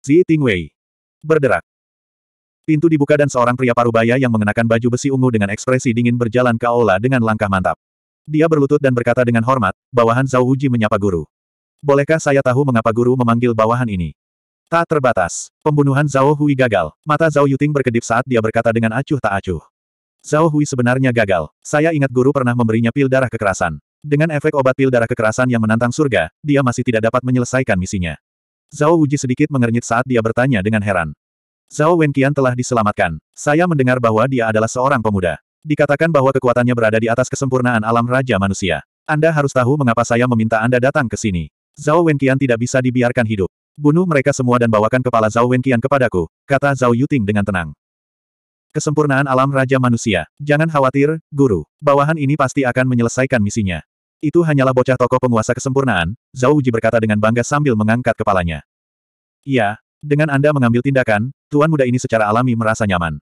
Zi Tingwei. Berderak. Pintu dibuka dan seorang pria parubaya yang mengenakan baju besi ungu dengan ekspresi dingin berjalan ke aula dengan langkah mantap. Dia berlutut dan berkata dengan hormat, bawahan Zhao Wuji menyapa guru. Bolehkah saya tahu mengapa guru memanggil bawahan ini? Tak terbatas. Pembunuhan Zhao Hui gagal. Mata Zhao Yuting berkedip saat dia berkata dengan acuh tak acuh. Zhao Hui sebenarnya gagal. Saya ingat guru pernah memberinya pil darah kekerasan. Dengan efek obat pil darah kekerasan yang menantang surga, dia masih tidak dapat menyelesaikan misinya. Zhao Wuji sedikit mengernyit saat dia bertanya dengan heran. Zhao Wenqian telah diselamatkan. Saya mendengar bahwa dia adalah seorang pemuda. Dikatakan bahwa kekuatannya berada di atas kesempurnaan alam Raja Manusia. Anda harus tahu mengapa saya meminta Anda datang ke sini. Zhao Wenqian tidak bisa dibiarkan hidup. Bunuh mereka semua dan bawakan kepala Zhao Wenqian kepadaku, kata Zhao Yuting dengan tenang. Kesempurnaan alam Raja Manusia. Jangan khawatir, Guru. Bawahan ini pasti akan menyelesaikan misinya. Itu hanyalah bocah tokoh penguasa kesempurnaan, Zhao Wuji berkata dengan bangga sambil mengangkat kepalanya. Iya, dengan Anda mengambil tindakan, tuan muda ini secara alami merasa nyaman.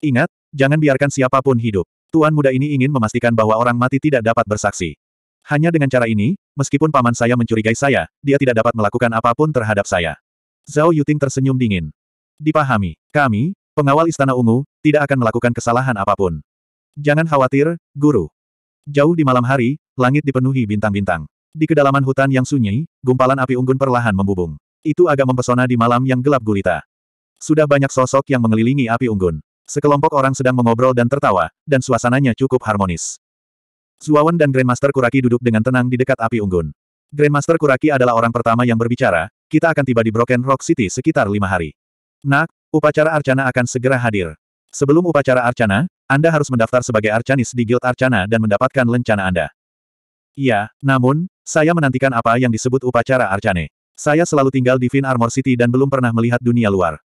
Ingat, jangan biarkan siapapun hidup. Tuan muda ini ingin memastikan bahwa orang mati tidak dapat bersaksi. Hanya dengan cara ini, meskipun paman saya mencurigai saya, dia tidak dapat melakukan apapun terhadap saya. Zhao Yuting tersenyum dingin. Dipahami, kami, pengawal Istana Ungu, tidak akan melakukan kesalahan apapun. Jangan khawatir, guru. Jauh di malam hari, langit dipenuhi bintang-bintang. Di kedalaman hutan yang sunyi, gumpalan api unggun perlahan membubung. Itu agak mempesona di malam yang gelap gulita. Sudah banyak sosok yang mengelilingi api unggun. Sekelompok orang sedang mengobrol dan tertawa, dan suasananya cukup harmonis. Zuawan dan Grandmaster Kuraki duduk dengan tenang di dekat api unggun. Grandmaster Kuraki adalah orang pertama yang berbicara, kita akan tiba di Broken Rock City sekitar lima hari. Nak, upacara arcana akan segera hadir. Sebelum upacara arcana, anda harus mendaftar sebagai Arcanis di Guild Arcana dan mendapatkan lencana Anda. Iya, namun, saya menantikan apa yang disebut upacara Arcane. Saya selalu tinggal di Vin Armor City dan belum pernah melihat dunia luar.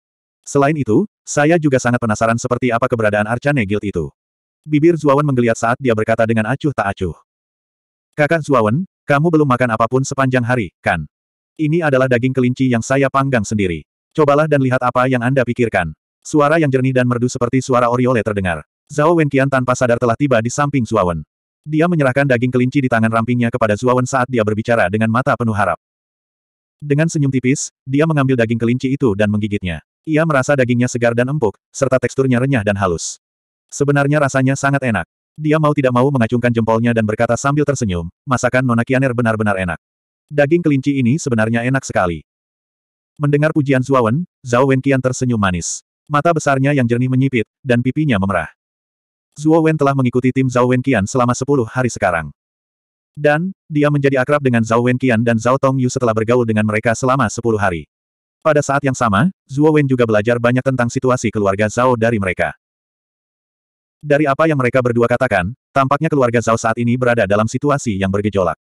Selain itu, saya juga sangat penasaran seperti apa keberadaan Arcane Guild itu. Bibir Zuawan menggeliat saat dia berkata dengan acuh tak acuh. Kakak Zuawan, kamu belum makan apapun sepanjang hari, kan? Ini adalah daging kelinci yang saya panggang sendiri. Cobalah dan lihat apa yang Anda pikirkan. Suara yang jernih dan merdu seperti suara oriole terdengar. Zhao Wenqian tanpa sadar telah tiba di samping Zuawan. Dia menyerahkan daging kelinci di tangan rampingnya kepada Zuawan saat dia berbicara dengan mata penuh harap. Dengan senyum tipis, dia mengambil daging kelinci itu dan menggigitnya. Ia merasa dagingnya segar dan empuk, serta teksturnya renyah dan halus. Sebenarnya rasanya sangat enak. Dia mau tidak mau mengacungkan jempolnya dan berkata sambil tersenyum, masakan Nona Kianer benar-benar enak. Daging kelinci ini sebenarnya enak sekali. Mendengar pujian Zuawan, Zhao Wenqian tersenyum manis. Mata besarnya yang jernih menyipit, dan pipinya memerah. Zuo Wen telah mengikuti tim Zhao Wen Qian selama 10 hari sekarang. Dan, dia menjadi akrab dengan Zhao Wen Qian dan Zhao Tong Yu setelah bergaul dengan mereka selama 10 hari. Pada saat yang sama, Zhuo Wen juga belajar banyak tentang situasi keluarga Zhao dari mereka. Dari apa yang mereka berdua katakan, tampaknya keluarga Zhao saat ini berada dalam situasi yang bergejolak.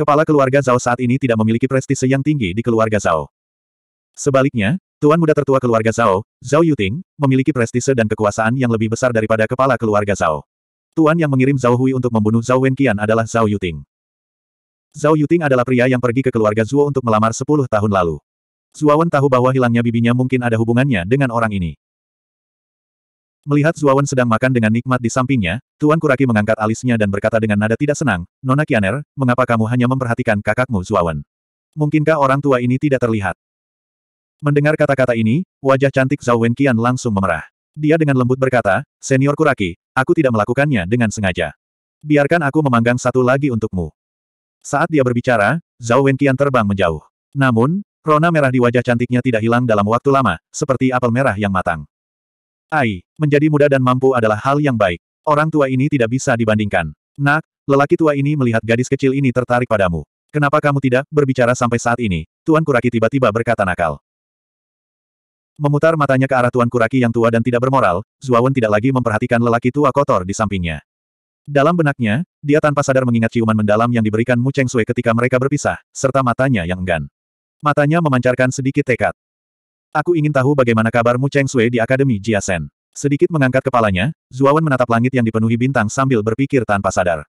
Kepala keluarga Zhao saat ini tidak memiliki prestise yang tinggi di keluarga Zhao. Sebaliknya, Tuan muda tertua keluarga Zhao, Zhao Yuting, memiliki prestise dan kekuasaan yang lebih besar daripada kepala keluarga Zhao. Tuan yang mengirim Zhao Hui untuk membunuh Zhao Wenqian adalah Zhao Yuting. Zhao Yuting adalah pria yang pergi ke keluarga Zhuo untuk melamar 10 tahun lalu. Zuawan tahu bahwa hilangnya bibinya mungkin ada hubungannya dengan orang ini. Melihat Zuawan sedang makan dengan nikmat di sampingnya, Tuan Kuraki mengangkat alisnya dan berkata dengan nada tidak senang, Nona Kianer, mengapa kamu hanya memperhatikan kakakmu Zuawan? Mungkinkah orang tua ini tidak terlihat? Mendengar kata-kata ini, wajah cantik Zhao Wenqian langsung memerah. Dia dengan lembut berkata, Senior Kuraki, aku tidak melakukannya dengan sengaja. Biarkan aku memanggang satu lagi untukmu. Saat dia berbicara, Zhao Wenqian terbang menjauh. Namun, rona merah di wajah cantiknya tidak hilang dalam waktu lama, seperti apel merah yang matang. Ai, menjadi muda dan mampu adalah hal yang baik. Orang tua ini tidak bisa dibandingkan. Nak, lelaki tua ini melihat gadis kecil ini tertarik padamu. Kenapa kamu tidak berbicara sampai saat ini? Tuan Kuraki tiba-tiba berkata nakal. Memutar matanya ke arah Tuan Kuraki yang tua dan tidak bermoral, Zuawan tidak lagi memperhatikan lelaki tua kotor di sampingnya. Dalam benaknya, dia tanpa sadar mengingat ciuman mendalam yang diberikan Mu Cheng Sui ketika mereka berpisah, serta matanya yang enggan. Matanya memancarkan sedikit tekad. Aku ingin tahu bagaimana kabar Mu Cheng Sui di Akademi Jia Sen. Sedikit mengangkat kepalanya, Zuawan menatap langit yang dipenuhi bintang sambil berpikir tanpa sadar.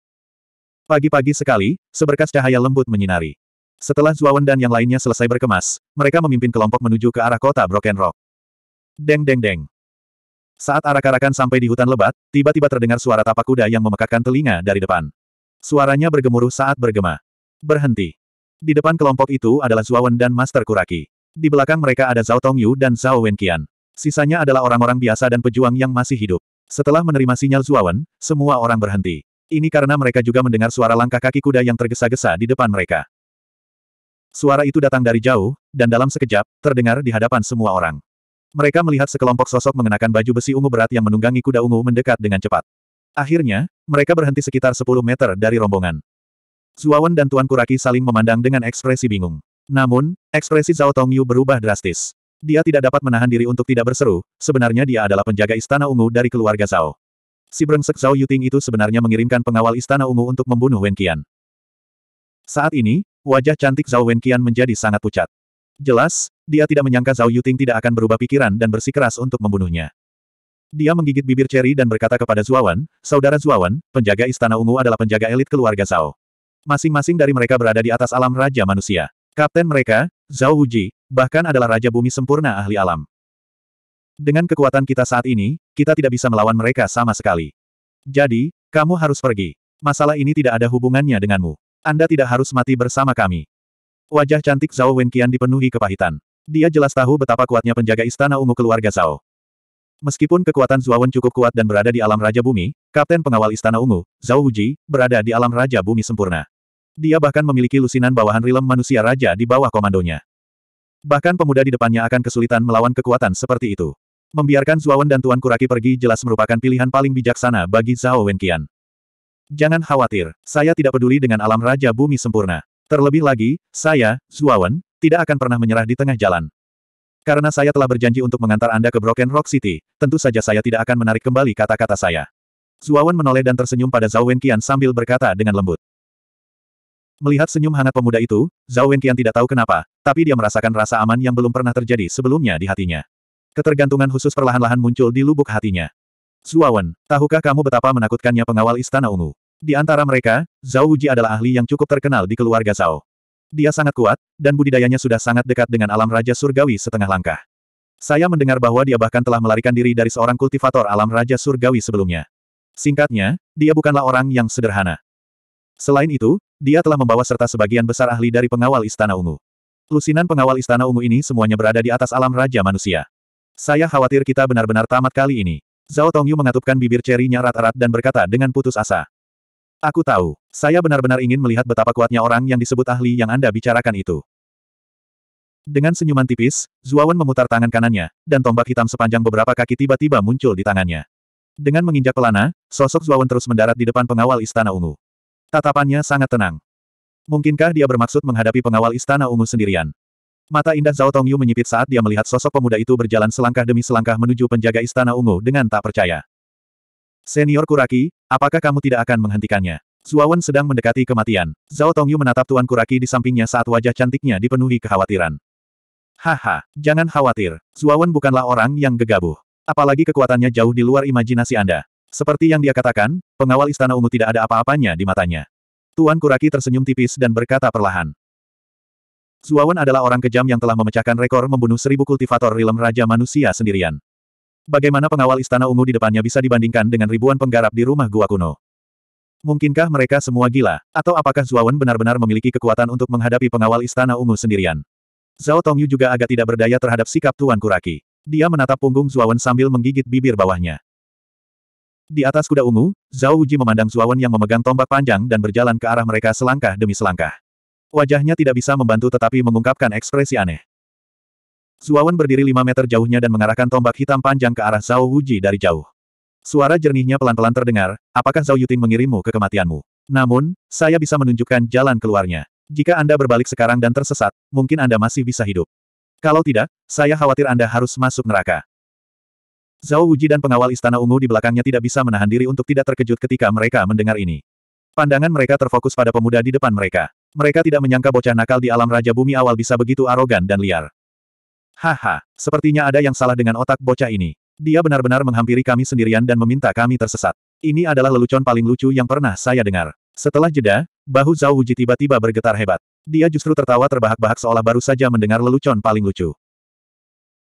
Pagi-pagi sekali, seberkas cahaya lembut menyinari. Setelah Zuawan dan yang lainnya selesai berkemas, mereka memimpin kelompok menuju ke arah kota Broken Rock. Deng deng deng. Saat arak-arakan sampai di hutan lebat, tiba-tiba terdengar suara tapak kuda yang memekakkan telinga dari depan. Suaranya bergemuruh saat bergema. Berhenti. Di depan kelompok itu adalah Zuawan dan Master Kuraki. Di belakang mereka ada Zhao Tongyu dan Zhao Wenqian. Sisanya adalah orang-orang biasa dan pejuang yang masih hidup. Setelah menerima sinyal Zuawan, semua orang berhenti. Ini karena mereka juga mendengar suara langkah kaki kuda yang tergesa-gesa di depan mereka. Suara itu datang dari jauh, dan dalam sekejap, terdengar di hadapan semua orang. Mereka melihat sekelompok sosok mengenakan baju besi ungu berat yang menunggangi kuda ungu mendekat dengan cepat. Akhirnya, mereka berhenti sekitar 10 meter dari rombongan. Zuawan dan Tuan Kuraki saling memandang dengan ekspresi bingung. Namun, ekspresi Zhao Tongyu berubah drastis. Dia tidak dapat menahan diri untuk tidak berseru, sebenarnya dia adalah penjaga istana ungu dari keluarga Zhao. Si brengsek Zhao Yuting itu sebenarnya mengirimkan pengawal istana ungu untuk membunuh Wen Qian. Saat ini, Wajah cantik Zhao Wenqian menjadi sangat pucat. Jelas, dia tidak menyangka Zhao Yuting tidak akan berubah pikiran dan bersikeras untuk membunuhnya. Dia menggigit bibir ceri dan berkata kepada Zuawan, Saudara Zuawan, penjaga Istana Ungu adalah penjaga elit keluarga Zhao. Masing-masing dari mereka berada di atas alam Raja Manusia. Kapten mereka, Zhao Wuji, bahkan adalah Raja Bumi Sempurna Ahli Alam. Dengan kekuatan kita saat ini, kita tidak bisa melawan mereka sama sekali. Jadi, kamu harus pergi. Masalah ini tidak ada hubungannya denganmu. Anda tidak harus mati bersama kami. Wajah cantik Zhao Wenqian dipenuhi kepahitan. Dia jelas tahu betapa kuatnya penjaga istana ungu keluarga Zhao. Meskipun kekuatan Wen cukup kuat dan berada di alam Raja Bumi, Kapten Pengawal Istana Ungu, Zhao Huji, berada di alam Raja Bumi sempurna. Dia bahkan memiliki lusinan bawahan rilem manusia raja di bawah komandonya. Bahkan pemuda di depannya akan kesulitan melawan kekuatan seperti itu. Membiarkan Wen dan Tuan Kuraki pergi jelas merupakan pilihan paling bijaksana bagi Zhao Wenqian. Jangan khawatir, saya tidak peduli dengan alam Raja Bumi Sempurna. Terlebih lagi, saya, Zuawan, tidak akan pernah menyerah di tengah jalan. Karena saya telah berjanji untuk mengantar Anda ke Broken Rock City, tentu saja saya tidak akan menarik kembali kata-kata saya. Zuawan menoleh dan tersenyum pada Zhao Wenqian sambil berkata dengan lembut. Melihat senyum hangat pemuda itu, Zhao Wenqian tidak tahu kenapa, tapi dia merasakan rasa aman yang belum pernah terjadi sebelumnya di hatinya. Ketergantungan khusus perlahan-lahan muncul di lubuk hatinya. Zuawan, tahukah kamu betapa menakutkannya pengawal Istana Ungu? Di antara mereka, Zhao Wuji adalah ahli yang cukup terkenal di keluarga Zhao. Dia sangat kuat, dan budidayanya sudah sangat dekat dengan alam Raja Surgawi setengah langkah. Saya mendengar bahwa dia bahkan telah melarikan diri dari seorang kultivator alam Raja Surgawi sebelumnya. Singkatnya, dia bukanlah orang yang sederhana. Selain itu, dia telah membawa serta sebagian besar ahli dari pengawal Istana Ungu. Lusinan pengawal Istana Ungu ini semuanya berada di atas alam Raja Manusia. Saya khawatir kita benar-benar tamat kali ini. Zhao Tongyu mengatupkan bibir cerinya rata-rat dan berkata dengan putus asa. Aku tahu, saya benar-benar ingin melihat betapa kuatnya orang yang disebut ahli yang Anda bicarakan itu. Dengan senyuman tipis, Zuawan memutar tangan kanannya, dan tombak hitam sepanjang beberapa kaki tiba-tiba muncul di tangannya. Dengan menginjak pelana, sosok Zuawan terus mendarat di depan pengawal Istana Ungu. Tatapannya sangat tenang. Mungkinkah dia bermaksud menghadapi pengawal Istana Ungu sendirian? Mata indah Zhao Tongyu menyipit saat dia melihat sosok pemuda itu berjalan selangkah demi selangkah menuju penjaga istana ungu dengan tak percaya. Senior Kuraki, apakah kamu tidak akan menghentikannya? Zuawan sedang mendekati kematian. Zhao Tongyu menatap Tuan Kuraki di sampingnya saat wajah cantiknya dipenuhi kekhawatiran. Haha, jangan khawatir. Zuawan bukanlah orang yang gegabah. Apalagi kekuatannya jauh di luar imajinasi Anda. Seperti yang dia katakan, pengawal istana ungu tidak ada apa-apanya di matanya. Tuan Kuraki tersenyum tipis dan berkata perlahan. Suawan adalah orang kejam yang telah memecahkan rekor membunuh seribu kultivator rilem Raja Manusia sendirian. Bagaimana pengawal Istana Ungu di depannya bisa dibandingkan dengan ribuan penggarap di rumah gua kuno? Mungkinkah mereka semua gila? Atau apakah Zuawan benar-benar memiliki kekuatan untuk menghadapi pengawal Istana Ungu sendirian? Zhao Tongyu juga agak tidak berdaya terhadap sikap Tuan Kuraki. Dia menatap punggung Zuawan sambil menggigit bibir bawahnya. Di atas kuda ungu, Zhao Uji memandang Zuawan yang memegang tombak panjang dan berjalan ke arah mereka selangkah demi selangkah. Wajahnya tidak bisa membantu tetapi mengungkapkan ekspresi aneh. Zuawan berdiri lima meter jauhnya dan mengarahkan tombak hitam panjang ke arah Zhao Wuji dari jauh. Suara jernihnya pelan-pelan terdengar, apakah Zhao Yuting mengirimmu ke kematianmu? Namun, saya bisa menunjukkan jalan keluarnya. Jika Anda berbalik sekarang dan tersesat, mungkin Anda masih bisa hidup. Kalau tidak, saya khawatir Anda harus masuk neraka. Zhao Wuji dan pengawal Istana Ungu di belakangnya tidak bisa menahan diri untuk tidak terkejut ketika mereka mendengar ini. Pandangan mereka terfokus pada pemuda di depan mereka. Mereka tidak menyangka bocah nakal di alam Raja Bumi awal bisa begitu arogan dan liar. Haha, sepertinya ada yang salah dengan otak bocah ini. Dia benar-benar menghampiri kami sendirian dan meminta kami tersesat. Ini adalah lelucon paling lucu yang pernah saya dengar. Setelah jeda, bahu Zhao Wuji tiba-tiba bergetar hebat. Dia justru tertawa terbahak-bahak seolah baru saja mendengar lelucon paling lucu.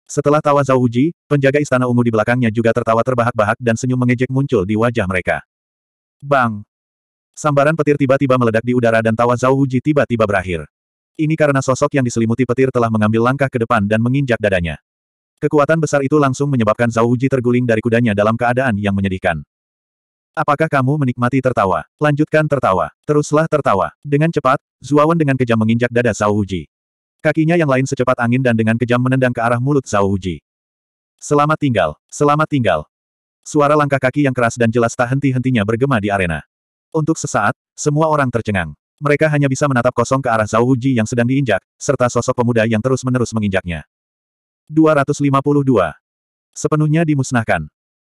Setelah tawa Zhao Wuji, penjaga istana ungu di belakangnya juga tertawa terbahak-bahak dan senyum mengejek muncul di wajah mereka. Bang! Sambaran petir tiba-tiba meledak di udara dan tawa Zhao Wuji tiba-tiba berakhir. Ini karena sosok yang diselimuti petir telah mengambil langkah ke depan dan menginjak dadanya. Kekuatan besar itu langsung menyebabkan Zhao Wuji terguling dari kudanya dalam keadaan yang menyedihkan. Apakah kamu menikmati tertawa? Lanjutkan tertawa. Teruslah tertawa. Dengan cepat, Zuawan dengan kejam menginjak dada Zhao Wuji. Kakinya yang lain secepat angin dan dengan kejam menendang ke arah mulut Zhao Wuji. Selamat tinggal, selamat tinggal. Suara langkah kaki yang keras dan jelas tak henti-hentinya bergema di arena. Untuk sesaat, semua orang tercengang. Mereka hanya bisa menatap kosong ke arah Zhao Huji yang sedang diinjak, serta sosok pemuda yang terus-menerus menginjaknya. 252. Sepenuhnya dimusnahkan.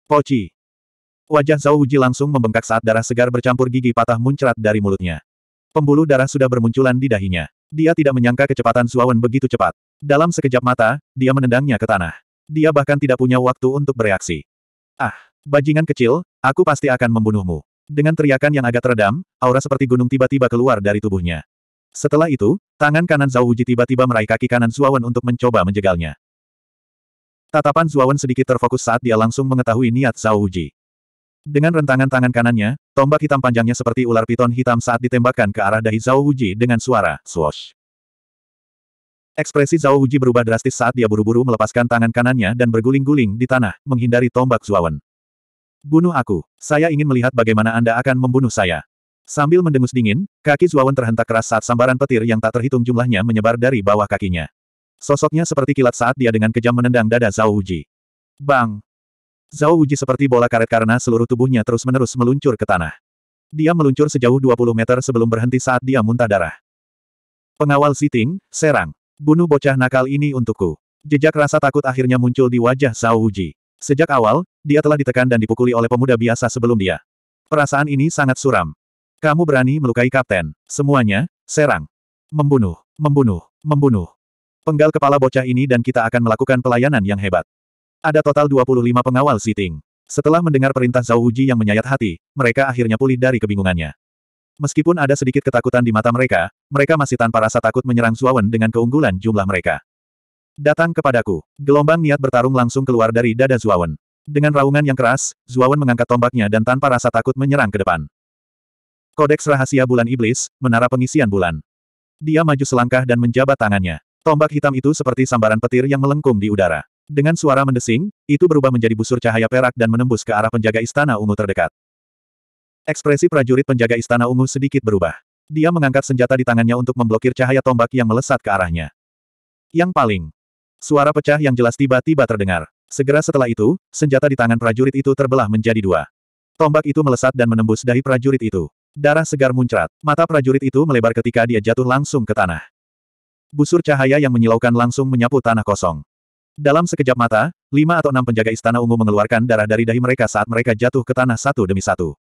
Poci. Wajah Zhao Huji langsung membengkak saat darah segar bercampur gigi patah muncrat dari mulutnya. Pembuluh darah sudah bermunculan di dahinya. Dia tidak menyangka kecepatan Zuawan begitu cepat. Dalam sekejap mata, dia menendangnya ke tanah. Dia bahkan tidak punya waktu untuk bereaksi. Ah, bajingan kecil, aku pasti akan membunuhmu. Dengan teriakan yang agak teredam, aura seperti gunung tiba-tiba keluar dari tubuhnya. Setelah itu, tangan kanan Zhao Wuji tiba-tiba meraih kaki kanan Zuawan untuk mencoba menjegalnya. Tatapan Zuawan sedikit terfokus saat dia langsung mengetahui niat Zhao Wuji. Dengan rentangan tangan kanannya, tombak hitam panjangnya seperti ular piton hitam saat ditembakkan ke arah dahi Zhao Wuji dengan suara swash. Ekspresi Zhao Wuji berubah drastis saat dia buru-buru melepaskan tangan kanannya dan berguling-guling di tanah, menghindari tombak Zuawan. Bunuh aku. Saya ingin melihat bagaimana Anda akan membunuh saya. Sambil mendengus dingin, kaki Zuawan terhentak keras saat sambaran petir yang tak terhitung jumlahnya menyebar dari bawah kakinya. Sosoknya seperti kilat saat dia dengan kejam menendang dada Zhao Wujie. Bang! Zhao Wujie seperti bola karet karena seluruh tubuhnya terus-menerus meluncur ke tanah. Dia meluncur sejauh 20 meter sebelum berhenti saat dia muntah darah. Pengawal Siting, serang. Bunuh bocah nakal ini untukku. Jejak rasa takut akhirnya muncul di wajah Zhao Wujie. Sejak awal, dia telah ditekan dan dipukuli oleh pemuda biasa sebelum dia. Perasaan ini sangat suram. Kamu berani melukai kapten. Semuanya, serang. Membunuh, membunuh, membunuh. Penggal kepala bocah ini dan kita akan melakukan pelayanan yang hebat. Ada total 25 pengawal sitting. Setelah mendengar perintah Zhao Uji yang menyayat hati, mereka akhirnya pulih dari kebingungannya. Meskipun ada sedikit ketakutan di mata mereka, mereka masih tanpa rasa takut menyerang Zuawan dengan keunggulan jumlah mereka. Datang kepadaku. Gelombang niat bertarung langsung keluar dari dada Zuawan. Dengan raungan yang keras, Zuawan mengangkat tombaknya dan tanpa rasa takut menyerang ke depan. Kodeks Rahasia Bulan Iblis, Menara Pengisian Bulan. Dia maju selangkah dan menjabat tangannya. Tombak hitam itu seperti sambaran petir yang melengkung di udara. Dengan suara mendesing, itu berubah menjadi busur cahaya perak dan menembus ke arah penjaga istana ungu terdekat. Ekspresi prajurit penjaga istana ungu sedikit berubah. Dia mengangkat senjata di tangannya untuk memblokir cahaya tombak yang melesat ke arahnya. Yang paling. Suara pecah yang jelas tiba-tiba terdengar. Segera setelah itu, senjata di tangan prajurit itu terbelah menjadi dua. Tombak itu melesat dan menembus dahi prajurit itu. Darah segar muncrat, mata prajurit itu melebar ketika dia jatuh langsung ke tanah. Busur cahaya yang menyilaukan langsung menyapu tanah kosong. Dalam sekejap mata, lima atau enam penjaga istana ungu mengeluarkan darah dari dahi mereka saat mereka jatuh ke tanah satu demi satu.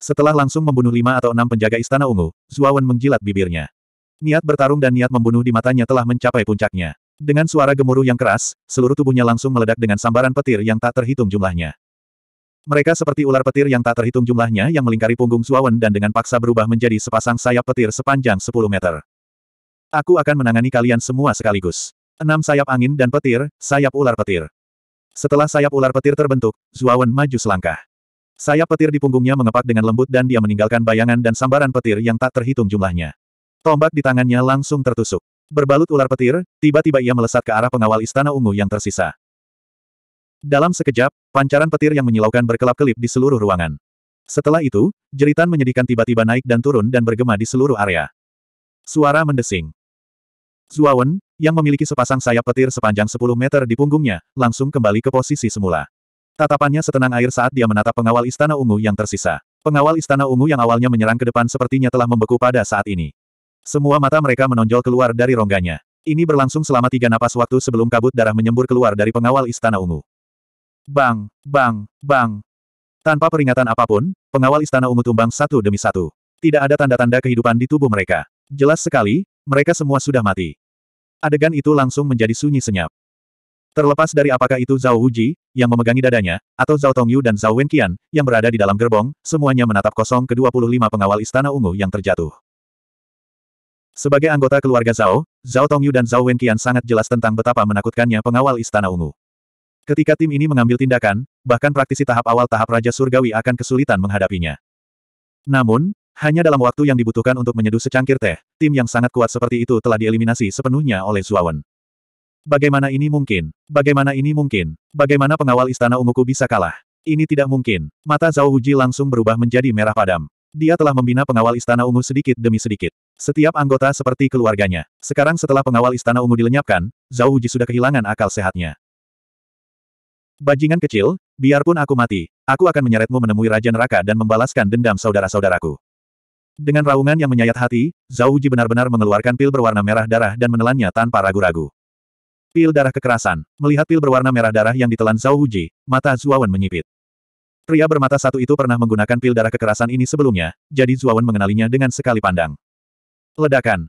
Setelah langsung membunuh lima atau enam penjaga istana ungu, Zuawan menjilat bibirnya. Niat bertarung dan niat membunuh di matanya telah mencapai puncaknya. Dengan suara gemuruh yang keras, seluruh tubuhnya langsung meledak dengan sambaran petir yang tak terhitung jumlahnya. Mereka seperti ular petir yang tak terhitung jumlahnya yang melingkari punggung Zuawan dan dengan paksa berubah menjadi sepasang sayap petir sepanjang 10 meter. Aku akan menangani kalian semua sekaligus. Enam sayap angin dan petir, sayap ular petir. Setelah sayap ular petir terbentuk, Zuawan maju selangkah. Sayap petir di punggungnya mengepak dengan lembut dan dia meninggalkan bayangan dan sambaran petir yang tak terhitung jumlahnya. Tombak di tangannya langsung tertusuk. Berbalut ular petir, tiba-tiba ia melesat ke arah pengawal istana ungu yang tersisa. Dalam sekejap, pancaran petir yang menyilaukan berkelap-kelip di seluruh ruangan. Setelah itu, jeritan menyedihkan tiba-tiba naik dan turun dan bergema di seluruh area. Suara mendesing. Zuawan, yang memiliki sepasang sayap petir sepanjang 10 meter di punggungnya, langsung kembali ke posisi semula. Tatapannya setenang air saat dia menatap pengawal istana ungu yang tersisa. Pengawal istana ungu yang awalnya menyerang ke depan sepertinya telah membeku pada saat ini. Semua mata mereka menonjol keluar dari rongganya. Ini berlangsung selama tiga napas waktu sebelum kabut darah menyembur keluar dari pengawal Istana Ungu. Bang, bang, bang. Tanpa peringatan apapun, pengawal Istana Ungu tumbang satu demi satu. Tidak ada tanda-tanda kehidupan di tubuh mereka. Jelas sekali, mereka semua sudah mati. Adegan itu langsung menjadi sunyi senyap. Terlepas dari apakah itu Zhao Wuji, yang memegangi dadanya, atau Zhao Tongyu dan Zhao Wenqian, yang berada di dalam gerbong, semuanya menatap kosong ke-25 pengawal Istana Ungu yang terjatuh. Sebagai anggota keluarga Zhao, Zhao Tongyu dan Zhao Wenqian sangat jelas tentang betapa menakutkannya pengawal Istana Ungu. Ketika tim ini mengambil tindakan, bahkan praktisi tahap awal tahap Raja Surgawi akan kesulitan menghadapinya. Namun, hanya dalam waktu yang dibutuhkan untuk menyeduh secangkir teh, tim yang sangat kuat seperti itu telah dieliminasi sepenuhnya oleh Zuawan. Bagaimana ini mungkin? Bagaimana ini mungkin? Bagaimana pengawal Istana Unguku bisa kalah? Ini tidak mungkin. Mata Zhao Huji langsung berubah menjadi merah padam. Dia telah membina pengawal Istana Ungu sedikit demi sedikit. Setiap anggota seperti keluarganya. Sekarang setelah pengawal istana ungu dilenyapkan, Zhao Wuji sudah kehilangan akal sehatnya. Bajingan kecil, biarpun aku mati, aku akan menyeretmu menemui Raja Neraka dan membalaskan dendam saudara-saudaraku. Dengan raungan yang menyayat hati, Zhao Wuji benar-benar mengeluarkan pil berwarna merah darah dan menelannya tanpa ragu-ragu. Pil darah kekerasan. Melihat pil berwarna merah darah yang ditelan Zhao Wuji, mata Zuawan menyipit. Pria bermata satu itu pernah menggunakan pil darah kekerasan ini sebelumnya, jadi Zuawan mengenalinya dengan sekali pandang. Ledakan.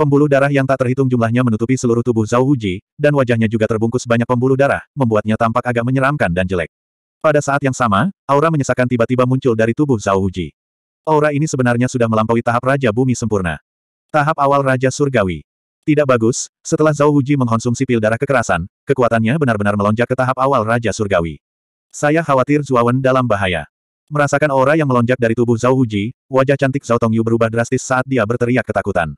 Pembuluh darah yang tak terhitung jumlahnya menutupi seluruh tubuh Zhao Huji, dan wajahnya juga terbungkus banyak pembuluh darah, membuatnya tampak agak menyeramkan dan jelek. Pada saat yang sama, aura menyesakan tiba-tiba muncul dari tubuh Zhao Huji. Aura ini sebenarnya sudah melampaui tahap Raja Bumi Sempurna. Tahap awal Raja Surgawi. Tidak bagus, setelah Zhao Huji mengonsumsi pil darah kekerasan, kekuatannya benar-benar melonjak ke tahap awal Raja Surgawi. Saya khawatir Zuawan dalam bahaya. Merasakan aura yang melonjak dari tubuh Zhao Huji, wajah cantik Zhao Tongyu berubah drastis saat dia berteriak ketakutan.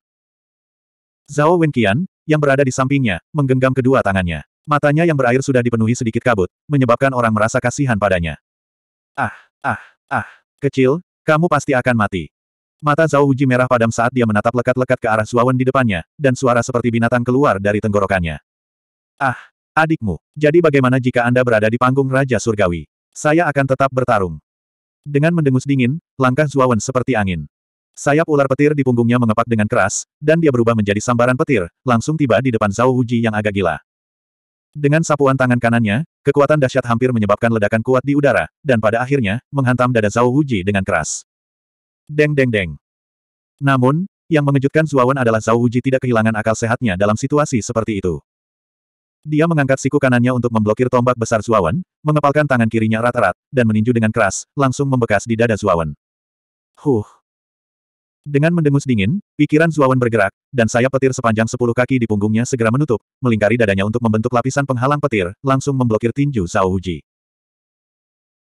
Zhao Wenqian, yang berada di sampingnya, menggenggam kedua tangannya. Matanya yang berair sudah dipenuhi sedikit kabut, menyebabkan orang merasa kasihan padanya. Ah, ah, ah, kecil, kamu pasti akan mati. Mata Zhao Huji merah padam saat dia menatap lekat-lekat ke arah Zuawan di depannya, dan suara seperti binatang keluar dari tenggorokannya. Ah, adikmu, jadi bagaimana jika Anda berada di panggung Raja Surgawi? Saya akan tetap bertarung. Dengan mendengus dingin, langkah Zuawan seperti angin. Sayap ular petir di punggungnya mengepak dengan keras, dan dia berubah menjadi sambaran petir, langsung tiba di depan Zhao Wuji yang agak gila. Dengan sapuan tangan kanannya, kekuatan dahsyat hampir menyebabkan ledakan kuat di udara, dan pada akhirnya, menghantam dada Zhao Wuji dengan keras. Deng deng deng. Namun, yang mengejutkan Zuawan adalah Zhao Wuji tidak kehilangan akal sehatnya dalam situasi seperti itu. Dia mengangkat siku kanannya untuk memblokir tombak besar Zuawan, mengepalkan tangan kirinya rata-rata dan meninju dengan keras, langsung membekas di dada Zuawan. Huh. Dengan mendengus dingin, pikiran Zuawan bergerak, dan sayap petir sepanjang sepuluh kaki di punggungnya segera menutup, melingkari dadanya untuk membentuk lapisan penghalang petir, langsung memblokir tinju Zhao Huji.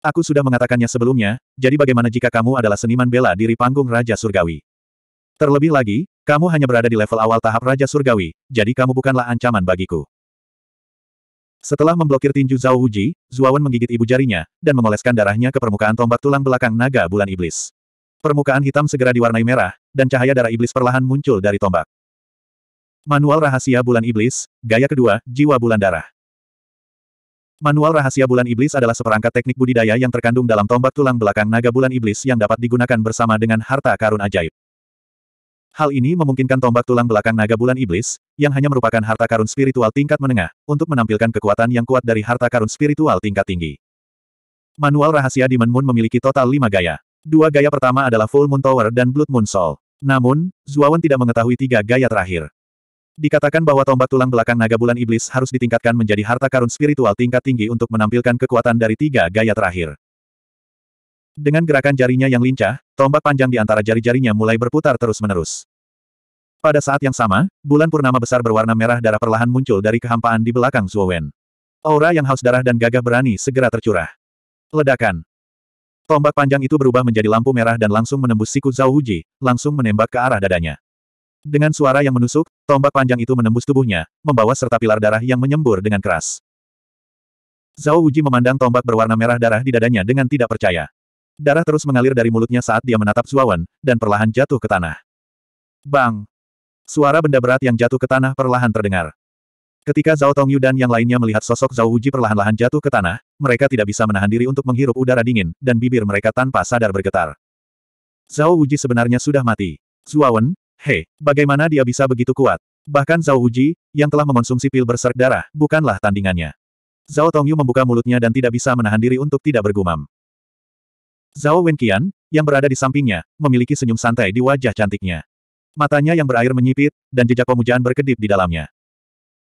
Aku sudah mengatakannya sebelumnya, jadi bagaimana jika kamu adalah seniman bela diri panggung Raja Surgawi? Terlebih lagi, kamu hanya berada di level awal tahap Raja Surgawi, jadi kamu bukanlah ancaman bagiku. Setelah memblokir tinju Zhao Wuji, Zuawan menggigit ibu jarinya, dan mengoleskan darahnya ke permukaan tombak tulang belakang naga bulan iblis. Permukaan hitam segera diwarnai merah, dan cahaya darah iblis perlahan muncul dari tombak. Manual Rahasia Bulan Iblis, Gaya Kedua, Jiwa Bulan Darah Manual Rahasia Bulan Iblis adalah seperangkat teknik budidaya yang terkandung dalam tombak tulang belakang naga bulan iblis yang dapat digunakan bersama dengan harta karun ajaib. Hal ini memungkinkan tombak tulang belakang naga bulan iblis, yang hanya merupakan harta karun spiritual tingkat menengah, untuk menampilkan kekuatan yang kuat dari harta karun spiritual tingkat tinggi. Manual rahasia Demon Moon memiliki total lima gaya. Dua gaya pertama adalah Full Moon Tower dan Blood Moon Soul. Namun, Zuawan tidak mengetahui tiga gaya terakhir. Dikatakan bahwa tombak tulang belakang naga bulan iblis harus ditingkatkan menjadi harta karun spiritual tingkat tinggi untuk menampilkan kekuatan dari tiga gaya terakhir. Dengan gerakan jarinya yang lincah, tombak panjang di antara jari-jarinya mulai berputar terus-menerus. Pada saat yang sama, bulan purnama besar berwarna merah darah perlahan muncul dari kehampaan di belakang Zuowen. Aura yang haus darah dan gagah berani segera tercurah. Ledakan. Tombak panjang itu berubah menjadi lampu merah dan langsung menembus siku Zhao Huji, langsung menembak ke arah dadanya. Dengan suara yang menusuk, tombak panjang itu menembus tubuhnya, membawa serta pilar darah yang menyembur dengan keras. Zhao Wujie memandang tombak berwarna merah darah di dadanya dengan tidak percaya. Darah terus mengalir dari mulutnya saat dia menatap Zuawan, dan perlahan jatuh ke tanah. Bang! Suara benda berat yang jatuh ke tanah perlahan terdengar. Ketika Zhao Tongyu dan yang lainnya melihat sosok Zhao Wuji perlahan-lahan jatuh ke tanah, mereka tidak bisa menahan diri untuk menghirup udara dingin, dan bibir mereka tanpa sadar bergetar. Zhao Wuji sebenarnya sudah mati. Zuawan, hei, bagaimana dia bisa begitu kuat? Bahkan Zhao Wuji, yang telah mengonsumsi pil berserk darah, bukanlah tandingannya. Zhao Tongyu membuka mulutnya dan tidak bisa menahan diri untuk tidak bergumam. Zhao Wenqian, yang berada di sampingnya, memiliki senyum santai di wajah cantiknya. Matanya yang berair menyipit, dan jejak pemujaan berkedip di dalamnya.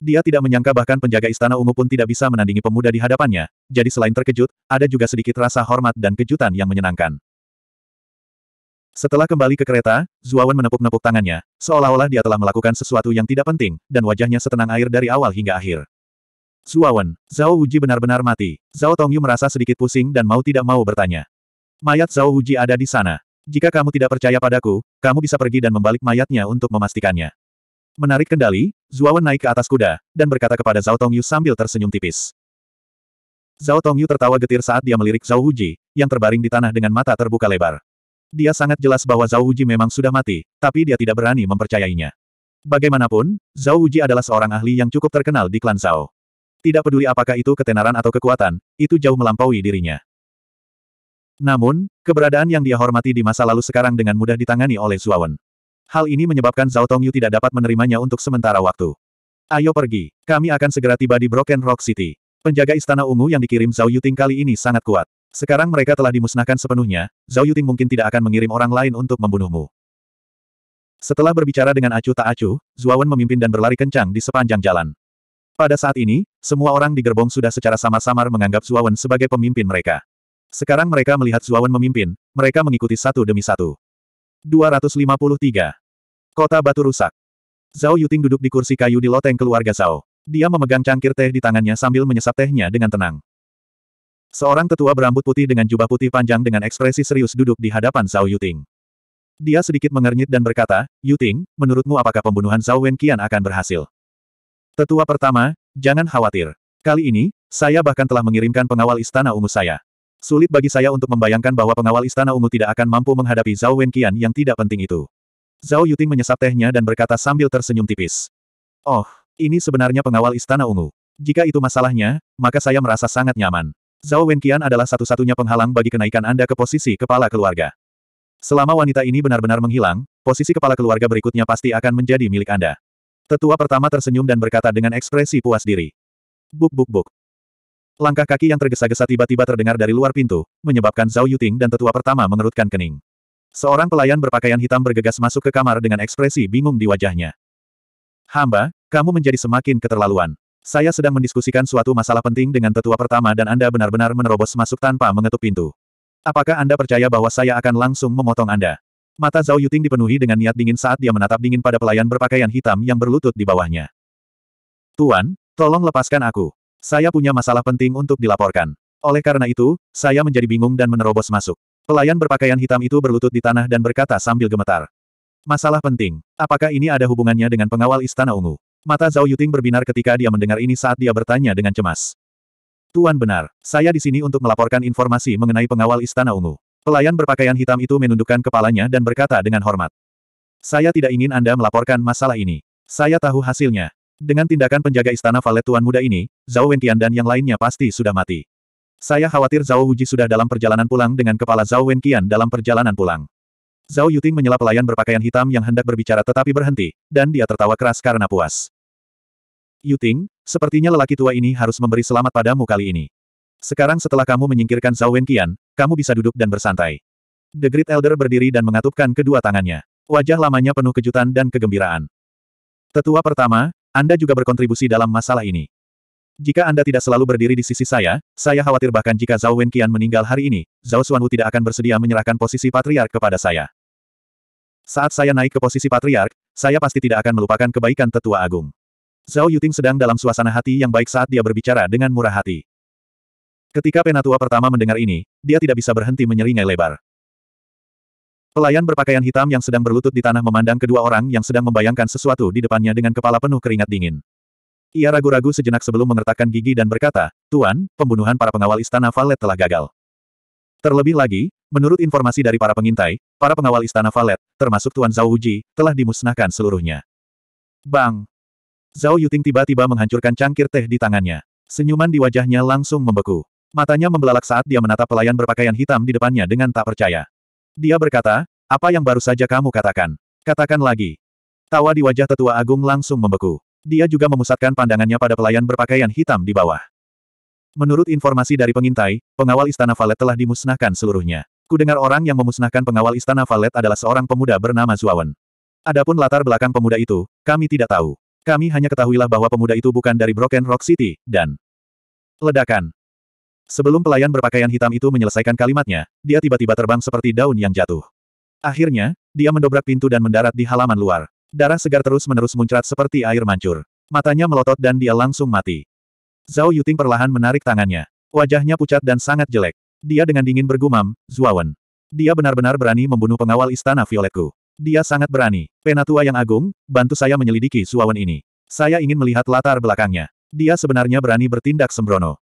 Dia tidak menyangka bahkan penjaga istana ungu pun tidak bisa menandingi pemuda di hadapannya, jadi selain terkejut, ada juga sedikit rasa hormat dan kejutan yang menyenangkan. Setelah kembali ke kereta, Zuawan menepuk-nepuk tangannya, seolah-olah dia telah melakukan sesuatu yang tidak penting, dan wajahnya setenang air dari awal hingga akhir. Zuawan, Zhao Wuji benar-benar mati. Zhao Tongyu merasa sedikit pusing dan mau tidak mau bertanya. Mayat Zhao Huji ada di sana. Jika kamu tidak percaya padaku, kamu bisa pergi dan membalik mayatnya untuk memastikannya. Menarik kendali, Zuawan naik ke atas kuda, dan berkata kepada Zhao Tongyu sambil tersenyum tipis. Zhao Tongyu tertawa getir saat dia melirik Zhao Huji, yang terbaring di tanah dengan mata terbuka lebar. Dia sangat jelas bahwa Zhao Huji memang sudah mati, tapi dia tidak berani mempercayainya. Bagaimanapun, Zhao Huji adalah seorang ahli yang cukup terkenal di klan Zhao. Tidak peduli apakah itu ketenaran atau kekuatan, itu jauh melampaui dirinya. Namun, keberadaan yang dia hormati di masa lalu sekarang dengan mudah ditangani oleh Zuawan. Hal ini menyebabkan Zhao Tongyu tidak dapat menerimanya untuk sementara waktu. Ayo pergi, kami akan segera tiba di Broken Rock City. Penjaga Istana Ungu yang dikirim Zhao Yuting kali ini sangat kuat. Sekarang mereka telah dimusnahkan sepenuhnya, Zhao Yuting mungkin tidak akan mengirim orang lain untuk membunuhmu. Setelah berbicara dengan Acu tak Acu, Zuawan memimpin dan berlari kencang di sepanjang jalan. Pada saat ini, semua orang di gerbong sudah secara samar-samar menganggap Zuawan sebagai pemimpin mereka. Sekarang mereka melihat Zuawan memimpin, mereka mengikuti satu demi satu. 253. Kota Batu Rusak Zhao Yuting duduk di kursi kayu di loteng keluarga Zhao. Dia memegang cangkir teh di tangannya sambil menyesap tehnya dengan tenang. Seorang tetua berambut putih dengan jubah putih panjang dengan ekspresi serius duduk di hadapan Zhao Yuting. Dia sedikit mengernyit dan berkata, Yuting, menurutmu apakah pembunuhan Zhao Wenqian akan berhasil? Tetua pertama, jangan khawatir. Kali ini, saya bahkan telah mengirimkan pengawal istana ungu saya. Sulit bagi saya untuk membayangkan bahwa pengawal Istana Ungu tidak akan mampu menghadapi Zhao Wenqian yang tidak penting itu. Zhao Yuting menyesap tehnya dan berkata sambil tersenyum tipis. Oh, ini sebenarnya pengawal Istana Ungu. Jika itu masalahnya, maka saya merasa sangat nyaman. Zhao Wenqian adalah satu-satunya penghalang bagi kenaikan Anda ke posisi kepala keluarga. Selama wanita ini benar-benar menghilang, posisi kepala keluarga berikutnya pasti akan menjadi milik Anda. Tetua pertama tersenyum dan berkata dengan ekspresi puas diri. Buk buk buk. Langkah kaki yang tergesa-gesa tiba-tiba terdengar dari luar pintu, menyebabkan Zhao Yuting dan tetua pertama mengerutkan kening. Seorang pelayan berpakaian hitam bergegas masuk ke kamar dengan ekspresi bingung di wajahnya. Hamba, kamu menjadi semakin keterlaluan. Saya sedang mendiskusikan suatu masalah penting dengan tetua pertama dan Anda benar-benar menerobos masuk tanpa mengetuk pintu. Apakah Anda percaya bahwa saya akan langsung memotong Anda? Mata Zhao Yuting dipenuhi dengan niat dingin saat dia menatap dingin pada pelayan berpakaian hitam yang berlutut di bawahnya. Tuan, tolong lepaskan aku. Saya punya masalah penting untuk dilaporkan. Oleh karena itu, saya menjadi bingung dan menerobos masuk. Pelayan berpakaian hitam itu berlutut di tanah dan berkata sambil gemetar. Masalah penting. Apakah ini ada hubungannya dengan pengawal Istana Ungu? Mata Zhao Yuting berbinar ketika dia mendengar ini saat dia bertanya dengan cemas. Tuan benar, saya di sini untuk melaporkan informasi mengenai pengawal Istana Ungu. Pelayan berpakaian hitam itu menundukkan kepalanya dan berkata dengan hormat. Saya tidak ingin Anda melaporkan masalah ini. Saya tahu hasilnya. Dengan tindakan penjaga istana valet tuan muda ini, Zhao Wenqian dan yang lainnya pasti sudah mati. Saya khawatir Zhao Wuji sudah dalam perjalanan pulang dengan kepala Zhao Wenqian dalam perjalanan pulang. Zhao Yuting menyela pelayan berpakaian hitam yang hendak berbicara tetapi berhenti, dan dia tertawa keras karena puas. Yuting, sepertinya lelaki tua ini harus memberi selamat padamu kali ini. Sekarang setelah kamu menyingkirkan Zhao Wenqian, kamu bisa duduk dan bersantai. The Great Elder berdiri dan mengatupkan kedua tangannya. Wajah lamanya penuh kejutan dan kegembiraan. Tetua pertama, anda juga berkontribusi dalam masalah ini. Jika Anda tidak selalu berdiri di sisi saya, saya khawatir bahkan jika Zhao Wenqian meninggal hari ini, Zhao Xuanwu tidak akan bersedia menyerahkan posisi patriark kepada saya. Saat saya naik ke posisi patriark, saya pasti tidak akan melupakan kebaikan tetua agung. Zhao Yuting sedang dalam suasana hati yang baik saat dia berbicara dengan murah hati. Ketika penatua pertama mendengar ini, dia tidak bisa berhenti menyeringai lebar. Pelayan berpakaian hitam yang sedang berlutut di tanah memandang kedua orang yang sedang membayangkan sesuatu di depannya dengan kepala penuh keringat dingin. Ia ragu-ragu sejenak sebelum mengertakkan gigi dan berkata, Tuan, pembunuhan para pengawal istana Valet telah gagal. Terlebih lagi, menurut informasi dari para pengintai, para pengawal istana Valet, termasuk Tuan Zhao Wuji, telah dimusnahkan seluruhnya. Bang! Zhao Yuting tiba-tiba menghancurkan cangkir teh di tangannya. Senyuman di wajahnya langsung membeku. Matanya membelalak saat dia menatap pelayan berpakaian hitam di depannya dengan tak percaya. Dia berkata, apa yang baru saja kamu katakan? Katakan lagi. Tawa di wajah tetua agung langsung membeku. Dia juga memusatkan pandangannya pada pelayan berpakaian hitam di bawah. Menurut informasi dari pengintai, pengawal istana Valet telah dimusnahkan seluruhnya. Kudengar orang yang memusnahkan pengawal istana Valet adalah seorang pemuda bernama Zuawan. Adapun latar belakang pemuda itu, kami tidak tahu. Kami hanya ketahuilah bahwa pemuda itu bukan dari Broken Rock City, dan... Ledakan. Sebelum pelayan berpakaian hitam itu menyelesaikan kalimatnya, dia tiba-tiba terbang seperti daun yang jatuh. Akhirnya, dia mendobrak pintu dan mendarat di halaman luar. Darah segar terus-menerus muncrat seperti air mancur. Matanya melotot dan dia langsung mati. Zhao Yuting perlahan menarik tangannya. Wajahnya pucat dan sangat jelek. Dia dengan dingin bergumam, Zuawan. Dia benar-benar berani membunuh pengawal istana violetku. Dia sangat berani. Penatua yang agung, bantu saya menyelidiki Zuawan ini. Saya ingin melihat latar belakangnya. Dia sebenarnya berani bertindak sembrono.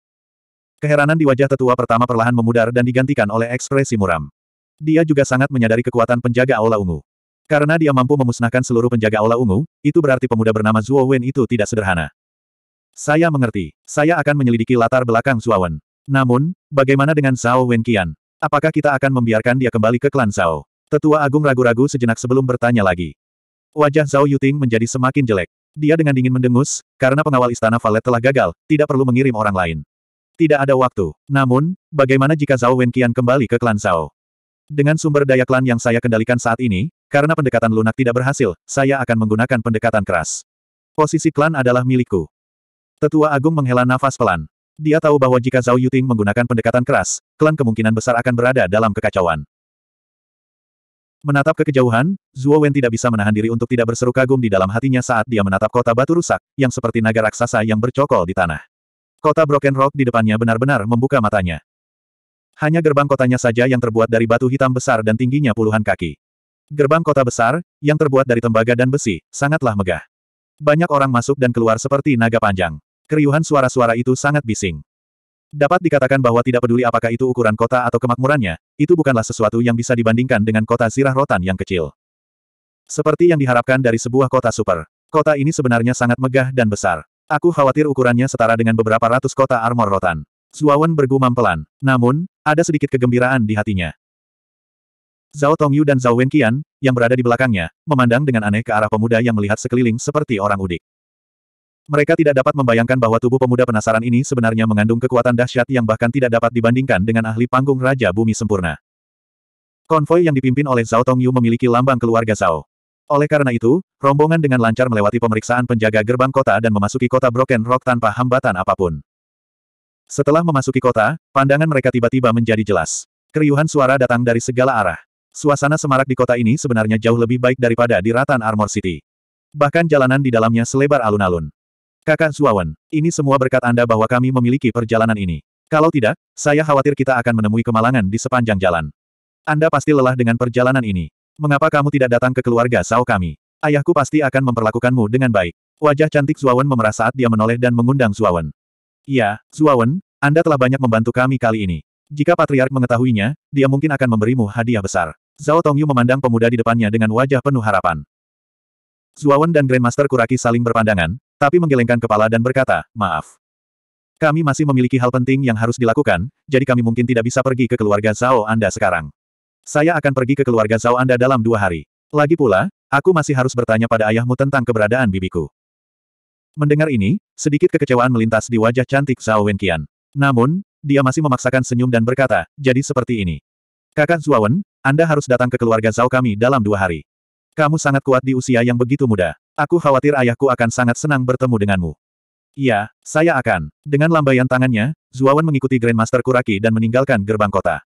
Keheranan di wajah tetua pertama perlahan memudar dan digantikan oleh ekspresi muram. Dia juga sangat menyadari kekuatan penjaga aula ungu. Karena dia mampu memusnahkan seluruh penjaga aula ungu, itu berarti pemuda bernama Zuo Wen itu tidak sederhana. Saya mengerti. Saya akan menyelidiki latar belakang Zuo Wen. Namun, bagaimana dengan Zhao Wenqian? Apakah kita akan membiarkan dia kembali ke klan Zhao? Tetua Agung ragu-ragu sejenak sebelum bertanya lagi. Wajah Zhao Yuting menjadi semakin jelek. Dia dengan dingin mendengus, karena pengawal istana Valet telah gagal, tidak perlu mengirim orang lain. Tidak ada waktu. Namun, bagaimana jika Zhao Wenqian kembali ke klan Zhao? Dengan sumber daya klan yang saya kendalikan saat ini, karena pendekatan lunak tidak berhasil, saya akan menggunakan pendekatan keras. Posisi klan adalah milikku. Tetua Agung menghela nafas pelan. Dia tahu bahwa jika Zhao Yuting menggunakan pendekatan keras, klan kemungkinan besar akan berada dalam kekacauan. Menatap ke kejauhan, Zhuo Wen tidak bisa menahan diri untuk tidak berseru kagum di dalam hatinya saat dia menatap kota batu rusak, yang seperti naga raksasa yang bercokol di tanah. Kota Broken Rock di depannya benar-benar membuka matanya. Hanya gerbang kotanya saja yang terbuat dari batu hitam besar dan tingginya puluhan kaki. Gerbang kota besar, yang terbuat dari tembaga dan besi, sangatlah megah. Banyak orang masuk dan keluar seperti naga panjang. Keriuhan suara-suara itu sangat bising. Dapat dikatakan bahwa tidak peduli apakah itu ukuran kota atau kemakmurannya, itu bukanlah sesuatu yang bisa dibandingkan dengan kota zirah rotan yang kecil. Seperti yang diharapkan dari sebuah kota super, kota ini sebenarnya sangat megah dan besar. Aku khawatir ukurannya setara dengan beberapa ratus kota armor rotan. Zuawan bergumam pelan. Namun, ada sedikit kegembiraan di hatinya. Zhao Tongyu dan Zhao Wenqian, yang berada di belakangnya, memandang dengan aneh ke arah pemuda yang melihat sekeliling seperti orang udik. Mereka tidak dapat membayangkan bahwa tubuh pemuda penasaran ini sebenarnya mengandung kekuatan dahsyat yang bahkan tidak dapat dibandingkan dengan ahli panggung Raja Bumi Sempurna. Konvoi yang dipimpin oleh Zhao Tongyu memiliki lambang keluarga Zhao. Oleh karena itu, rombongan dengan lancar melewati pemeriksaan penjaga gerbang kota dan memasuki kota Broken Rock tanpa hambatan apapun. Setelah memasuki kota, pandangan mereka tiba-tiba menjadi jelas. Keriuhan suara datang dari segala arah. Suasana semarak di kota ini sebenarnya jauh lebih baik daripada di Ratan Armor City. Bahkan jalanan di dalamnya selebar alun-alun. Kakak Suawan, ini semua berkat Anda bahwa kami memiliki perjalanan ini. Kalau tidak, saya khawatir kita akan menemui kemalangan di sepanjang jalan. Anda pasti lelah dengan perjalanan ini. Mengapa kamu tidak datang ke keluarga Sao kami? Ayahku pasti akan memperlakukanmu dengan baik. Wajah cantik Zuawan memerah saat dia menoleh dan mengundang Zuawan. Iya, Zuawan, Anda telah banyak membantu kami kali ini. Jika Patriark mengetahuinya, dia mungkin akan memberimu hadiah besar. Zhao Tongyu memandang pemuda di depannya dengan wajah penuh harapan. Zuawan dan Grandmaster Kuraki saling berpandangan, tapi menggelengkan kepala dan berkata, maaf. Kami masih memiliki hal penting yang harus dilakukan, jadi kami mungkin tidak bisa pergi ke keluarga Zhao Anda sekarang. Saya akan pergi ke keluarga Zhao Anda dalam dua hari. Lagi pula, aku masih harus bertanya pada ayahmu tentang keberadaan bibiku. Mendengar ini, sedikit kekecewaan melintas di wajah cantik Zhao Wenqian. Namun, dia masih memaksakan senyum dan berkata, jadi seperti ini. Kakak Zuawan, Anda harus datang ke keluarga Zhao kami dalam dua hari. Kamu sangat kuat di usia yang begitu muda. Aku khawatir ayahku akan sangat senang bertemu denganmu. Iya, saya akan. Dengan lambaian tangannya, Zuawan mengikuti Grandmaster Kuraki dan meninggalkan gerbang kota.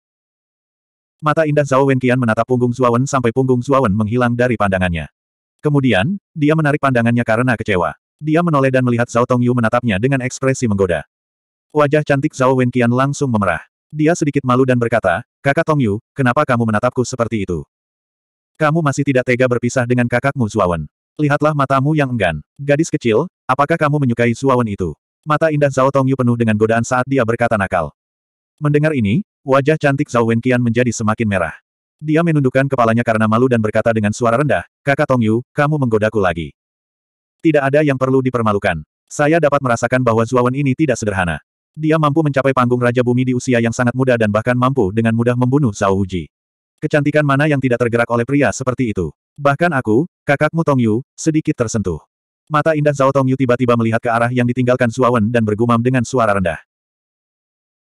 Mata indah Zhao Wenqian menatap punggung Zuawan sampai punggung Zuawan menghilang dari pandangannya. Kemudian, dia menarik pandangannya karena kecewa. Dia menoleh dan melihat Zhao Tongyu menatapnya dengan ekspresi menggoda. Wajah cantik Zhao Wenqian langsung memerah. Dia sedikit malu dan berkata, Kakak Tongyu, kenapa kamu menatapku seperti itu? Kamu masih tidak tega berpisah dengan kakakmu Zuawan. Lihatlah matamu yang enggan. Gadis kecil, apakah kamu menyukai Zuawan itu? Mata indah Zhao Tongyu penuh dengan godaan saat dia berkata nakal. Mendengar ini, Wajah cantik Zhao Wenqian menjadi semakin merah. Dia menundukkan kepalanya karena malu dan berkata dengan suara rendah, Kakak Tong Yu, kamu menggodaku lagi. Tidak ada yang perlu dipermalukan. Saya dapat merasakan bahwa Zuawan ini tidak sederhana. Dia mampu mencapai panggung Raja Bumi di usia yang sangat muda dan bahkan mampu dengan mudah membunuh Zhao Wuji. Kecantikan mana yang tidak tergerak oleh pria seperti itu? Bahkan aku, kakakmu Tong Yu, sedikit tersentuh. Mata indah Zhao Tong Yu tiba-tiba melihat ke arah yang ditinggalkan Zuawan dan bergumam dengan suara rendah.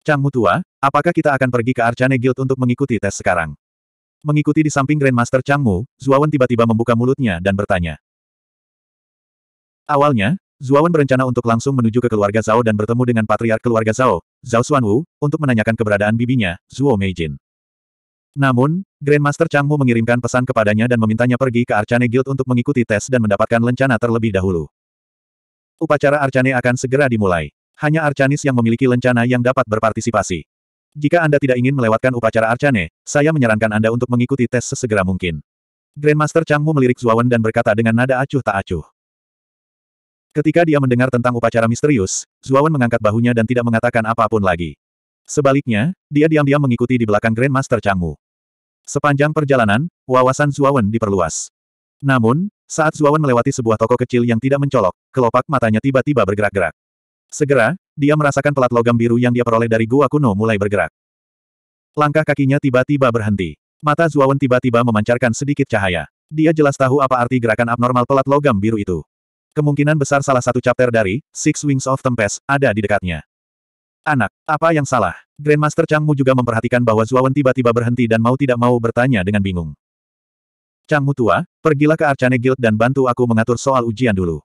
Chang Mutua, apakah kita akan pergi ke Arcane Guild untuk mengikuti tes sekarang? Mengikuti di samping Grandmaster Chang Mu, Zuawan tiba-tiba membuka mulutnya dan bertanya. Awalnya, Zuawan berencana untuk langsung menuju ke keluarga Zhao dan bertemu dengan patriark keluarga Zhao, Zhao Xuanwu, untuk menanyakan keberadaan bibinya, Zuo Meijin. Namun, Grandmaster Chang Mu mengirimkan pesan kepadanya dan memintanya pergi ke Arcane Guild untuk mengikuti tes dan mendapatkan lencana terlebih dahulu. Upacara Arcane akan segera dimulai. Hanya Arcanis yang memiliki lencana yang dapat berpartisipasi. Jika Anda tidak ingin melewatkan upacara Arcane, saya menyarankan Anda untuk mengikuti tes sesegera mungkin. Grandmaster Changmu melirik Zuawan dan berkata dengan nada acuh tak acuh. Ketika dia mendengar tentang upacara misterius, Zuawan mengangkat bahunya dan tidak mengatakan apapun lagi. Sebaliknya, dia diam-diam mengikuti di belakang Grandmaster Changmu. Sepanjang perjalanan, wawasan Zuawan diperluas. Namun, saat Zuawan melewati sebuah toko kecil yang tidak mencolok, kelopak matanya tiba-tiba bergerak-gerak. Segera, dia merasakan pelat logam biru yang dia peroleh dari gua kuno mulai bergerak. Langkah kakinya tiba-tiba berhenti. Mata Zuawan tiba-tiba memancarkan sedikit cahaya. Dia jelas tahu apa arti gerakan abnormal pelat logam biru itu. Kemungkinan besar salah satu chapter dari Six Wings of Tempest ada di dekatnya. Anak, apa yang salah? Grandmaster Changmu juga memperhatikan bahwa Zuawan tiba-tiba berhenti dan mau tidak mau bertanya dengan bingung. Changmu tua, pergilah ke Arcane Guild dan bantu aku mengatur soal ujian dulu.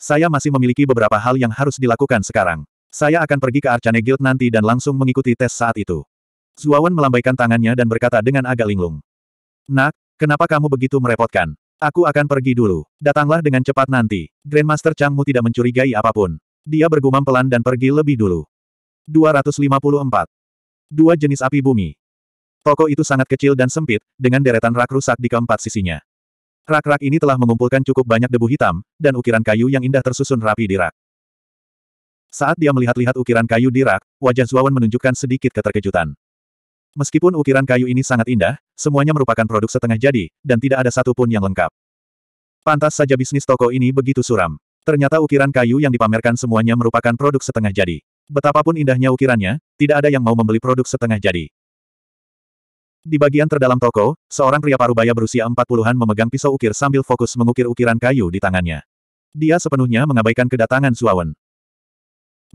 Saya masih memiliki beberapa hal yang harus dilakukan sekarang. Saya akan pergi ke Arcane Guild nanti dan langsung mengikuti tes saat itu. Zuawan melambaikan tangannya dan berkata dengan agak linglung. Nak, kenapa kamu begitu merepotkan? Aku akan pergi dulu. Datanglah dengan cepat nanti. Grandmaster Changmu tidak mencurigai apapun. Dia bergumam pelan dan pergi lebih dulu. 254. Dua jenis api bumi. Toko itu sangat kecil dan sempit, dengan deretan rak rusak di keempat sisinya. Rak-rak ini telah mengumpulkan cukup banyak debu hitam, dan ukiran kayu yang indah tersusun rapi di rak. Saat dia melihat-lihat ukiran kayu di rak, wajah Zuawan menunjukkan sedikit keterkejutan. Meskipun ukiran kayu ini sangat indah, semuanya merupakan produk setengah jadi, dan tidak ada satupun yang lengkap. Pantas saja bisnis toko ini begitu suram. Ternyata ukiran kayu yang dipamerkan semuanya merupakan produk setengah jadi. Betapapun indahnya ukirannya, tidak ada yang mau membeli produk setengah jadi. Di bagian terdalam toko, seorang pria parubaya berusia empat puluhan memegang pisau ukir sambil fokus mengukir ukiran kayu di tangannya. Dia sepenuhnya mengabaikan kedatangan Zuawan.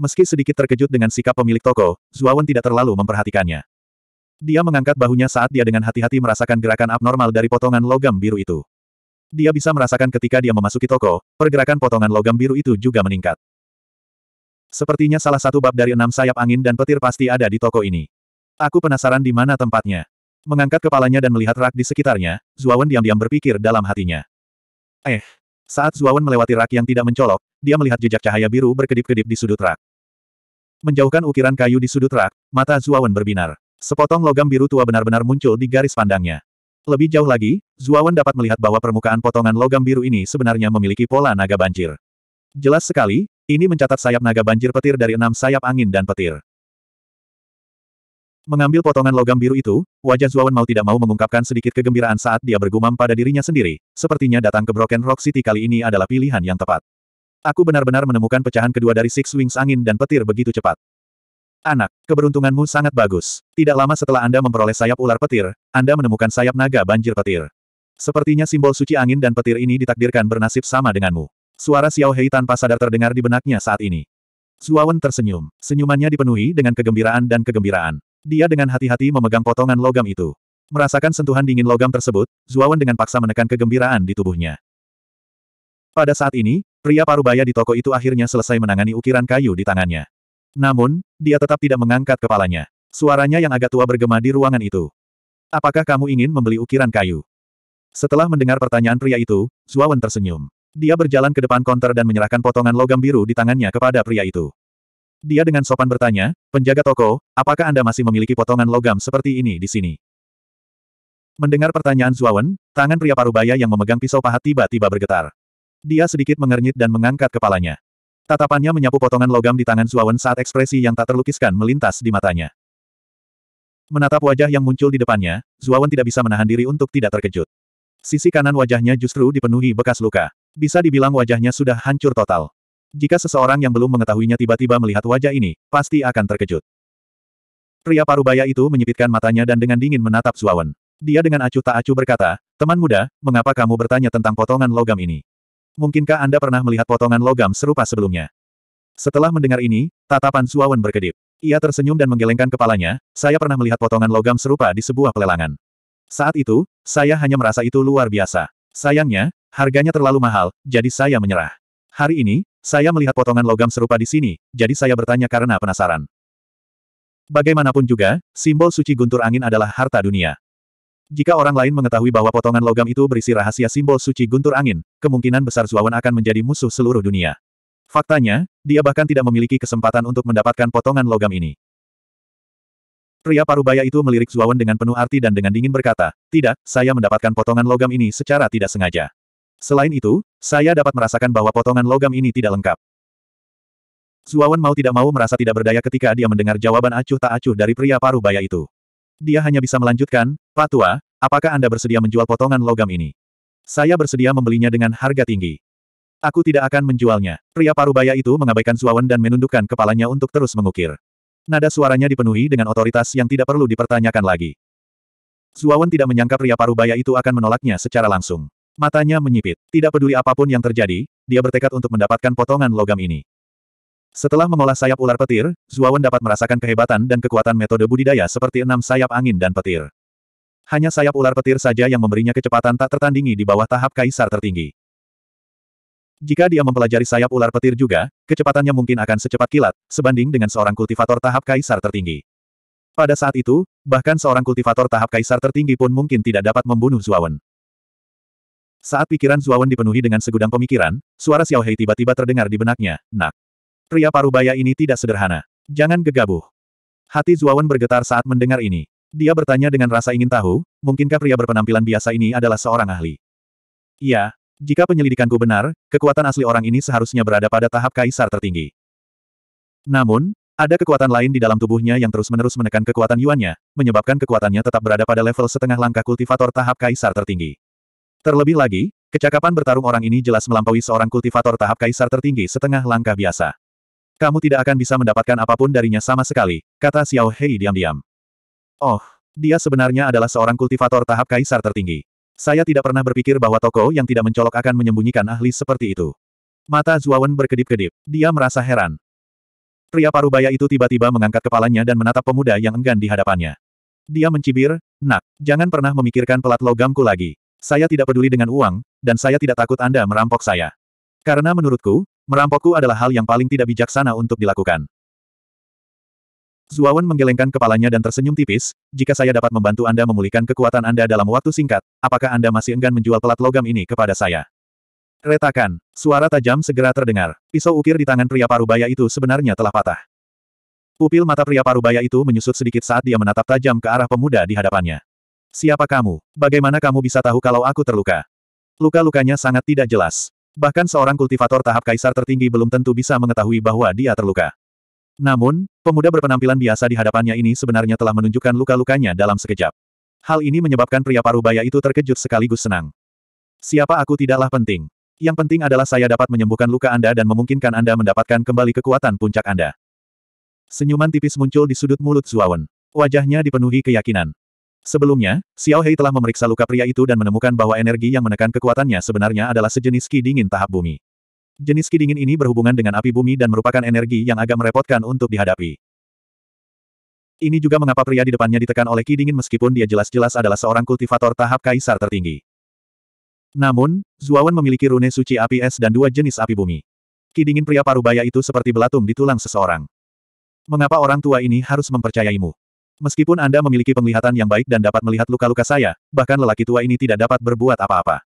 Meski sedikit terkejut dengan sikap pemilik toko, Zuawan tidak terlalu memperhatikannya. Dia mengangkat bahunya saat dia dengan hati-hati merasakan gerakan abnormal dari potongan logam biru itu. Dia bisa merasakan ketika dia memasuki toko, pergerakan potongan logam biru itu juga meningkat. Sepertinya salah satu bab dari enam sayap angin dan petir pasti ada di toko ini. Aku penasaran di mana tempatnya. Mengangkat kepalanya dan melihat rak di sekitarnya, Zuawan diam-diam berpikir dalam hatinya. Eh. Saat Zuawan melewati rak yang tidak mencolok, dia melihat jejak cahaya biru berkedip-kedip di sudut rak. Menjauhkan ukiran kayu di sudut rak, mata Zuawan berbinar. Sepotong logam biru tua benar-benar muncul di garis pandangnya. Lebih jauh lagi, Zuawan dapat melihat bahwa permukaan potongan logam biru ini sebenarnya memiliki pola naga banjir. Jelas sekali, ini mencatat sayap naga banjir petir dari enam sayap angin dan petir. Mengambil potongan logam biru itu, wajah Zuawan mau tidak mau mengungkapkan sedikit kegembiraan saat dia bergumam pada dirinya sendiri, sepertinya datang ke Broken Rock City kali ini adalah pilihan yang tepat. Aku benar-benar menemukan pecahan kedua dari Six Wings angin dan petir begitu cepat. Anak, keberuntunganmu sangat bagus. Tidak lama setelah Anda memperoleh sayap ular petir, Anda menemukan sayap naga banjir petir. Sepertinya simbol suci angin dan petir ini ditakdirkan bernasib sama denganmu. Suara Xiao Hei tanpa sadar terdengar di benaknya saat ini. Zuawan tersenyum. Senyumannya dipenuhi dengan kegembiraan dan kegembiraan. Dia dengan hati-hati memegang potongan logam itu. Merasakan sentuhan dingin logam tersebut, Zuawan dengan paksa menekan kegembiraan di tubuhnya. Pada saat ini, pria parubaya di toko itu akhirnya selesai menangani ukiran kayu di tangannya. Namun, dia tetap tidak mengangkat kepalanya. Suaranya yang agak tua bergema di ruangan itu. Apakah kamu ingin membeli ukiran kayu? Setelah mendengar pertanyaan pria itu, Zuawan tersenyum. Dia berjalan ke depan konter dan menyerahkan potongan logam biru di tangannya kepada pria itu. Dia dengan sopan bertanya, penjaga toko, apakah Anda masih memiliki potongan logam seperti ini di sini? Mendengar pertanyaan Zuawan, tangan pria parubaya yang memegang pisau pahat tiba-tiba bergetar. Dia sedikit mengernyit dan mengangkat kepalanya. Tatapannya menyapu potongan logam di tangan Zuawan saat ekspresi yang tak terlukiskan melintas di matanya. Menatap wajah yang muncul di depannya, Zuawan tidak bisa menahan diri untuk tidak terkejut. Sisi kanan wajahnya justru dipenuhi bekas luka. Bisa dibilang wajahnya sudah hancur total. Jika seseorang yang belum mengetahuinya tiba-tiba melihat wajah ini, pasti akan terkejut. Pria parubaya itu menyipitkan matanya dan dengan dingin menatap Zuawan. Dia dengan acuh tak acuh berkata, Teman muda, mengapa kamu bertanya tentang potongan logam ini? Mungkinkah Anda pernah melihat potongan logam serupa sebelumnya? Setelah mendengar ini, tatapan Zuawan berkedip. Ia tersenyum dan menggelengkan kepalanya, saya pernah melihat potongan logam serupa di sebuah pelelangan. Saat itu, saya hanya merasa itu luar biasa. Sayangnya, harganya terlalu mahal, jadi saya menyerah. Hari ini, saya melihat potongan logam serupa di sini, jadi saya bertanya karena penasaran. Bagaimanapun juga, simbol suci guntur angin adalah harta dunia. Jika orang lain mengetahui bahwa potongan logam itu berisi rahasia simbol suci guntur angin, kemungkinan besar Zuawan akan menjadi musuh seluruh dunia. Faktanya, dia bahkan tidak memiliki kesempatan untuk mendapatkan potongan logam ini. Pria parubaya itu melirik Zuawan dengan penuh arti dan dengan dingin berkata, Tidak, saya mendapatkan potongan logam ini secara tidak sengaja. Selain itu, saya dapat merasakan bahwa potongan logam ini tidak lengkap. Zuawan mau tidak mau merasa tidak berdaya ketika dia mendengar jawaban acuh tak acuh dari pria paruh baya itu. Dia hanya bisa melanjutkan, Pak Tua, apakah Anda bersedia menjual potongan logam ini? Saya bersedia membelinya dengan harga tinggi. Aku tidak akan menjualnya. Pria paruh baya itu mengabaikan Zuawan dan menundukkan kepalanya untuk terus mengukir. Nada suaranya dipenuhi dengan otoritas yang tidak perlu dipertanyakan lagi. Zuawan tidak menyangka pria paruh baya itu akan menolaknya secara langsung. Matanya menyipit. Tidak peduli apapun yang terjadi, dia bertekad untuk mendapatkan potongan logam ini. Setelah mengolah sayap ular petir, Zuawan dapat merasakan kehebatan dan kekuatan metode budidaya seperti enam sayap angin dan petir. Hanya sayap ular petir saja yang memberinya kecepatan tak tertandingi di bawah tahap kaisar tertinggi. Jika dia mempelajari sayap ular petir juga, kecepatannya mungkin akan secepat kilat, sebanding dengan seorang kultivator tahap kaisar tertinggi. Pada saat itu, bahkan seorang kultivator tahap kaisar tertinggi pun mungkin tidak dapat membunuh Zuawan. Saat pikiran Zuawan dipenuhi dengan segudang pemikiran, suara Xiao Hei tiba-tiba terdengar di benaknya, nak. Pria parubaya ini tidak sederhana. Jangan gegabah. Hati Zuawan bergetar saat mendengar ini. Dia bertanya dengan rasa ingin tahu, mungkinkah pria berpenampilan biasa ini adalah seorang ahli? Iya, jika penyelidikanku benar, kekuatan asli orang ini seharusnya berada pada tahap kaisar tertinggi. Namun, ada kekuatan lain di dalam tubuhnya yang terus-menerus menekan kekuatan Yuannya, menyebabkan kekuatannya tetap berada pada level setengah langkah kultivator tahap kaisar tertinggi. Terlebih lagi, kecakapan bertarung orang ini jelas melampaui seorang kultivator tahap kaisar tertinggi setengah langkah biasa. Kamu tidak akan bisa mendapatkan apapun darinya sama sekali, kata Xiao Hei diam-diam. Oh, dia sebenarnya adalah seorang kultivator tahap kaisar tertinggi. Saya tidak pernah berpikir bahwa toko yang tidak mencolok akan menyembunyikan ahli seperti itu. Mata Zuawan berkedip-kedip. Dia merasa heran. Pria parubaya itu tiba-tiba mengangkat kepalanya dan menatap pemuda yang enggan di hadapannya. Dia mencibir, Nak, jangan pernah memikirkan pelat logamku lagi. Saya tidak peduli dengan uang, dan saya tidak takut Anda merampok saya. Karena menurutku, merampokku adalah hal yang paling tidak bijaksana untuk dilakukan. Zuawan menggelengkan kepalanya dan tersenyum tipis, jika saya dapat membantu Anda memulihkan kekuatan Anda dalam waktu singkat, apakah Anda masih enggan menjual pelat logam ini kepada saya? Retakan, suara tajam segera terdengar. Pisau ukir di tangan pria parubaya itu sebenarnya telah patah. Pupil mata pria parubaya itu menyusut sedikit saat dia menatap tajam ke arah pemuda di hadapannya. Siapa kamu? Bagaimana kamu bisa tahu kalau aku terluka? Luka-lukanya sangat tidak jelas. Bahkan seorang kultivator tahap kaisar tertinggi belum tentu bisa mengetahui bahwa dia terluka. Namun, pemuda berpenampilan biasa di hadapannya ini sebenarnya telah menunjukkan luka-lukanya dalam sekejap. Hal ini menyebabkan pria parubaya itu terkejut sekaligus senang. Siapa aku tidaklah penting. Yang penting adalah saya dapat menyembuhkan luka Anda dan memungkinkan Anda mendapatkan kembali kekuatan puncak Anda. Senyuman tipis muncul di sudut mulut Zuawan. Wajahnya dipenuhi keyakinan. Sebelumnya, Xiao Hei telah memeriksa luka pria itu dan menemukan bahwa energi yang menekan kekuatannya sebenarnya adalah sejenis ki dingin tahap bumi. Jenis ki dingin ini berhubungan dengan api bumi dan merupakan energi yang agak merepotkan untuk dihadapi. Ini juga mengapa pria di depannya ditekan oleh ki dingin meskipun dia jelas-jelas adalah seorang kultivator tahap kaisar tertinggi. Namun, Zuawan memiliki rune suci api es dan dua jenis api bumi. Ki dingin pria parubaya itu seperti belatung di tulang seseorang. Mengapa orang tua ini harus mempercayaimu? Meskipun Anda memiliki penglihatan yang baik dan dapat melihat luka-luka saya, bahkan lelaki tua ini tidak dapat berbuat apa-apa.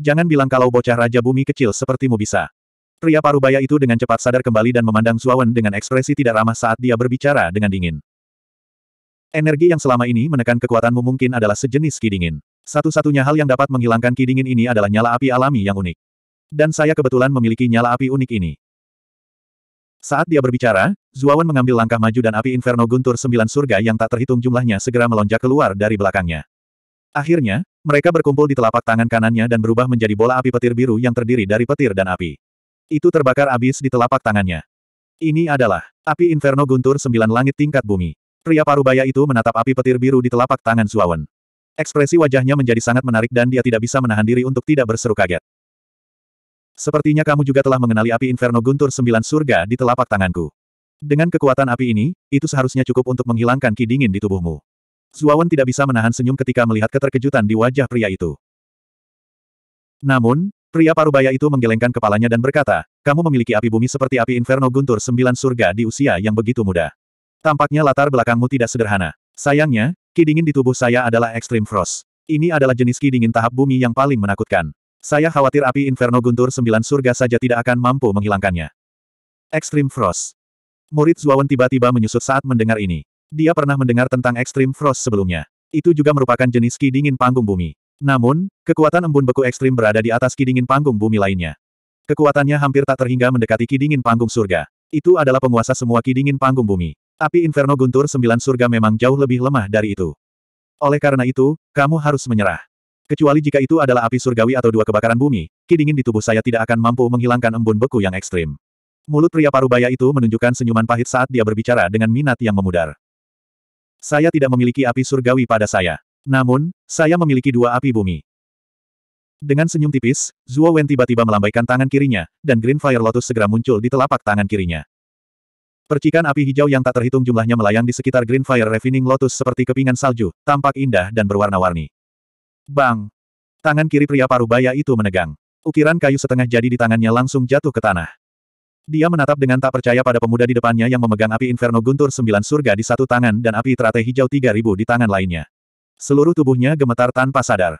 Jangan bilang kalau bocah Raja Bumi kecil sepertimu bisa. Pria parubaya itu dengan cepat sadar kembali dan memandang Zuawan dengan ekspresi tidak ramah saat dia berbicara dengan dingin. Energi yang selama ini menekan kekuatanmu mungkin adalah sejenis ki dingin. Satu-satunya hal yang dapat menghilangkan ki dingin ini adalah nyala api alami yang unik. Dan saya kebetulan memiliki nyala api unik ini. Saat dia berbicara, Zuawan mengambil langkah maju dan api Inferno Guntur Sembilan Surga yang tak terhitung jumlahnya segera melonjak keluar dari belakangnya. Akhirnya, mereka berkumpul di telapak tangan kanannya dan berubah menjadi bola api petir biru yang terdiri dari petir dan api. Itu terbakar abis di telapak tangannya. Ini adalah api Inferno Guntur Sembilan Langit Tingkat Bumi. Pria parubaya itu menatap api petir biru di telapak tangan Zuawan. Ekspresi wajahnya menjadi sangat menarik dan dia tidak bisa menahan diri untuk tidak berseru kaget. Sepertinya kamu juga telah mengenali api Inferno Guntur Sembilan Surga di telapak tanganku. Dengan kekuatan api ini, itu seharusnya cukup untuk menghilangkan ki dingin di tubuhmu. Zuawan tidak bisa menahan senyum ketika melihat keterkejutan di wajah pria itu. Namun, pria parubaya itu menggelengkan kepalanya dan berkata, kamu memiliki api bumi seperti api Inferno Guntur Sembilan Surga di usia yang begitu muda. Tampaknya latar belakangmu tidak sederhana. Sayangnya, ki dingin di tubuh saya adalah ekstrim Frost. Ini adalah jenis ki dingin tahap bumi yang paling menakutkan. Saya khawatir api Inferno Guntur Sembilan Surga saja tidak akan mampu menghilangkannya. Extreme Frost. Murid Zuawan tiba-tiba menyusut saat mendengar ini. Dia pernah mendengar tentang Extreme Frost sebelumnya. Itu juga merupakan jenis ki dingin panggung bumi. Namun, kekuatan embun beku ekstrim berada di atas ki dingin panggung bumi lainnya. Kekuatannya hampir tak terhingga mendekati ki dingin panggung surga. Itu adalah penguasa semua ki dingin panggung bumi. Api Inferno Guntur Sembilan Surga memang jauh lebih lemah dari itu. Oleh karena itu, kamu harus menyerah. Kecuali jika itu adalah api surgawi atau dua kebakaran bumi, ki dingin di tubuh saya tidak akan mampu menghilangkan embun beku yang ekstrim. Mulut pria parubaya itu menunjukkan senyuman pahit saat dia berbicara dengan minat yang memudar. Saya tidak memiliki api surgawi pada saya. Namun, saya memiliki dua api bumi. Dengan senyum tipis, Zuo Wen tiba-tiba melambaikan tangan kirinya, dan Green Fire Lotus segera muncul di telapak tangan kirinya. Percikan api hijau yang tak terhitung jumlahnya melayang di sekitar Green Fire Refining Lotus seperti kepingan salju, tampak indah dan berwarna-warni. Bang! Tangan kiri pria parubaya itu menegang. Ukiran kayu setengah jadi di tangannya langsung jatuh ke tanah. Dia menatap dengan tak percaya pada pemuda di depannya yang memegang api Inferno Guntur sembilan surga di satu tangan dan api teratai hijau tiga ribu di tangan lainnya. Seluruh tubuhnya gemetar tanpa sadar.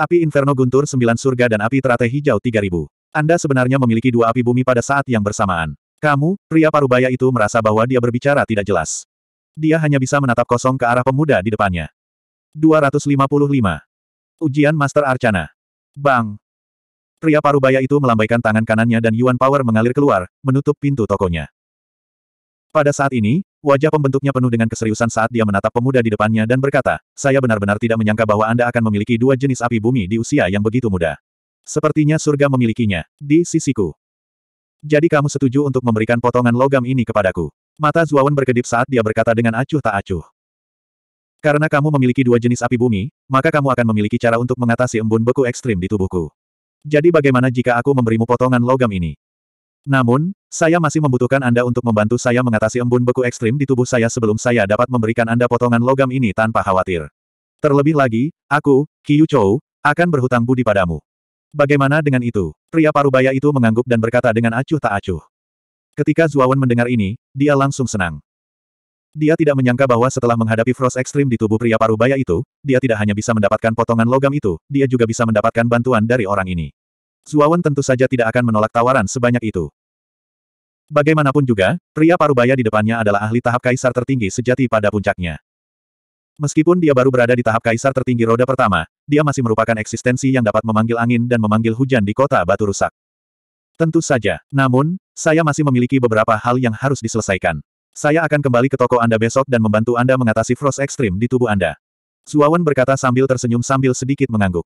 Api Inferno Guntur sembilan surga dan api teratai hijau tiga ribu. Anda sebenarnya memiliki dua api bumi pada saat yang bersamaan. Kamu, pria parubaya itu merasa bahwa dia berbicara tidak jelas. Dia hanya bisa menatap kosong ke arah pemuda di depannya. 255. Ujian Master Arcana. Bang! Pria parubaya itu melambaikan tangan kanannya dan Yuan Power mengalir keluar, menutup pintu tokonya. Pada saat ini, wajah pembentuknya penuh dengan keseriusan saat dia menatap pemuda di depannya dan berkata, saya benar-benar tidak menyangka bahwa Anda akan memiliki dua jenis api bumi di usia yang begitu muda. Sepertinya surga memilikinya, di sisiku. Jadi kamu setuju untuk memberikan potongan logam ini kepadaku. Mata Zuawan berkedip saat dia berkata dengan acuh tak acuh. Karena kamu memiliki dua jenis api bumi, maka kamu akan memiliki cara untuk mengatasi embun beku ekstrim di tubuhku. Jadi bagaimana jika aku memberimu potongan logam ini? Namun, saya masih membutuhkan Anda untuk membantu saya mengatasi embun beku ekstrim di tubuh saya sebelum saya dapat memberikan Anda potongan logam ini tanpa khawatir. Terlebih lagi, aku, Kiyu Chou, akan berhutang budi padamu. Bagaimana dengan itu? Pria parubaya itu mengangguk dan berkata dengan acuh tak acuh. Ketika Zuawan mendengar ini, dia langsung senang. Dia tidak menyangka bahwa setelah menghadapi frost ekstrim di tubuh pria parubaya itu, dia tidak hanya bisa mendapatkan potongan logam itu, dia juga bisa mendapatkan bantuan dari orang ini. Zuawan tentu saja tidak akan menolak tawaran sebanyak itu. Bagaimanapun juga, pria parubaya di depannya adalah ahli tahap kaisar tertinggi sejati pada puncaknya. Meskipun dia baru berada di tahap kaisar tertinggi roda pertama, dia masih merupakan eksistensi yang dapat memanggil angin dan memanggil hujan di kota batu rusak. Tentu saja, namun, saya masih memiliki beberapa hal yang harus diselesaikan. Saya akan kembali ke toko Anda besok dan membantu Anda mengatasi frost ekstrim di tubuh Anda. Suawan berkata sambil tersenyum sambil sedikit mengangguk.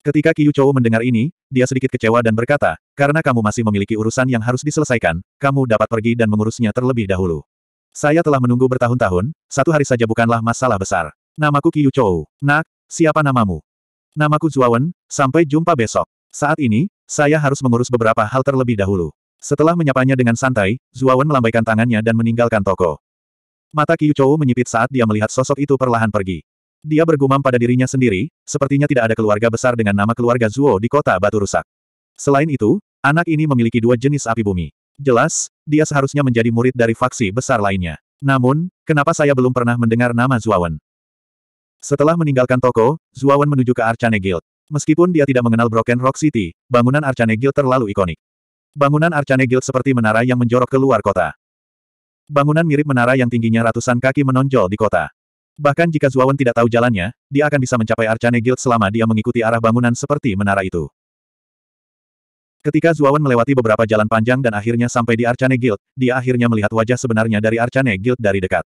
Ketika Kiyu Chou mendengar ini, dia sedikit kecewa dan berkata, karena kamu masih memiliki urusan yang harus diselesaikan, kamu dapat pergi dan mengurusnya terlebih dahulu. Saya telah menunggu bertahun-tahun, satu hari saja bukanlah masalah besar. Namaku Kiyu Chou. Nak, siapa namamu? Namaku Zuawan, sampai jumpa besok. Saat ini, saya harus mengurus beberapa hal terlebih dahulu. Setelah menyapanya dengan santai, Zuawan melambaikan tangannya dan meninggalkan toko. Mata Qiu Chou menyipit saat dia melihat sosok itu perlahan pergi. Dia bergumam pada dirinya sendiri, sepertinya tidak ada keluarga besar dengan nama keluarga Zuo di kota batu rusak. Selain itu, anak ini memiliki dua jenis api bumi. Jelas, dia seharusnya menjadi murid dari faksi besar lainnya. Namun, kenapa saya belum pernah mendengar nama Zuawan? Setelah meninggalkan toko, Zuawan menuju ke Arcane Guild. Meskipun dia tidak mengenal Broken Rock City, bangunan Arcane Guild terlalu ikonik. Bangunan Arcane Guild seperti menara yang menjorok ke luar kota. Bangunan mirip menara yang tingginya ratusan kaki menonjol di kota. Bahkan jika Zuawan tidak tahu jalannya, dia akan bisa mencapai Arcane Guild selama dia mengikuti arah bangunan seperti menara itu. Ketika Zuawan melewati beberapa jalan panjang dan akhirnya sampai di Arcane Guild, dia akhirnya melihat wajah sebenarnya dari Arcane Guild dari dekat.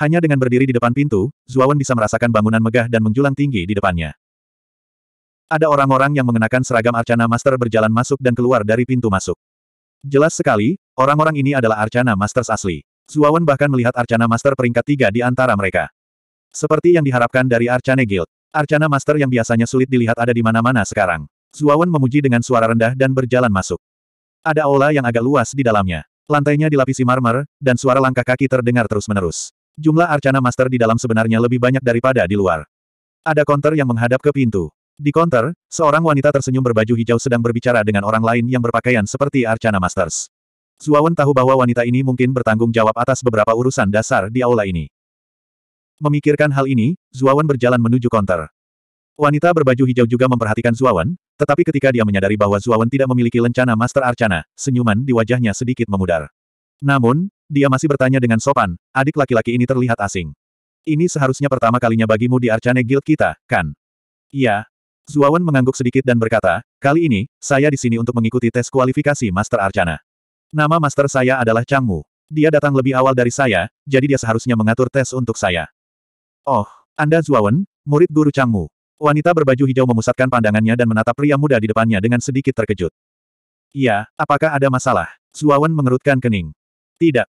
Hanya dengan berdiri di depan pintu, Zuawan bisa merasakan bangunan megah dan menjulang tinggi di depannya. Ada orang-orang yang mengenakan seragam Arcana Master berjalan masuk dan keluar dari pintu masuk. Jelas sekali, orang-orang ini adalah Arcana Masters asli. Zuawan bahkan melihat Arcana Master peringkat tiga di antara mereka. Seperti yang diharapkan dari Arcane Guild, Arcana Master yang biasanya sulit dilihat ada di mana-mana sekarang. Zuawan memuji dengan suara rendah dan berjalan masuk. Ada aula yang agak luas di dalamnya. Lantainya dilapisi marmer, dan suara langkah kaki terdengar terus-menerus. Jumlah Arcana Master di dalam sebenarnya lebih banyak daripada di luar. Ada konter yang menghadap ke pintu. Di konter, seorang wanita tersenyum berbaju hijau sedang berbicara dengan orang lain yang berpakaian seperti Arcana Masters. Zuawan tahu bahwa wanita ini mungkin bertanggung jawab atas beberapa urusan dasar di aula ini. Memikirkan hal ini, Zuawan berjalan menuju konter. Wanita berbaju hijau juga memperhatikan Zuawan, tetapi ketika dia menyadari bahwa Zuawan tidak memiliki lencana Master Arcana, senyuman di wajahnya sedikit memudar. Namun, dia masih bertanya dengan sopan, adik laki-laki ini terlihat asing. Ini seharusnya pertama kalinya bagimu di Arcane Guild kita, kan? Iya, Zuawan mengangguk sedikit dan berkata, kali ini, saya di sini untuk mengikuti tes kualifikasi Master Arcana. Nama Master saya adalah Chang Mu. Dia datang lebih awal dari saya, jadi dia seharusnya mengatur tes untuk saya. Oh, Anda Zuawan, murid guru Chang Mu. Wanita berbaju hijau memusatkan pandangannya dan menatap pria muda di depannya dengan sedikit terkejut. Iya, apakah ada masalah? Zuawan mengerutkan kening. Tidak.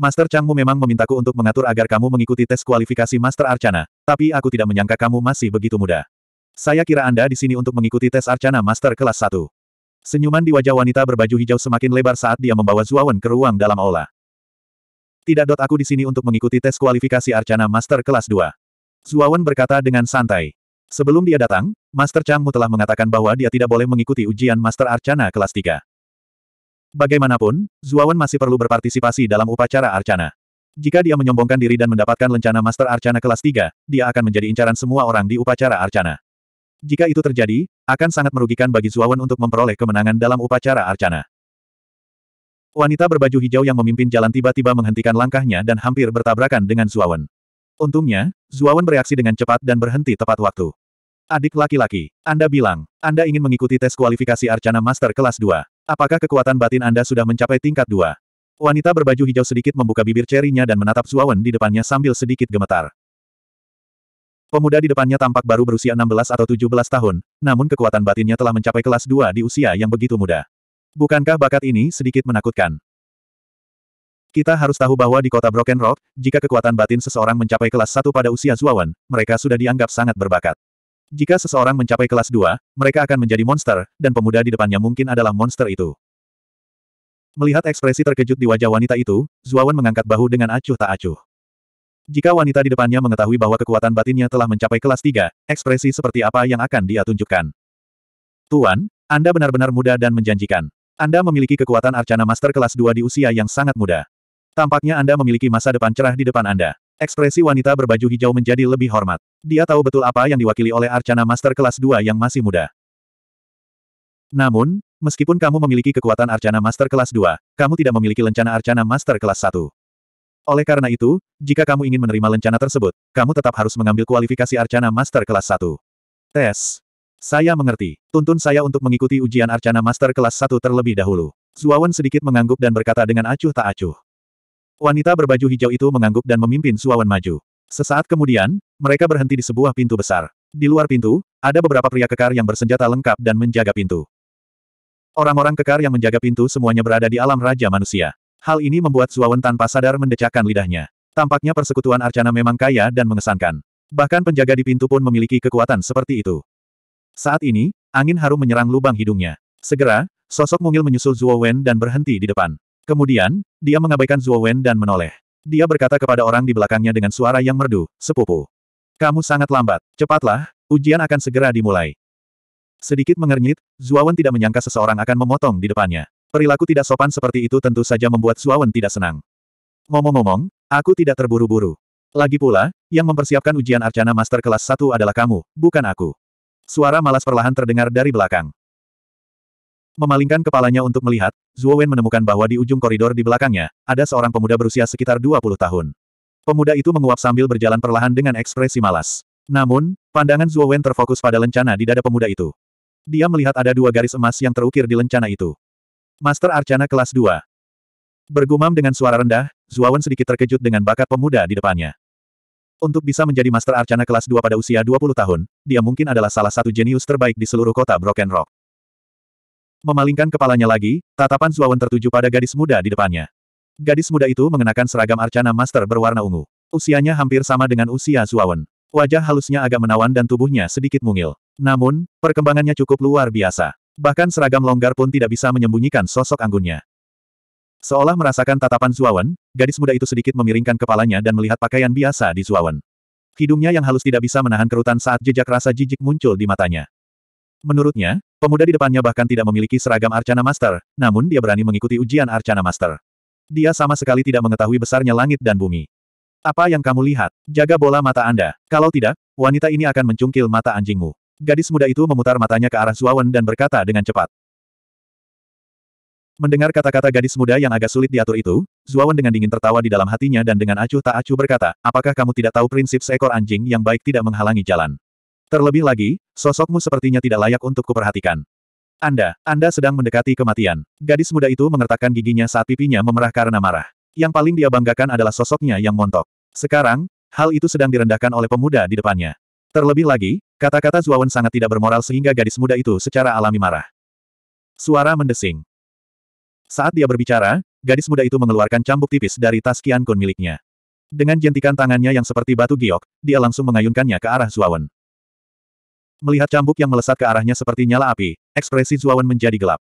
Master Changmu memang memintaku untuk mengatur agar kamu mengikuti tes kualifikasi Master Arcana, tapi aku tidak menyangka kamu masih begitu muda. Saya kira Anda di sini untuk mengikuti tes Arcana Master kelas 1. Senyuman di wajah wanita berbaju hijau semakin lebar saat dia membawa Zuawan ke ruang dalam aula. Tidak dot aku di sini untuk mengikuti tes kualifikasi Arcana Master kelas 2. Zuawan berkata dengan santai. Sebelum dia datang, Master Changmu telah mengatakan bahwa dia tidak boleh mengikuti ujian Master Arcana kelas 3. Bagaimanapun, Zuawan masih perlu berpartisipasi dalam upacara Arcana. Jika dia menyombongkan diri dan mendapatkan lencana Master Arcana kelas 3, dia akan menjadi incaran semua orang di upacara Arcana. Jika itu terjadi, akan sangat merugikan bagi Zuawan untuk memperoleh kemenangan dalam upacara Arcana. Wanita berbaju hijau yang memimpin jalan tiba-tiba menghentikan langkahnya dan hampir bertabrakan dengan Zuawan. Untungnya, Zuawan bereaksi dengan cepat dan berhenti tepat waktu. Adik laki-laki, Anda bilang, Anda ingin mengikuti tes kualifikasi Arcana Master kelas 2. Apakah kekuatan batin Anda sudah mencapai tingkat 2? Wanita berbaju hijau sedikit membuka bibir cerinya dan menatap Zuawan di depannya sambil sedikit gemetar. Pemuda di depannya tampak baru berusia 16 atau 17 tahun, namun kekuatan batinnya telah mencapai kelas 2 di usia yang begitu muda. Bukankah bakat ini sedikit menakutkan? Kita harus tahu bahwa di kota Broken Rock, jika kekuatan batin seseorang mencapai kelas 1 pada usia Zuawan, mereka sudah dianggap sangat berbakat. Jika seseorang mencapai kelas 2, mereka akan menjadi monster, dan pemuda di depannya mungkin adalah monster itu. Melihat ekspresi terkejut di wajah wanita itu, Zuawan mengangkat bahu dengan acuh tak acuh. Jika wanita di depannya mengetahui bahwa kekuatan batinnya telah mencapai kelas 3, ekspresi seperti apa yang akan dia tunjukkan? Tuan, Anda benar-benar muda dan menjanjikan. Anda memiliki kekuatan Arcana Master kelas 2 di usia yang sangat muda. Tampaknya Anda memiliki masa depan cerah di depan Anda. Ekspresi wanita berbaju hijau menjadi lebih hormat. Dia tahu betul apa yang diwakili oleh Arcana Master kelas 2 yang masih muda. Namun, meskipun kamu memiliki kekuatan Arcana Master kelas 2, kamu tidak memiliki lencana Arcana Master kelas 1. Oleh karena itu, jika kamu ingin menerima lencana tersebut, kamu tetap harus mengambil kualifikasi Arcana Master kelas 1. Tes. Saya mengerti. Tuntun saya untuk mengikuti ujian Arcana Master kelas 1 terlebih dahulu. Suawan sedikit mengangguk dan berkata dengan acuh tak acuh. Wanita berbaju hijau itu mengangguk dan memimpin Suawan maju. Sesaat kemudian, mereka berhenti di sebuah pintu besar. Di luar pintu, ada beberapa pria kekar yang bersenjata lengkap dan menjaga pintu. Orang-orang kekar yang menjaga pintu semuanya berada di alam Raja Manusia. Hal ini membuat Zuawan tanpa sadar mendecakkan lidahnya. Tampaknya persekutuan Arcana memang kaya dan mengesankan. Bahkan penjaga di pintu pun memiliki kekuatan seperti itu. Saat ini, angin harum menyerang lubang hidungnya. Segera, sosok mungil menyusul Zuo Wen dan berhenti di depan. Kemudian, dia mengabaikan Zuo Wen dan menoleh. Dia berkata kepada orang di belakangnya dengan suara yang merdu, sepupu. Kamu sangat lambat, cepatlah, ujian akan segera dimulai. Sedikit mengernyit, Zuawan tidak menyangka seseorang akan memotong di depannya. Perilaku tidak sopan seperti itu tentu saja membuat Suawen tidak senang. Ngomong-ngomong, aku tidak terburu-buru. Lagi pula, yang mempersiapkan ujian Arcana Master kelas 1 adalah kamu, bukan aku. Suara malas perlahan terdengar dari belakang. Memalingkan kepalanya untuk melihat, Zuo Wen menemukan bahwa di ujung koridor di belakangnya, ada seorang pemuda berusia sekitar 20 tahun. Pemuda itu menguap sambil berjalan perlahan dengan ekspresi malas. Namun, pandangan Zuo Wen terfokus pada lencana di dada pemuda itu. Dia melihat ada dua garis emas yang terukir di lencana itu. Master Arcana kelas 2. Bergumam dengan suara rendah, Zuawan sedikit terkejut dengan bakat pemuda di depannya. Untuk bisa menjadi Master Arcana kelas 2 pada usia 20 tahun, dia mungkin adalah salah satu jenius terbaik di seluruh kota Broken Rock. Memalingkan kepalanya lagi, tatapan Zuawan tertuju pada gadis muda di depannya. Gadis muda itu mengenakan seragam Arcana Master berwarna ungu. Usianya hampir sama dengan usia Zuawan. Wajah halusnya agak menawan dan tubuhnya sedikit mungil. Namun, perkembangannya cukup luar biasa. Bahkan seragam longgar pun tidak bisa menyembunyikan sosok anggunnya. Seolah merasakan tatapan Zuawan, gadis muda itu sedikit memiringkan kepalanya dan melihat pakaian biasa di Zuawan. Hidungnya yang halus tidak bisa menahan kerutan saat jejak rasa jijik muncul di matanya. Menurutnya, pemuda di depannya bahkan tidak memiliki seragam Arcana Master, namun dia berani mengikuti ujian Arcana Master. Dia sama sekali tidak mengetahui besarnya langit dan bumi. Apa yang kamu lihat? Jaga bola mata Anda. Kalau tidak, wanita ini akan mencungkil mata anjingmu. Gadis muda itu memutar matanya ke arah Zuawan dan berkata dengan cepat. Mendengar kata-kata gadis muda yang agak sulit diatur itu, Zuawan dengan dingin tertawa di dalam hatinya dan dengan acuh tak acuh berkata, apakah kamu tidak tahu prinsip seekor anjing yang baik tidak menghalangi jalan? Terlebih lagi, sosokmu sepertinya tidak layak untuk kuperhatikan. Anda, Anda sedang mendekati kematian. Gadis muda itu mengertakkan giginya saat pipinya memerah karena marah. Yang paling dia banggakan adalah sosoknya yang montok. Sekarang, hal itu sedang direndahkan oleh pemuda di depannya. Terlebih lagi, kata-kata Zuawan sangat tidak bermoral sehingga gadis muda itu secara alami marah. Suara mendesing. Saat dia berbicara, gadis muda itu mengeluarkan cambuk tipis dari tas kian Kun miliknya. Dengan jentikan tangannya yang seperti batu giok, dia langsung mengayunkannya ke arah Zuawan. Melihat cambuk yang melesat ke arahnya seperti nyala api, ekspresi Zuawan menjadi gelap.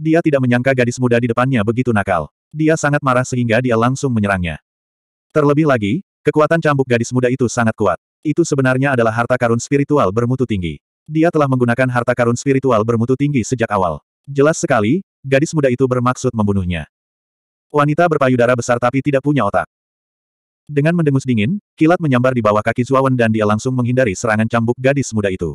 Dia tidak menyangka gadis muda di depannya begitu nakal. Dia sangat marah sehingga dia langsung menyerangnya. Terlebih lagi, kekuatan cambuk gadis muda itu sangat kuat. Itu sebenarnya adalah harta karun spiritual bermutu tinggi. Dia telah menggunakan harta karun spiritual bermutu tinggi sejak awal. Jelas sekali, gadis muda itu bermaksud membunuhnya. Wanita berpayudara besar tapi tidak punya otak. Dengan mendengus dingin, kilat menyambar di bawah kaki Zuawan dan dia langsung menghindari serangan cambuk gadis muda itu.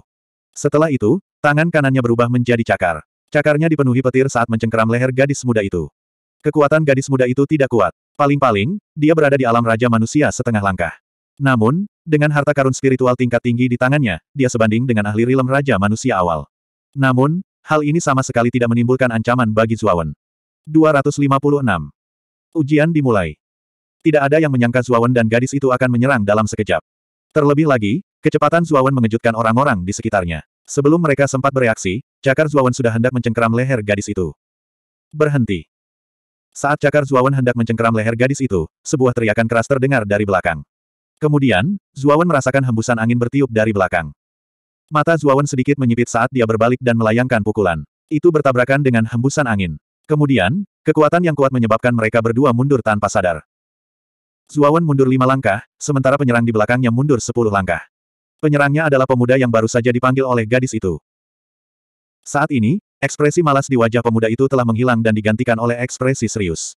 Setelah itu, tangan kanannya berubah menjadi cakar. Cakarnya dipenuhi petir saat mencengkeram leher gadis muda itu. Kekuatan gadis muda itu tidak kuat. Paling-paling, dia berada di alam raja manusia setengah langkah. Namun, dengan harta karun spiritual tingkat tinggi di tangannya, dia sebanding dengan ahli rilem Raja Manusia Awal. Namun, hal ini sama sekali tidak menimbulkan ancaman bagi Zuawan. 256. Ujian dimulai. Tidak ada yang menyangka Zuawan dan gadis itu akan menyerang dalam sekejap. Terlebih lagi, kecepatan Zuawan mengejutkan orang-orang di sekitarnya. Sebelum mereka sempat bereaksi, cakar Zuawan sudah hendak mencengkeram leher gadis itu. Berhenti. Saat cakar Zuawan hendak mencengkeram leher gadis itu, sebuah teriakan keras terdengar dari belakang. Kemudian, Zuawan merasakan hembusan angin bertiup dari belakang. Mata Zuawan sedikit menyipit saat dia berbalik dan melayangkan pukulan. Itu bertabrakan dengan hembusan angin. Kemudian, kekuatan yang kuat menyebabkan mereka berdua mundur tanpa sadar. Zuawan mundur lima langkah, sementara penyerang di belakangnya mundur sepuluh langkah. Penyerangnya adalah pemuda yang baru saja dipanggil oleh gadis itu. Saat ini, ekspresi malas di wajah pemuda itu telah menghilang dan digantikan oleh ekspresi serius.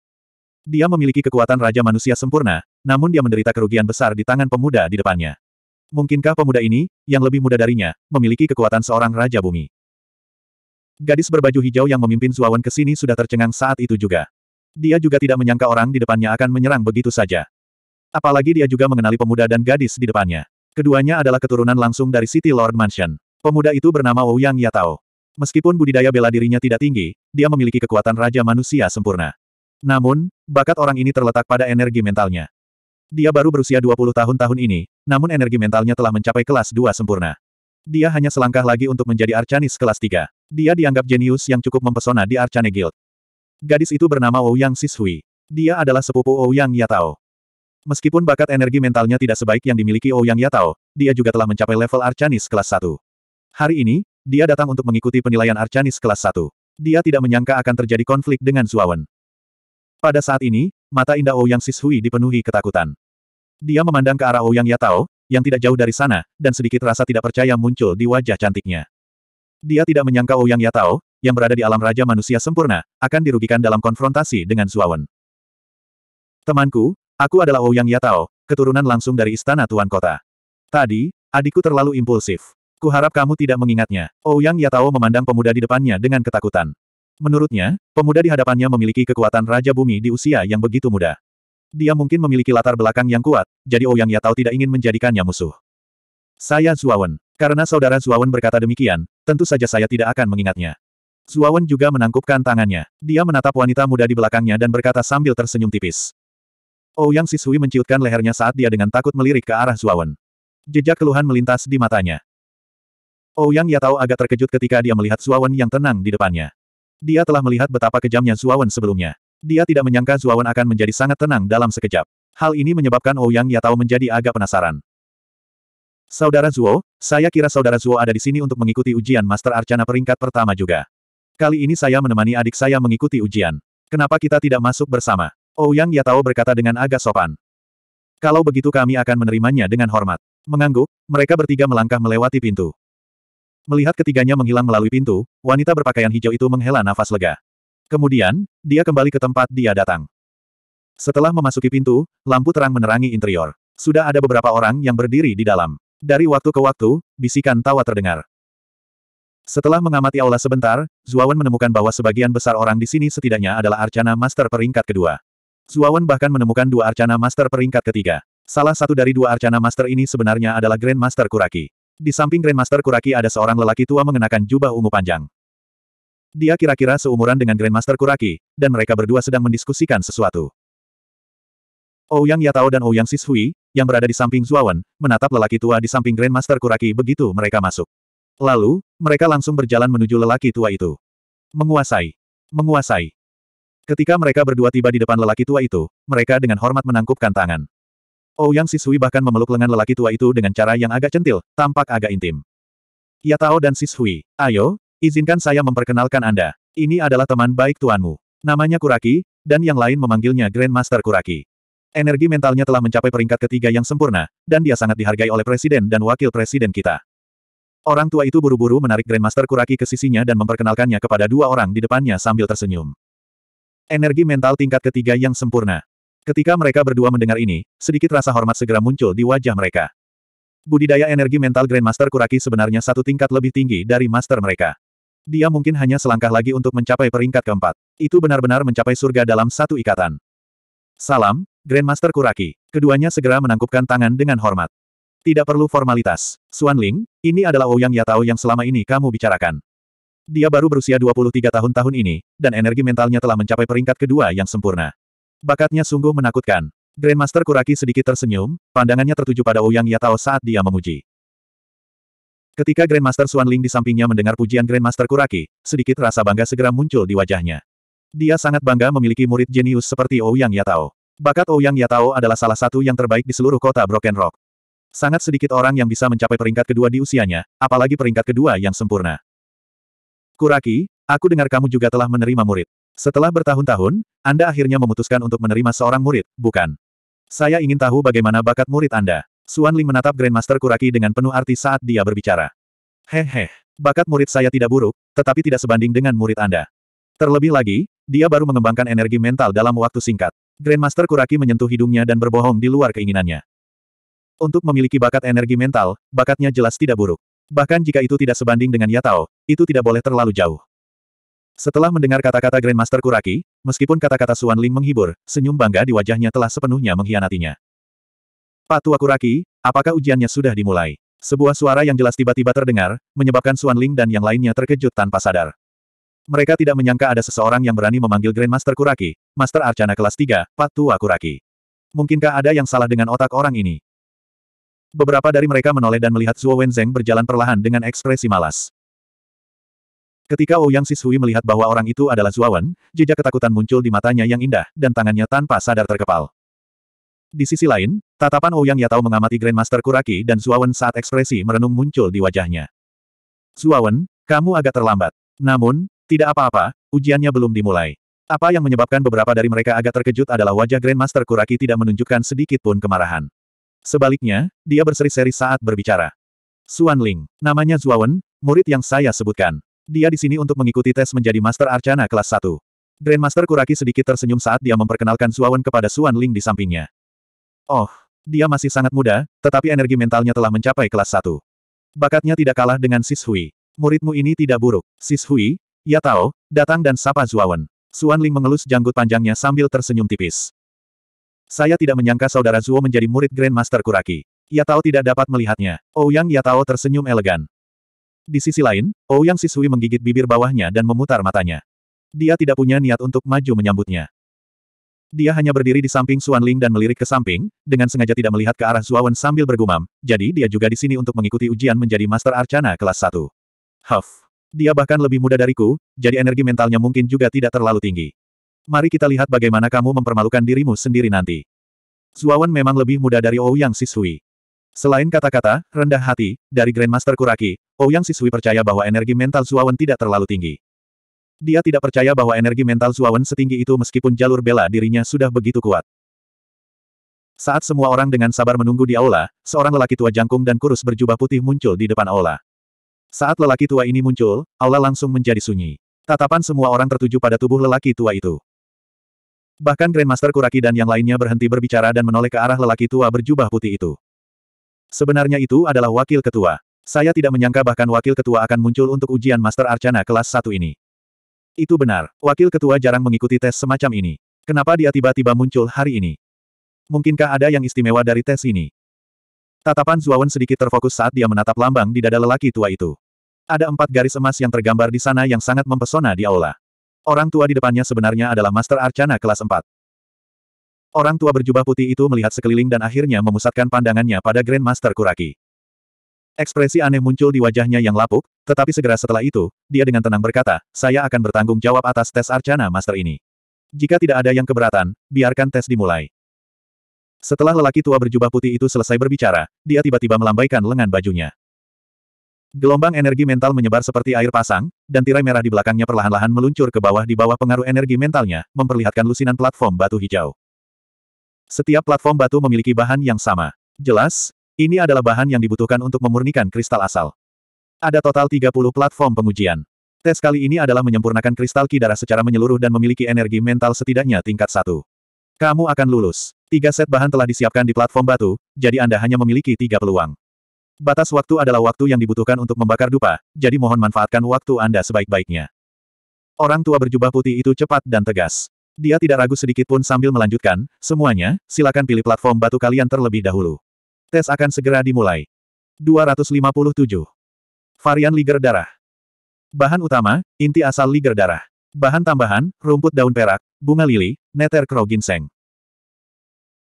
Dia memiliki kekuatan Raja Manusia Sempurna, namun dia menderita kerugian besar di tangan pemuda di depannya. Mungkinkah pemuda ini, yang lebih muda darinya, memiliki kekuatan seorang Raja Bumi? Gadis berbaju hijau yang memimpin Zuawan ke sini sudah tercengang saat itu juga. Dia juga tidak menyangka orang di depannya akan menyerang begitu saja. Apalagi dia juga mengenali pemuda dan gadis di depannya. Keduanya adalah keturunan langsung dari City Lord Mansion. Pemuda itu bernama Wu Yang Yatao. Meskipun budidaya bela dirinya tidak tinggi, dia memiliki kekuatan Raja Manusia sempurna. Namun, bakat orang ini terletak pada energi mentalnya. Dia baru berusia 20 tahun tahun ini, namun energi mentalnya telah mencapai kelas 2 sempurna. Dia hanya selangkah lagi untuk menjadi Arcanis kelas 3. Dia dianggap jenius yang cukup mempesona di Arcane Guild. Gadis itu bernama Ouyang Sishui. Dia adalah sepupu Ouyang Yatao. Meskipun bakat energi mentalnya tidak sebaik yang dimiliki Ouyang Yatao, dia juga telah mencapai level Arcanis kelas 1. Hari ini, dia datang untuk mengikuti penilaian Arcanis kelas 1. Dia tidak menyangka akan terjadi konflik dengan Zuawan. Pada saat ini, mata indah Ouyang Sishui dipenuhi ketakutan. Dia memandang ke arah Ouyang Yatao, yang tidak jauh dari sana, dan sedikit rasa tidak percaya muncul di wajah cantiknya. Dia tidak menyangka Ouyang Yatao, yang berada di alam raja manusia sempurna, akan dirugikan dalam konfrontasi dengan Zuawan. Temanku, aku adalah Ouyang Yatao, keturunan langsung dari istana Tuan Kota. Tadi, adikku terlalu impulsif. Kuharap kamu tidak mengingatnya. Ouyang Yatao memandang pemuda di depannya dengan ketakutan. Menurutnya, pemuda di hadapannya memiliki kekuatan Raja Bumi di usia yang begitu muda. Dia mungkin memiliki latar belakang yang kuat, jadi Ouyang oh Yatao tidak ingin menjadikannya musuh. Saya Zuawan. Karena saudara Zuawan berkata demikian, tentu saja saya tidak akan mengingatnya. Zuawan juga menangkupkan tangannya. Dia menatap wanita muda di belakangnya dan berkata sambil tersenyum tipis. Ouyang oh Sisui menciutkan lehernya saat dia dengan takut melirik ke arah Zuawan. Jejak keluhan melintas di matanya. Ouyang oh Yatao agak terkejut ketika dia melihat Zuawan yang tenang di depannya. Dia telah melihat betapa kejamnya Zuawan sebelumnya. Dia tidak menyangka Zuawan akan menjadi sangat tenang dalam sekejap. Hal ini menyebabkan Ouyang oh Yatao menjadi agak penasaran. Saudara Zuo, saya kira saudara Zuo ada di sini untuk mengikuti ujian Master Arcana peringkat pertama juga. Kali ini saya menemani adik saya mengikuti ujian. Kenapa kita tidak masuk bersama? Ouyang oh Yatao berkata dengan agak sopan. Kalau begitu kami akan menerimanya dengan hormat. Mengangguk, mereka bertiga melangkah melewati pintu. Melihat ketiganya menghilang melalui pintu, wanita berpakaian hijau itu menghela nafas lega. Kemudian, dia kembali ke tempat dia datang. Setelah memasuki pintu, lampu terang menerangi interior. Sudah ada beberapa orang yang berdiri di dalam. Dari waktu ke waktu, bisikan tawa terdengar. Setelah mengamati aula sebentar, Zuawan menemukan bahwa sebagian besar orang di sini setidaknya adalah arcana master peringkat kedua. Zuawan bahkan menemukan dua arcana master peringkat ketiga. Salah satu dari dua arcana master ini sebenarnya adalah Grand Master Kuraki. Di samping Grand Master Kuraki ada seorang lelaki tua mengenakan jubah ungu panjang. Dia kira-kira seumuran dengan Grandmaster Kuraki, dan mereka berdua sedang mendiskusikan sesuatu. Ouyang oh Yatao dan Ouyang oh Sishui, yang berada di samping Zuawan, menatap lelaki tua di samping Grandmaster Kuraki begitu mereka masuk. Lalu, mereka langsung berjalan menuju lelaki tua itu. Menguasai. Menguasai. Ketika mereka berdua tiba di depan lelaki tua itu, mereka dengan hormat menangkupkan tangan. Ouyang oh Sishui bahkan memeluk lengan lelaki tua itu dengan cara yang agak centil, tampak agak intim. Yatao dan Sishui, ayo, Izinkan saya memperkenalkan Anda. Ini adalah teman baik tuanmu. Namanya Kuraki, dan yang lain memanggilnya Grandmaster Kuraki. Energi mentalnya telah mencapai peringkat ketiga yang sempurna, dan dia sangat dihargai oleh presiden dan wakil presiden kita. Orang tua itu buru-buru menarik Grandmaster Kuraki ke sisinya dan memperkenalkannya kepada dua orang di depannya sambil tersenyum. Energi mental tingkat ketiga yang sempurna. Ketika mereka berdua mendengar ini, sedikit rasa hormat segera muncul di wajah mereka. Budidaya energi mental Grandmaster Kuraki sebenarnya satu tingkat lebih tinggi dari master mereka. Dia mungkin hanya selangkah lagi untuk mencapai peringkat keempat. Itu benar-benar mencapai surga dalam satu ikatan. Salam, Grandmaster Kuraki. Keduanya segera menangkupkan tangan dengan hormat. Tidak perlu formalitas. Ling. ini adalah Ouyang oh Yatao yang selama ini kamu bicarakan. Dia baru berusia 23 tahun tahun ini, dan energi mentalnya telah mencapai peringkat kedua yang sempurna. Bakatnya sungguh menakutkan. Grandmaster Kuraki sedikit tersenyum, pandangannya tertuju pada Ouyang oh Yatao saat dia memuji. Ketika Grandmaster Ling di sampingnya mendengar pujian Grandmaster Kuraki, sedikit rasa bangga segera muncul di wajahnya. Dia sangat bangga memiliki murid jenius seperti Ouyang oh Yatao. Bakat Ouyang oh Yatao adalah salah satu yang terbaik di seluruh kota Broken Rock. Sangat sedikit orang yang bisa mencapai peringkat kedua di usianya, apalagi peringkat kedua yang sempurna. Kuraki, aku dengar kamu juga telah menerima murid. Setelah bertahun-tahun, Anda akhirnya memutuskan untuk menerima seorang murid, bukan? Saya ingin tahu bagaimana bakat murid Anda. Suan Ling menatap Grandmaster Kuraki dengan penuh arti saat dia berbicara. Hehe, bakat murid saya tidak buruk, tetapi tidak sebanding dengan murid Anda. Terlebih lagi, dia baru mengembangkan energi mental dalam waktu singkat. Grandmaster Kuraki menyentuh hidungnya dan berbohong di luar keinginannya. Untuk memiliki bakat energi mental, bakatnya jelas tidak buruk. Bahkan jika itu tidak sebanding dengan Yatao, itu tidak boleh terlalu jauh. Setelah mendengar kata-kata Grandmaster Kuraki, meskipun kata-kata Suan Ling menghibur, senyum bangga di wajahnya telah sepenuhnya mengkhianatinya. Pak Tua Kuraki, apakah ujiannya sudah dimulai? Sebuah suara yang jelas tiba-tiba terdengar, menyebabkan Suan Ling dan yang lainnya terkejut tanpa sadar. Mereka tidak menyangka ada seseorang yang berani memanggil Grandmaster Kuraki, Master Arcana kelas 3, Pak Tua Kuraki. Mungkinkah ada yang salah dengan otak orang ini? Beberapa dari mereka menoleh dan melihat Zhuo Wenzeng berjalan perlahan dengan ekspresi malas. Ketika Ouyang Sishui melihat bahwa orang itu adalah Wen, jejak ketakutan muncul di matanya yang indah, dan tangannya tanpa sadar terkepal. Di sisi lain, tatapan Ouyang Yatao mengamati Grandmaster Kuraki dan Zuawan saat ekspresi merenung muncul di wajahnya. Zuawan, kamu agak terlambat. Namun, tidak apa-apa, ujiannya belum dimulai. Apa yang menyebabkan beberapa dari mereka agak terkejut adalah wajah Grandmaster Kuraki tidak menunjukkan sedikit pun kemarahan. Sebaliknya, dia berseri-seri saat berbicara. Suan Ling, namanya Zuawan, murid yang saya sebutkan. Dia di sini untuk mengikuti tes menjadi Master Arcana kelas 1. Grandmaster Kuraki sedikit tersenyum saat dia memperkenalkan Zuawan kepada Suan Ling di sampingnya. Oh, dia masih sangat muda, tetapi energi mentalnya telah mencapai kelas 1. Bakatnya tidak kalah dengan Sis Hui. Muridmu ini tidak buruk. Sis Hui, ya tahu, datang dan sapa Zuawan. Suan Ling mengelus janggut panjangnya sambil tersenyum tipis. Saya tidak menyangka saudara Zuo menjadi murid Grandmaster Kuraki. Ya tahu tidak dapat melihatnya. Ouyang oh ya tahu tersenyum elegan. Di sisi lain, Ouyang oh Sisui menggigit bibir bawahnya dan memutar matanya. Dia tidak punya niat untuk maju menyambutnya. Dia hanya berdiri di samping Xuan Ling dan melirik ke samping, dengan sengaja tidak melihat ke arah Zuawan sambil bergumam, jadi dia juga di sini untuk mengikuti ujian menjadi Master Arcana kelas 1. Huff. Dia bahkan lebih muda dariku, jadi energi mentalnya mungkin juga tidak terlalu tinggi. Mari kita lihat bagaimana kamu mempermalukan dirimu sendiri nanti. Zuawan memang lebih muda dari Ouyang Sisui. Selain kata-kata, rendah hati, dari Grandmaster Kuraki, Ouyang Sisui percaya bahwa energi mental Zuawan tidak terlalu tinggi. Dia tidak percaya bahwa energi mental Zuawan setinggi itu meskipun jalur bela dirinya sudah begitu kuat. Saat semua orang dengan sabar menunggu di aula, seorang lelaki tua jangkung dan kurus berjubah putih muncul di depan aula. Saat lelaki tua ini muncul, aula langsung menjadi sunyi. Tatapan semua orang tertuju pada tubuh lelaki tua itu. Bahkan Grandmaster Kuraki dan yang lainnya berhenti berbicara dan menoleh ke arah lelaki tua berjubah putih itu. Sebenarnya itu adalah wakil ketua. Saya tidak menyangka bahkan wakil ketua akan muncul untuk ujian Master Arcana kelas 1 ini. Itu benar, wakil ketua jarang mengikuti tes semacam ini. Kenapa dia tiba-tiba muncul hari ini? Mungkinkah ada yang istimewa dari tes ini? Tatapan Zuawan sedikit terfokus saat dia menatap lambang di dada lelaki tua itu. Ada empat garis emas yang tergambar di sana yang sangat mempesona di aula. Orang tua di depannya sebenarnya adalah Master Arcana kelas 4. Orang tua berjubah putih itu melihat sekeliling dan akhirnya memusatkan pandangannya pada grand master Kuraki. Ekspresi aneh muncul di wajahnya yang lapuk, tetapi segera setelah itu, dia dengan tenang berkata, saya akan bertanggung jawab atas tes Arcana Master ini. Jika tidak ada yang keberatan, biarkan tes dimulai. Setelah lelaki tua berjubah putih itu selesai berbicara, dia tiba-tiba melambaikan lengan bajunya. Gelombang energi mental menyebar seperti air pasang, dan tirai merah di belakangnya perlahan-lahan meluncur ke bawah di bawah pengaruh energi mentalnya, memperlihatkan lusinan platform batu hijau. Setiap platform batu memiliki bahan yang sama. Jelas, ini adalah bahan yang dibutuhkan untuk memurnikan kristal asal. Ada total 30 platform pengujian. Tes kali ini adalah menyempurnakan kristal Ki darah secara menyeluruh dan memiliki energi mental setidaknya tingkat satu. Kamu akan lulus. Tiga set bahan telah disiapkan di platform batu, jadi Anda hanya memiliki tiga peluang. Batas waktu adalah waktu yang dibutuhkan untuk membakar dupa, jadi mohon manfaatkan waktu Anda sebaik-baiknya. Orang tua berjubah putih itu cepat dan tegas. Dia tidak ragu sedikit pun sambil melanjutkan, semuanya, silakan pilih platform batu kalian terlebih dahulu. Tes akan segera dimulai. 257. Varian liger darah. Bahan utama, inti asal liger darah. Bahan tambahan, rumput daun perak, bunga lili, neter crow ginseng.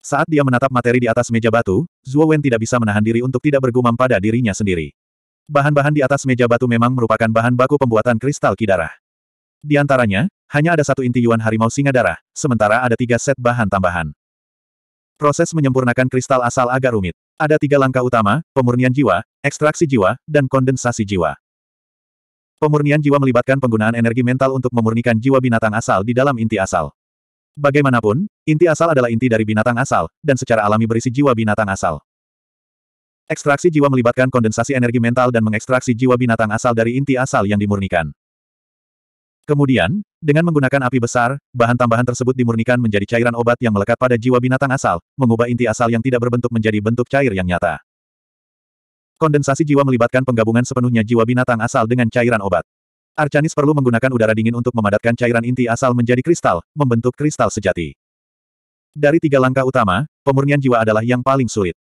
Saat dia menatap materi di atas meja batu, Zhuo Wen tidak bisa menahan diri untuk tidak bergumam pada dirinya sendiri. Bahan-bahan di atas meja batu memang merupakan bahan baku pembuatan kristal kidarah. Di antaranya, hanya ada satu inti yuan harimau singa darah, sementara ada tiga set bahan tambahan. Proses menyempurnakan kristal asal agak rumit. Ada tiga langkah utama, pemurnian jiwa, ekstraksi jiwa, dan kondensasi jiwa. Pemurnian jiwa melibatkan penggunaan energi mental untuk memurnikan jiwa binatang asal di dalam inti asal. Bagaimanapun, inti asal adalah inti dari binatang asal, dan secara alami berisi jiwa binatang asal. Ekstraksi jiwa melibatkan kondensasi energi mental dan mengekstraksi jiwa binatang asal dari inti asal yang dimurnikan. Kemudian, dengan menggunakan api besar, bahan tambahan tersebut dimurnikan menjadi cairan obat yang melekat pada jiwa binatang asal, mengubah inti asal yang tidak berbentuk menjadi bentuk cair yang nyata. Kondensasi jiwa melibatkan penggabungan sepenuhnya jiwa binatang asal dengan cairan obat. Arcanis perlu menggunakan udara dingin untuk memadatkan cairan inti asal menjadi kristal, membentuk kristal sejati. Dari tiga langkah utama, pemurnian jiwa adalah yang paling sulit.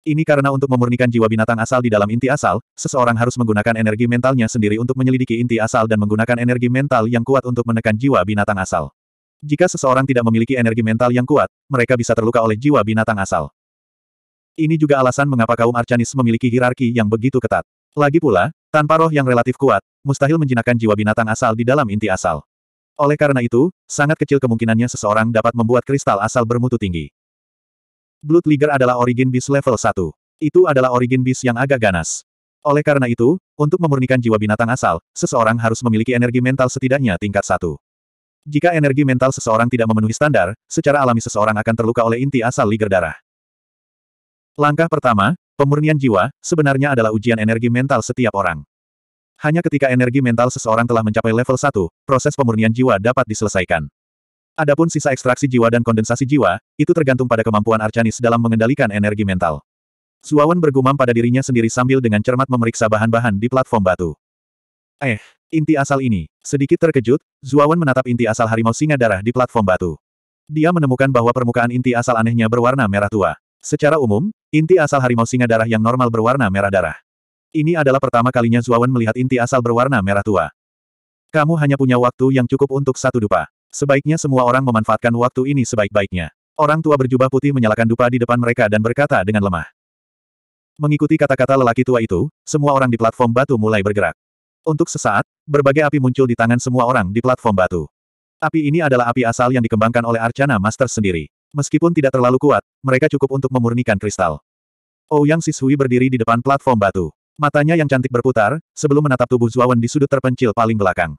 Ini karena untuk memurnikan jiwa binatang asal di dalam inti asal, seseorang harus menggunakan energi mentalnya sendiri untuk menyelidiki inti asal dan menggunakan energi mental yang kuat untuk menekan jiwa binatang asal. Jika seseorang tidak memiliki energi mental yang kuat, mereka bisa terluka oleh jiwa binatang asal. Ini juga alasan mengapa kaum Arcanis memiliki hierarki yang begitu ketat. Lagi pula, tanpa roh yang relatif kuat, mustahil menjinakkan jiwa binatang asal di dalam inti asal. Oleh karena itu, sangat kecil kemungkinannya seseorang dapat membuat kristal asal bermutu tinggi. Blood Liger adalah origin Bis level 1. Itu adalah origin Bis yang agak ganas. Oleh karena itu, untuk memurnikan jiwa binatang asal, seseorang harus memiliki energi mental setidaknya tingkat 1. Jika energi mental seseorang tidak memenuhi standar, secara alami seseorang akan terluka oleh inti asal Liger darah. Langkah pertama, pemurnian jiwa, sebenarnya adalah ujian energi mental setiap orang. Hanya ketika energi mental seseorang telah mencapai level 1, proses pemurnian jiwa dapat diselesaikan. Adapun sisa ekstraksi jiwa dan kondensasi jiwa, itu tergantung pada kemampuan Arcanis dalam mengendalikan energi mental. Suawan bergumam pada dirinya sendiri sambil dengan cermat memeriksa bahan-bahan di platform batu. Eh, inti asal ini. Sedikit terkejut, Zuawan menatap inti asal harimau singa darah di platform batu. Dia menemukan bahwa permukaan inti asal anehnya berwarna merah tua. Secara umum, inti asal harimau singa darah yang normal berwarna merah darah. Ini adalah pertama kalinya Zuawan melihat inti asal berwarna merah tua. Kamu hanya punya waktu yang cukup untuk satu dupa. Sebaiknya semua orang memanfaatkan waktu ini sebaik-baiknya. Orang tua berjubah putih menyalakan dupa di depan mereka dan berkata dengan lemah. Mengikuti kata-kata lelaki tua itu, semua orang di platform batu mulai bergerak. Untuk sesaat, berbagai api muncul di tangan semua orang di platform batu. Api ini adalah api asal yang dikembangkan oleh Arcana Master sendiri. Meskipun tidak terlalu kuat, mereka cukup untuk memurnikan kristal. Ouyang oh, Sisui berdiri di depan platform batu. Matanya yang cantik berputar, sebelum menatap tubuh Zuawan di sudut terpencil paling belakang.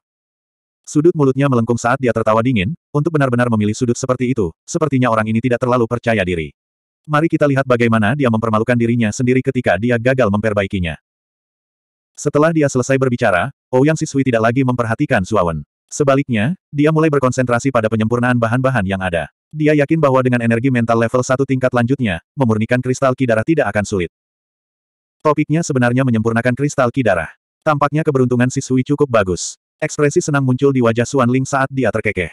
Sudut mulutnya melengkung saat dia tertawa dingin, untuk benar-benar memilih sudut seperti itu, sepertinya orang ini tidak terlalu percaya diri. Mari kita lihat bagaimana dia mempermalukan dirinya sendiri ketika dia gagal memperbaikinya. Setelah dia selesai berbicara, Ouyang oh Siswi tidak lagi memperhatikan Suawen. Sebaliknya, dia mulai berkonsentrasi pada penyempurnaan bahan-bahan yang ada. Dia yakin bahwa dengan energi mental level satu tingkat lanjutnya, memurnikan kristal kidara tidak akan sulit. Topiknya sebenarnya menyempurnakan kristal kidara. Tampaknya keberuntungan Siswi cukup bagus. Ekspresi senang muncul di wajah Xuan Ling saat dia terkekeh.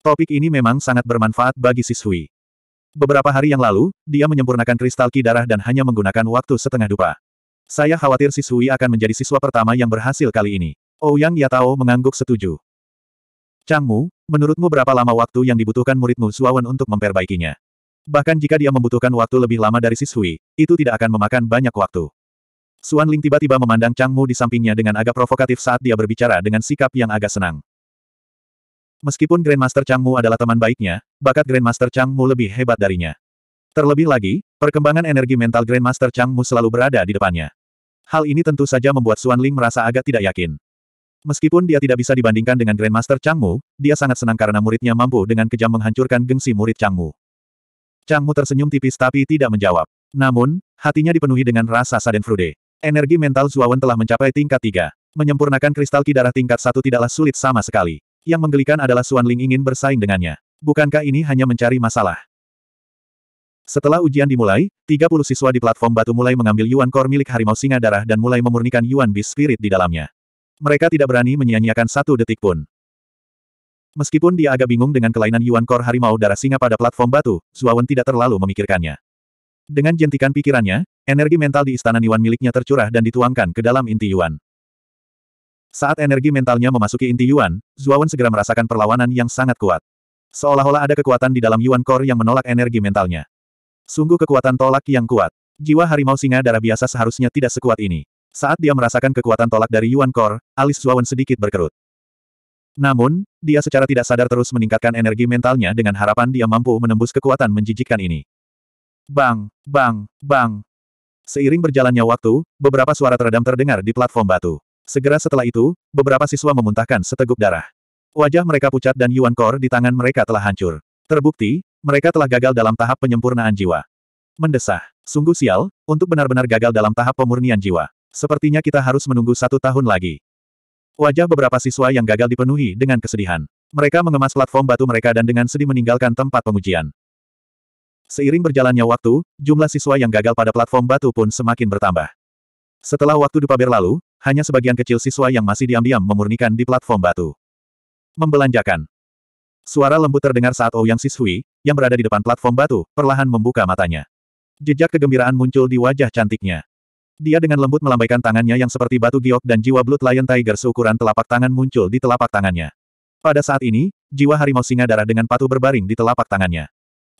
Topik ini memang sangat bermanfaat bagi Sishui. Beberapa hari yang lalu, dia menyempurnakan kristal ki darah dan hanya menggunakan waktu setengah dupa. Saya khawatir Sishui akan menjadi siswa pertama yang berhasil kali ini. Ouyang oh, Yatao mengangguk setuju. Mu, menurutmu berapa lama waktu yang dibutuhkan muridmu Suawan untuk memperbaikinya? Bahkan jika dia membutuhkan waktu lebih lama dari Sishui, itu tidak akan memakan banyak waktu. Suan Ling tiba-tiba memandang Chang Mu di sampingnya dengan agak provokatif saat dia berbicara dengan sikap yang agak senang. Meskipun Grandmaster Chang Mu adalah teman baiknya, bakat Grandmaster Chang Mu lebih hebat darinya. Terlebih lagi, perkembangan energi mental Grandmaster Chang Mu selalu berada di depannya. Hal ini tentu saja membuat Suan Ling merasa agak tidak yakin. Meskipun dia tidak bisa dibandingkan dengan Grandmaster Chang Mu, dia sangat senang karena muridnya mampu dengan kejam menghancurkan gengsi murid Chang Mu. Chang Mu tersenyum tipis tapi tidak menjawab. Namun, hatinya dipenuhi dengan rasa sadenfrude. Energi mental Zuawan telah mencapai tingkat tiga. Menyempurnakan kristal ki darah tingkat satu tidaklah sulit sama sekali. Yang menggelikan adalah Suan Ling ingin bersaing dengannya. Bukankah ini hanya mencari masalah? Setelah ujian dimulai, 30 siswa di platform batu mulai mengambil Yuan Core milik harimau singa darah dan mulai memurnikan Yuan Beast Spirit di dalamnya. Mereka tidak berani menyia-nyiakan satu detik pun. Meskipun dia agak bingung dengan kelainan Yuan Core harimau darah singa pada platform batu, Zuawan tidak terlalu memikirkannya. Dengan jentikan pikirannya, energi mental di istana Niwan miliknya tercurah dan dituangkan ke dalam inti Yuan. Saat energi mentalnya memasuki inti Yuan, Zuawan segera merasakan perlawanan yang sangat kuat. Seolah-olah ada kekuatan di dalam Yuan Core yang menolak energi mentalnya. Sungguh kekuatan tolak yang kuat. Jiwa harimau singa darah biasa seharusnya tidak sekuat ini. Saat dia merasakan kekuatan tolak dari Yuan Core, alis Zuawan sedikit berkerut. Namun, dia secara tidak sadar terus meningkatkan energi mentalnya dengan harapan dia mampu menembus kekuatan menjijikkan ini. Bang, bang, bang. Seiring berjalannya waktu, beberapa suara teredam terdengar di platform batu. Segera setelah itu, beberapa siswa memuntahkan seteguk darah. Wajah mereka pucat dan Yuan Kor di tangan mereka telah hancur. Terbukti, mereka telah gagal dalam tahap penyempurnaan jiwa. Mendesah. Sungguh sial, untuk benar-benar gagal dalam tahap pemurnian jiwa. Sepertinya kita harus menunggu satu tahun lagi. Wajah beberapa siswa yang gagal dipenuhi dengan kesedihan. Mereka mengemas platform batu mereka dan dengan sedih meninggalkan tempat pengujian. Seiring berjalannya waktu, jumlah siswa yang gagal pada platform batu pun semakin bertambah. Setelah waktu dupa berlalu, hanya sebagian kecil siswa yang masih diam-diam memurnikan di platform batu. Membelanjakan. Suara lembut terdengar saat Ouyang Sishui, yang berada di depan platform batu, perlahan membuka matanya. Jejak kegembiraan muncul di wajah cantiknya. Dia dengan lembut melambaikan tangannya yang seperti batu giok dan jiwa Blood Lion Tiger seukuran telapak tangan muncul di telapak tangannya. Pada saat ini, jiwa harimau singa darah dengan patuh berbaring di telapak tangannya.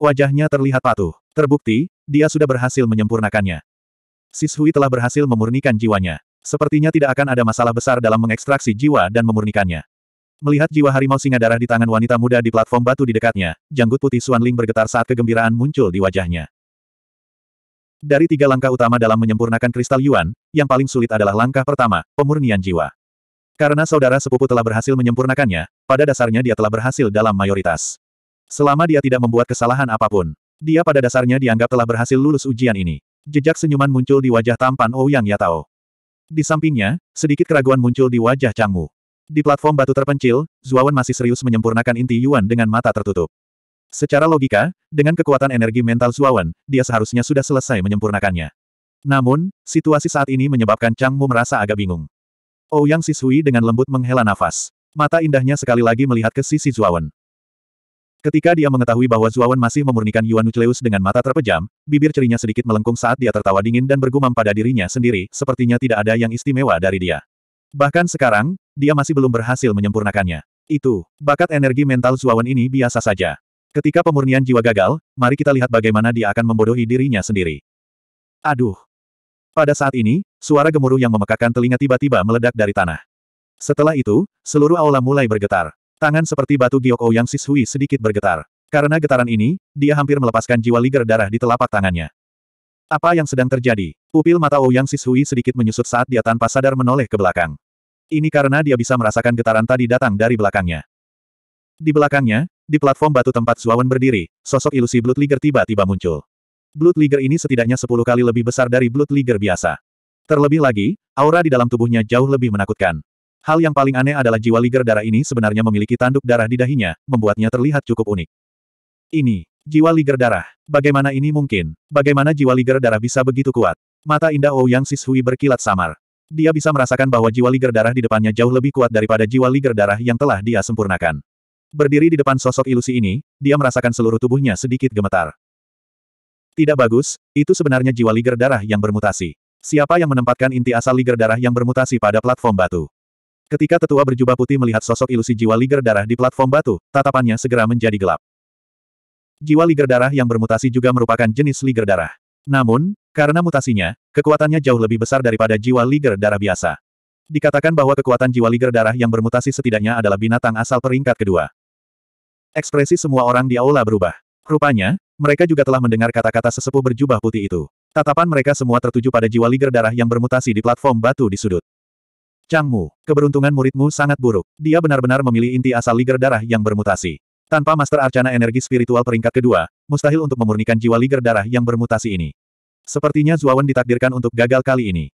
Wajahnya terlihat patuh. Terbukti, dia sudah berhasil menyempurnakannya. Sishui telah berhasil memurnikan jiwanya. Sepertinya tidak akan ada masalah besar dalam mengekstraksi jiwa dan memurnikannya. Melihat jiwa harimau singa darah di tangan wanita muda di platform batu di dekatnya, janggut putih Xuan Ling bergetar saat kegembiraan muncul di wajahnya. Dari tiga langkah utama dalam menyempurnakan kristal Yuan, yang paling sulit adalah langkah pertama, pemurnian jiwa. Karena saudara sepupu telah berhasil menyempurnakannya, pada dasarnya dia telah berhasil dalam mayoritas. Selama dia tidak membuat kesalahan apapun, dia pada dasarnya dianggap telah berhasil lulus ujian ini. Jejak senyuman muncul di wajah tampan Ouyang Yatao. Di sampingnya, sedikit keraguan muncul di wajah Chang Mu. Di platform batu terpencil, Zuawan masih serius menyempurnakan inti Yuan dengan mata tertutup. Secara logika, dengan kekuatan energi mental Zuawan, dia seharusnya sudah selesai menyempurnakannya. Namun, situasi saat ini menyebabkan Chang Mu merasa agak bingung. Ouyang Sisui dengan lembut menghela nafas. Mata indahnya sekali lagi melihat ke sisi Zuawan. Ketika dia mengetahui bahwa Zuawan masih memurnikan Yuan Nucleus dengan mata terpejam, bibir cerinya sedikit melengkung saat dia tertawa dingin dan bergumam pada dirinya sendiri, sepertinya tidak ada yang istimewa dari dia. Bahkan sekarang, dia masih belum berhasil menyempurnakannya. Itu, bakat energi mental Zuawan ini biasa saja. Ketika pemurnian jiwa gagal, mari kita lihat bagaimana dia akan membodohi dirinya sendiri. Aduh. Pada saat ini, suara gemuruh yang memekakan telinga tiba-tiba meledak dari tanah. Setelah itu, seluruh aula mulai bergetar. Tangan seperti batu giok Ouyang Sishui sedikit bergetar. Karena getaran ini, dia hampir melepaskan jiwa liger darah di telapak tangannya. Apa yang sedang terjadi? Pupil mata Ouyang Sishui sedikit menyusut saat dia tanpa sadar menoleh ke belakang. Ini karena dia bisa merasakan getaran tadi datang dari belakangnya. Di belakangnya, di platform batu tempat Zuawan berdiri, sosok ilusi Blood Liger tiba-tiba muncul. Blood Liger ini setidaknya 10 kali lebih besar dari Blood Liger biasa. Terlebih lagi, aura di dalam tubuhnya jauh lebih menakutkan. Hal yang paling aneh adalah jiwa liger darah ini sebenarnya memiliki tanduk darah di dahinya, membuatnya terlihat cukup unik. Ini, jiwa liger darah. Bagaimana ini mungkin? Bagaimana jiwa liger darah bisa begitu kuat? Mata indah Ou Yang Sishui berkilat samar. Dia bisa merasakan bahwa jiwa liger darah di depannya jauh lebih kuat daripada jiwa liger darah yang telah dia sempurnakan. Berdiri di depan sosok ilusi ini, dia merasakan seluruh tubuhnya sedikit gemetar. Tidak bagus, itu sebenarnya jiwa liger darah yang bermutasi. Siapa yang menempatkan inti asal liger darah yang bermutasi pada platform batu? Ketika tetua berjubah putih melihat sosok ilusi jiwa liger darah di platform batu, tatapannya segera menjadi gelap. Jiwa liger darah yang bermutasi juga merupakan jenis liger darah. Namun, karena mutasinya, kekuatannya jauh lebih besar daripada jiwa liger darah biasa. Dikatakan bahwa kekuatan jiwa liger darah yang bermutasi setidaknya adalah binatang asal peringkat kedua. Ekspresi semua orang di aula berubah. Rupanya, mereka juga telah mendengar kata-kata sesepuh berjubah putih itu. Tatapan mereka semua tertuju pada jiwa liger darah yang bermutasi di platform batu di sudut. Changmu, keberuntungan muridmu sangat buruk. Dia benar-benar memilih inti asal liger darah yang bermutasi. Tanpa Master Arcana Energi Spiritual peringkat kedua, mustahil untuk memurnikan jiwa liger darah yang bermutasi ini. Sepertinya Zuawan ditakdirkan untuk gagal kali ini.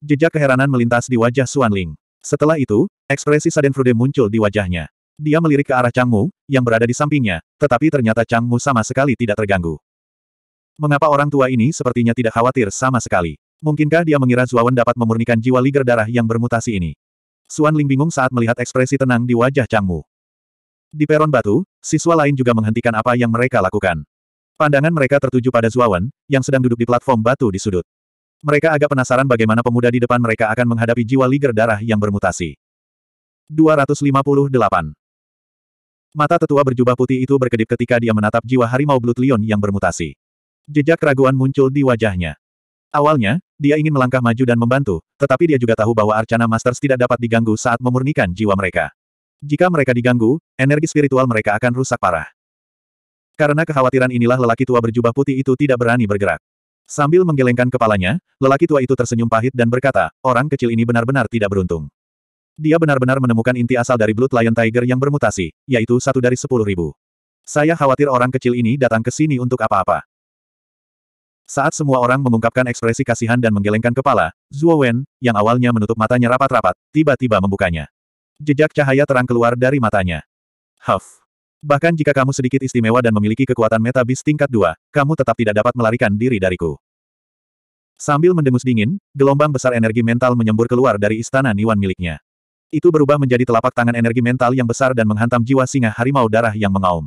Jejak keheranan melintas di wajah Suan Ling. Setelah itu, ekspresi Frude muncul di wajahnya. Dia melirik ke arah Changmu, yang berada di sampingnya, tetapi ternyata Changmu sama sekali tidak terganggu. Mengapa orang tua ini sepertinya tidak khawatir sama sekali? Mungkinkah dia mengira Zuawan dapat memurnikan jiwa liger darah yang bermutasi ini? Suan Ling bingung saat melihat ekspresi tenang di wajah Changmu. Di peron batu, siswa lain juga menghentikan apa yang mereka lakukan. Pandangan mereka tertuju pada Zuawan, yang sedang duduk di platform batu di sudut. Mereka agak penasaran bagaimana pemuda di depan mereka akan menghadapi jiwa liger darah yang bermutasi. 258. Mata tetua berjubah putih itu berkedip ketika dia menatap jiwa harimau Blood Lion yang bermutasi. Jejak keraguan muncul di wajahnya. Awalnya, dia ingin melangkah maju dan membantu, tetapi dia juga tahu bahwa Arcana Masters tidak dapat diganggu saat memurnikan jiwa mereka. Jika mereka diganggu, energi spiritual mereka akan rusak parah. Karena kekhawatiran inilah lelaki tua berjubah putih itu tidak berani bergerak. Sambil menggelengkan kepalanya, lelaki tua itu tersenyum pahit dan berkata, orang kecil ini benar-benar tidak beruntung. Dia benar-benar menemukan inti asal dari Blood Lion Tiger yang bermutasi, yaitu satu dari sepuluh ribu. Saya khawatir orang kecil ini datang ke sini untuk apa-apa. Saat semua orang mengungkapkan ekspresi kasihan dan menggelengkan kepala, Zhuo Wen, yang awalnya menutup matanya rapat-rapat, tiba-tiba membukanya. Jejak cahaya terang keluar dari matanya. Huff. Bahkan jika kamu sedikit istimewa dan memiliki kekuatan meta tingkat 2, kamu tetap tidak dapat melarikan diri dariku. Sambil mendengus dingin, gelombang besar energi mental menyembur keluar dari istana Niwan miliknya. Itu berubah menjadi telapak tangan energi mental yang besar dan menghantam jiwa singa harimau darah yang mengaum.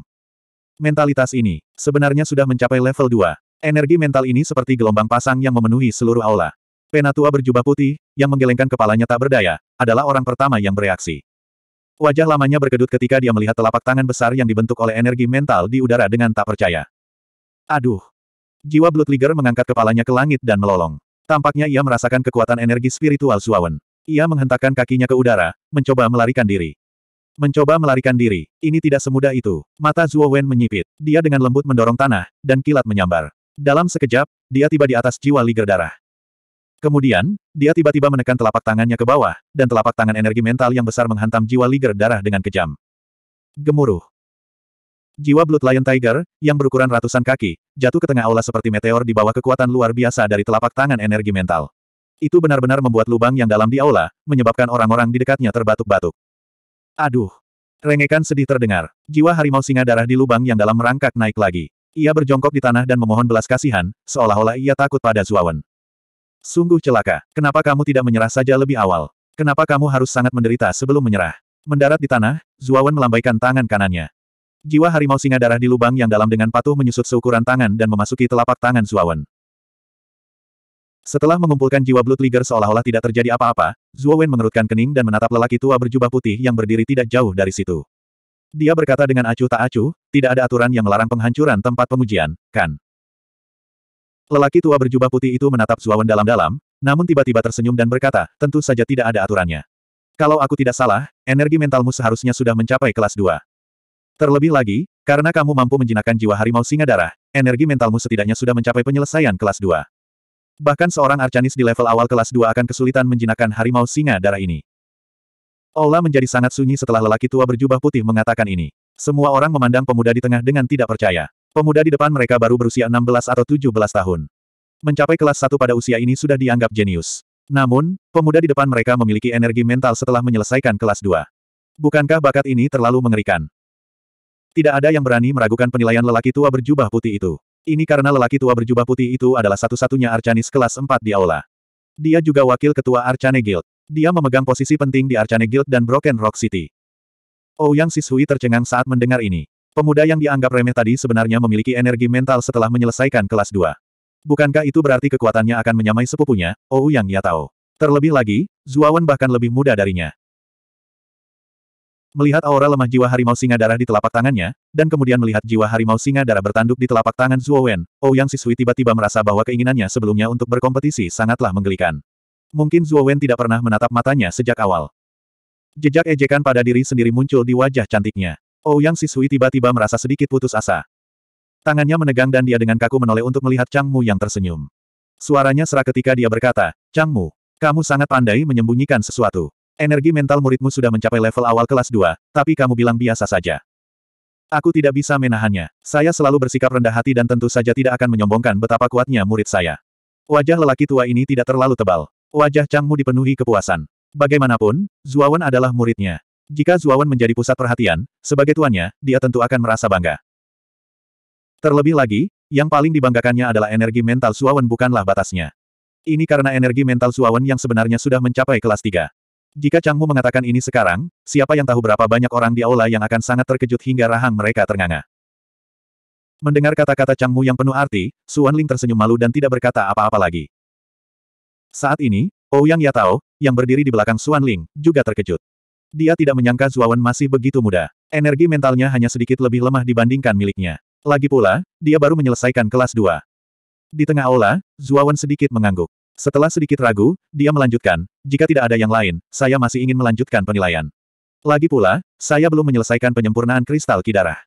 Mentalitas ini, sebenarnya sudah mencapai level 2, Energi mental ini seperti gelombang pasang yang memenuhi seluruh aula. Penatua berjubah putih, yang menggelengkan kepalanya tak berdaya, adalah orang pertama yang bereaksi. Wajah lamanya berkedut ketika dia melihat telapak tangan besar yang dibentuk oleh energi mental di udara dengan tak percaya. Aduh! Jiwa Bloodliger mengangkat kepalanya ke langit dan melolong. Tampaknya ia merasakan kekuatan energi spiritual Suawen. Ia menghentakkan kakinya ke udara, mencoba melarikan diri. Mencoba melarikan diri, ini tidak semudah itu. Mata Zuo Wen menyipit. Dia dengan lembut mendorong tanah, dan kilat menyambar. Dalam sekejap, dia tiba di atas jiwa liger darah. Kemudian, dia tiba-tiba menekan telapak tangannya ke bawah, dan telapak tangan energi mental yang besar menghantam jiwa liger darah dengan kejam. Gemuruh. Jiwa Blood Lion Tiger, yang berukuran ratusan kaki, jatuh ke tengah aula seperti meteor di bawah kekuatan luar biasa dari telapak tangan energi mental. Itu benar-benar membuat lubang yang dalam di aula, menyebabkan orang-orang di dekatnya terbatuk-batuk. Aduh! Rengekan sedih terdengar. Jiwa harimau singa darah di lubang yang dalam merangkak naik lagi. Ia berjongkok di tanah dan memohon belas kasihan, seolah-olah ia takut pada Zuawan. Sungguh celaka. Kenapa kamu tidak menyerah saja lebih awal? Kenapa kamu harus sangat menderita sebelum menyerah? Mendarat di tanah, Zuawan melambaikan tangan kanannya. Jiwa harimau singa darah di lubang yang dalam dengan patuh menyusut seukuran tangan dan memasuki telapak tangan Zuawan. Setelah mengumpulkan jiwa Blood Liger seolah-olah tidak terjadi apa-apa, Zuawan mengerutkan kening dan menatap lelaki tua berjubah putih yang berdiri tidak jauh dari situ. Dia berkata dengan acuh tak acuh, tidak ada aturan yang melarang penghancuran tempat pengujian, kan? Lelaki tua berjubah putih itu menatap Zuawan dalam-dalam, namun tiba-tiba tersenyum dan berkata, tentu saja tidak ada aturannya. Kalau aku tidak salah, energi mentalmu seharusnya sudah mencapai kelas 2. Terlebih lagi, karena kamu mampu menjinakkan jiwa harimau singa darah, energi mentalmu setidaknya sudah mencapai penyelesaian kelas 2. Bahkan seorang arcanis di level awal kelas 2 akan kesulitan menjinakkan harimau singa darah ini. Aula menjadi sangat sunyi setelah lelaki tua berjubah putih mengatakan ini. Semua orang memandang pemuda di tengah dengan tidak percaya. Pemuda di depan mereka baru berusia 16 atau 17 tahun. Mencapai kelas 1 pada usia ini sudah dianggap jenius. Namun, pemuda di depan mereka memiliki energi mental setelah menyelesaikan kelas 2. Bukankah bakat ini terlalu mengerikan? Tidak ada yang berani meragukan penilaian lelaki tua berjubah putih itu. Ini karena lelaki tua berjubah putih itu adalah satu-satunya Arcanis kelas 4 di aula. Dia juga wakil ketua Arcane Guild. Dia memegang posisi penting di Arcane Guild dan Broken Rock City. Oh, yang Sishui tercengang saat mendengar ini. Pemuda yang dianggap remeh tadi sebenarnya memiliki energi mental setelah menyelesaikan kelas 2. Bukankah itu berarti kekuatannya akan menyamai sepupunya, oh, Yang Ouyang tahu. Terlebih lagi, Zuawan bahkan lebih muda darinya. Melihat aura lemah jiwa harimau singa darah di telapak tangannya, dan kemudian melihat jiwa harimau singa darah bertanduk di telapak tangan Zuowen, Ouyang oh, Sisui tiba-tiba merasa bahwa keinginannya sebelumnya untuk berkompetisi sangatlah menggelikan. Mungkin Zhuo Wen tidak pernah menatap matanya sejak awal. Jejak ejekan pada diri sendiri muncul di wajah cantiknya. Ouyang oh, Sisui tiba-tiba merasa sedikit putus asa. Tangannya menegang dan dia dengan kaku menoleh untuk melihat Chang Mu yang tersenyum. Suaranya serak ketika dia berkata, "Chang Mu, kamu sangat pandai menyembunyikan sesuatu. Energi mental muridmu sudah mencapai level awal kelas 2, tapi kamu bilang biasa saja. Aku tidak bisa menahannya. Saya selalu bersikap rendah hati dan tentu saja tidak akan menyombongkan betapa kuatnya murid saya. Wajah lelaki tua ini tidak terlalu tebal. Wajah Changmu dipenuhi kepuasan. Bagaimanapun, Zuawan adalah muridnya. Jika Zuawan menjadi pusat perhatian, sebagai tuannya, dia tentu akan merasa bangga. Terlebih lagi, yang paling dibanggakannya adalah energi mental Zuawan bukanlah batasnya. Ini karena energi mental Zuawan yang sebenarnya sudah mencapai kelas 3. Jika Changmu mengatakan ini sekarang, siapa yang tahu berapa banyak orang di aula yang akan sangat terkejut hingga rahang mereka ternganga. Mendengar kata-kata Changmu yang penuh arti, Suan Ling tersenyum malu dan tidak berkata apa-apa lagi. Saat ini, Ouyang Yatao, yang berdiri di belakang Xuan Ling, juga terkejut. Dia tidak menyangka Zuawan masih begitu muda. Energi mentalnya hanya sedikit lebih lemah dibandingkan miliknya. Lagi pula, dia baru menyelesaikan kelas 2. Di tengah aula, Zuawan sedikit mengangguk. Setelah sedikit ragu, dia melanjutkan, jika tidak ada yang lain, saya masih ingin melanjutkan penilaian. Lagi pula, saya belum menyelesaikan penyempurnaan kristal kidarah.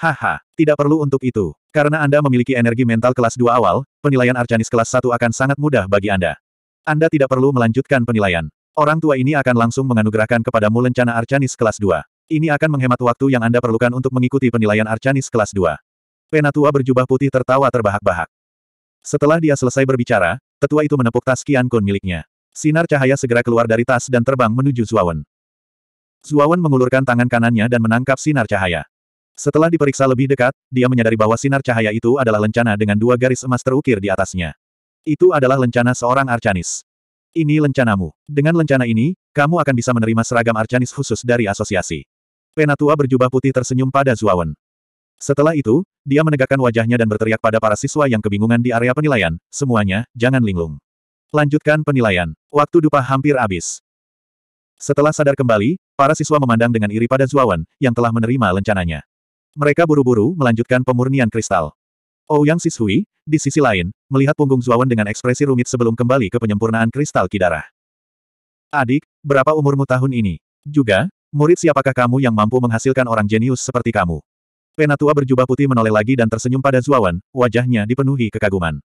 Haha, tidak perlu untuk itu. Karena Anda memiliki energi mental kelas 2 awal, penilaian Arcanis kelas 1 akan sangat mudah bagi Anda. Anda tidak perlu melanjutkan penilaian. Orang tua ini akan langsung menganugerahkan kepadamu lencana Arcanis kelas 2. Ini akan menghemat waktu yang Anda perlukan untuk mengikuti penilaian Arcanis kelas 2. Penatua berjubah putih tertawa terbahak-bahak. Setelah dia selesai berbicara, tetua itu menepuk tas Kian Kun miliknya. Sinar cahaya segera keluar dari tas dan terbang menuju Zuawan. Zuawan mengulurkan tangan kanannya dan menangkap sinar cahaya. Setelah diperiksa lebih dekat, dia menyadari bahwa sinar cahaya itu adalah lencana dengan dua garis emas terukir di atasnya. Itu adalah lencana seorang Arcanis. Ini lencanamu. Dengan lencana ini, kamu akan bisa menerima seragam Arcanis khusus dari asosiasi. Penatua berjubah putih tersenyum pada Zuawan. Setelah itu, dia menegakkan wajahnya dan berteriak pada para siswa yang kebingungan di area penilaian, semuanya, jangan linglung. Lanjutkan penilaian. Waktu dupa hampir habis. Setelah sadar kembali, para siswa memandang dengan iri pada Zuawan, yang telah menerima lencananya. Mereka buru-buru melanjutkan pemurnian kristal. Ouyang oh, Sishui, di sisi lain, melihat punggung Zuawan dengan ekspresi rumit sebelum kembali ke penyempurnaan kristal kidara. Adik, berapa umurmu tahun ini? Juga, murid siapakah kamu yang mampu menghasilkan orang jenius seperti kamu? Penatua berjubah putih menoleh lagi dan tersenyum pada Zuawan, wajahnya dipenuhi kekaguman.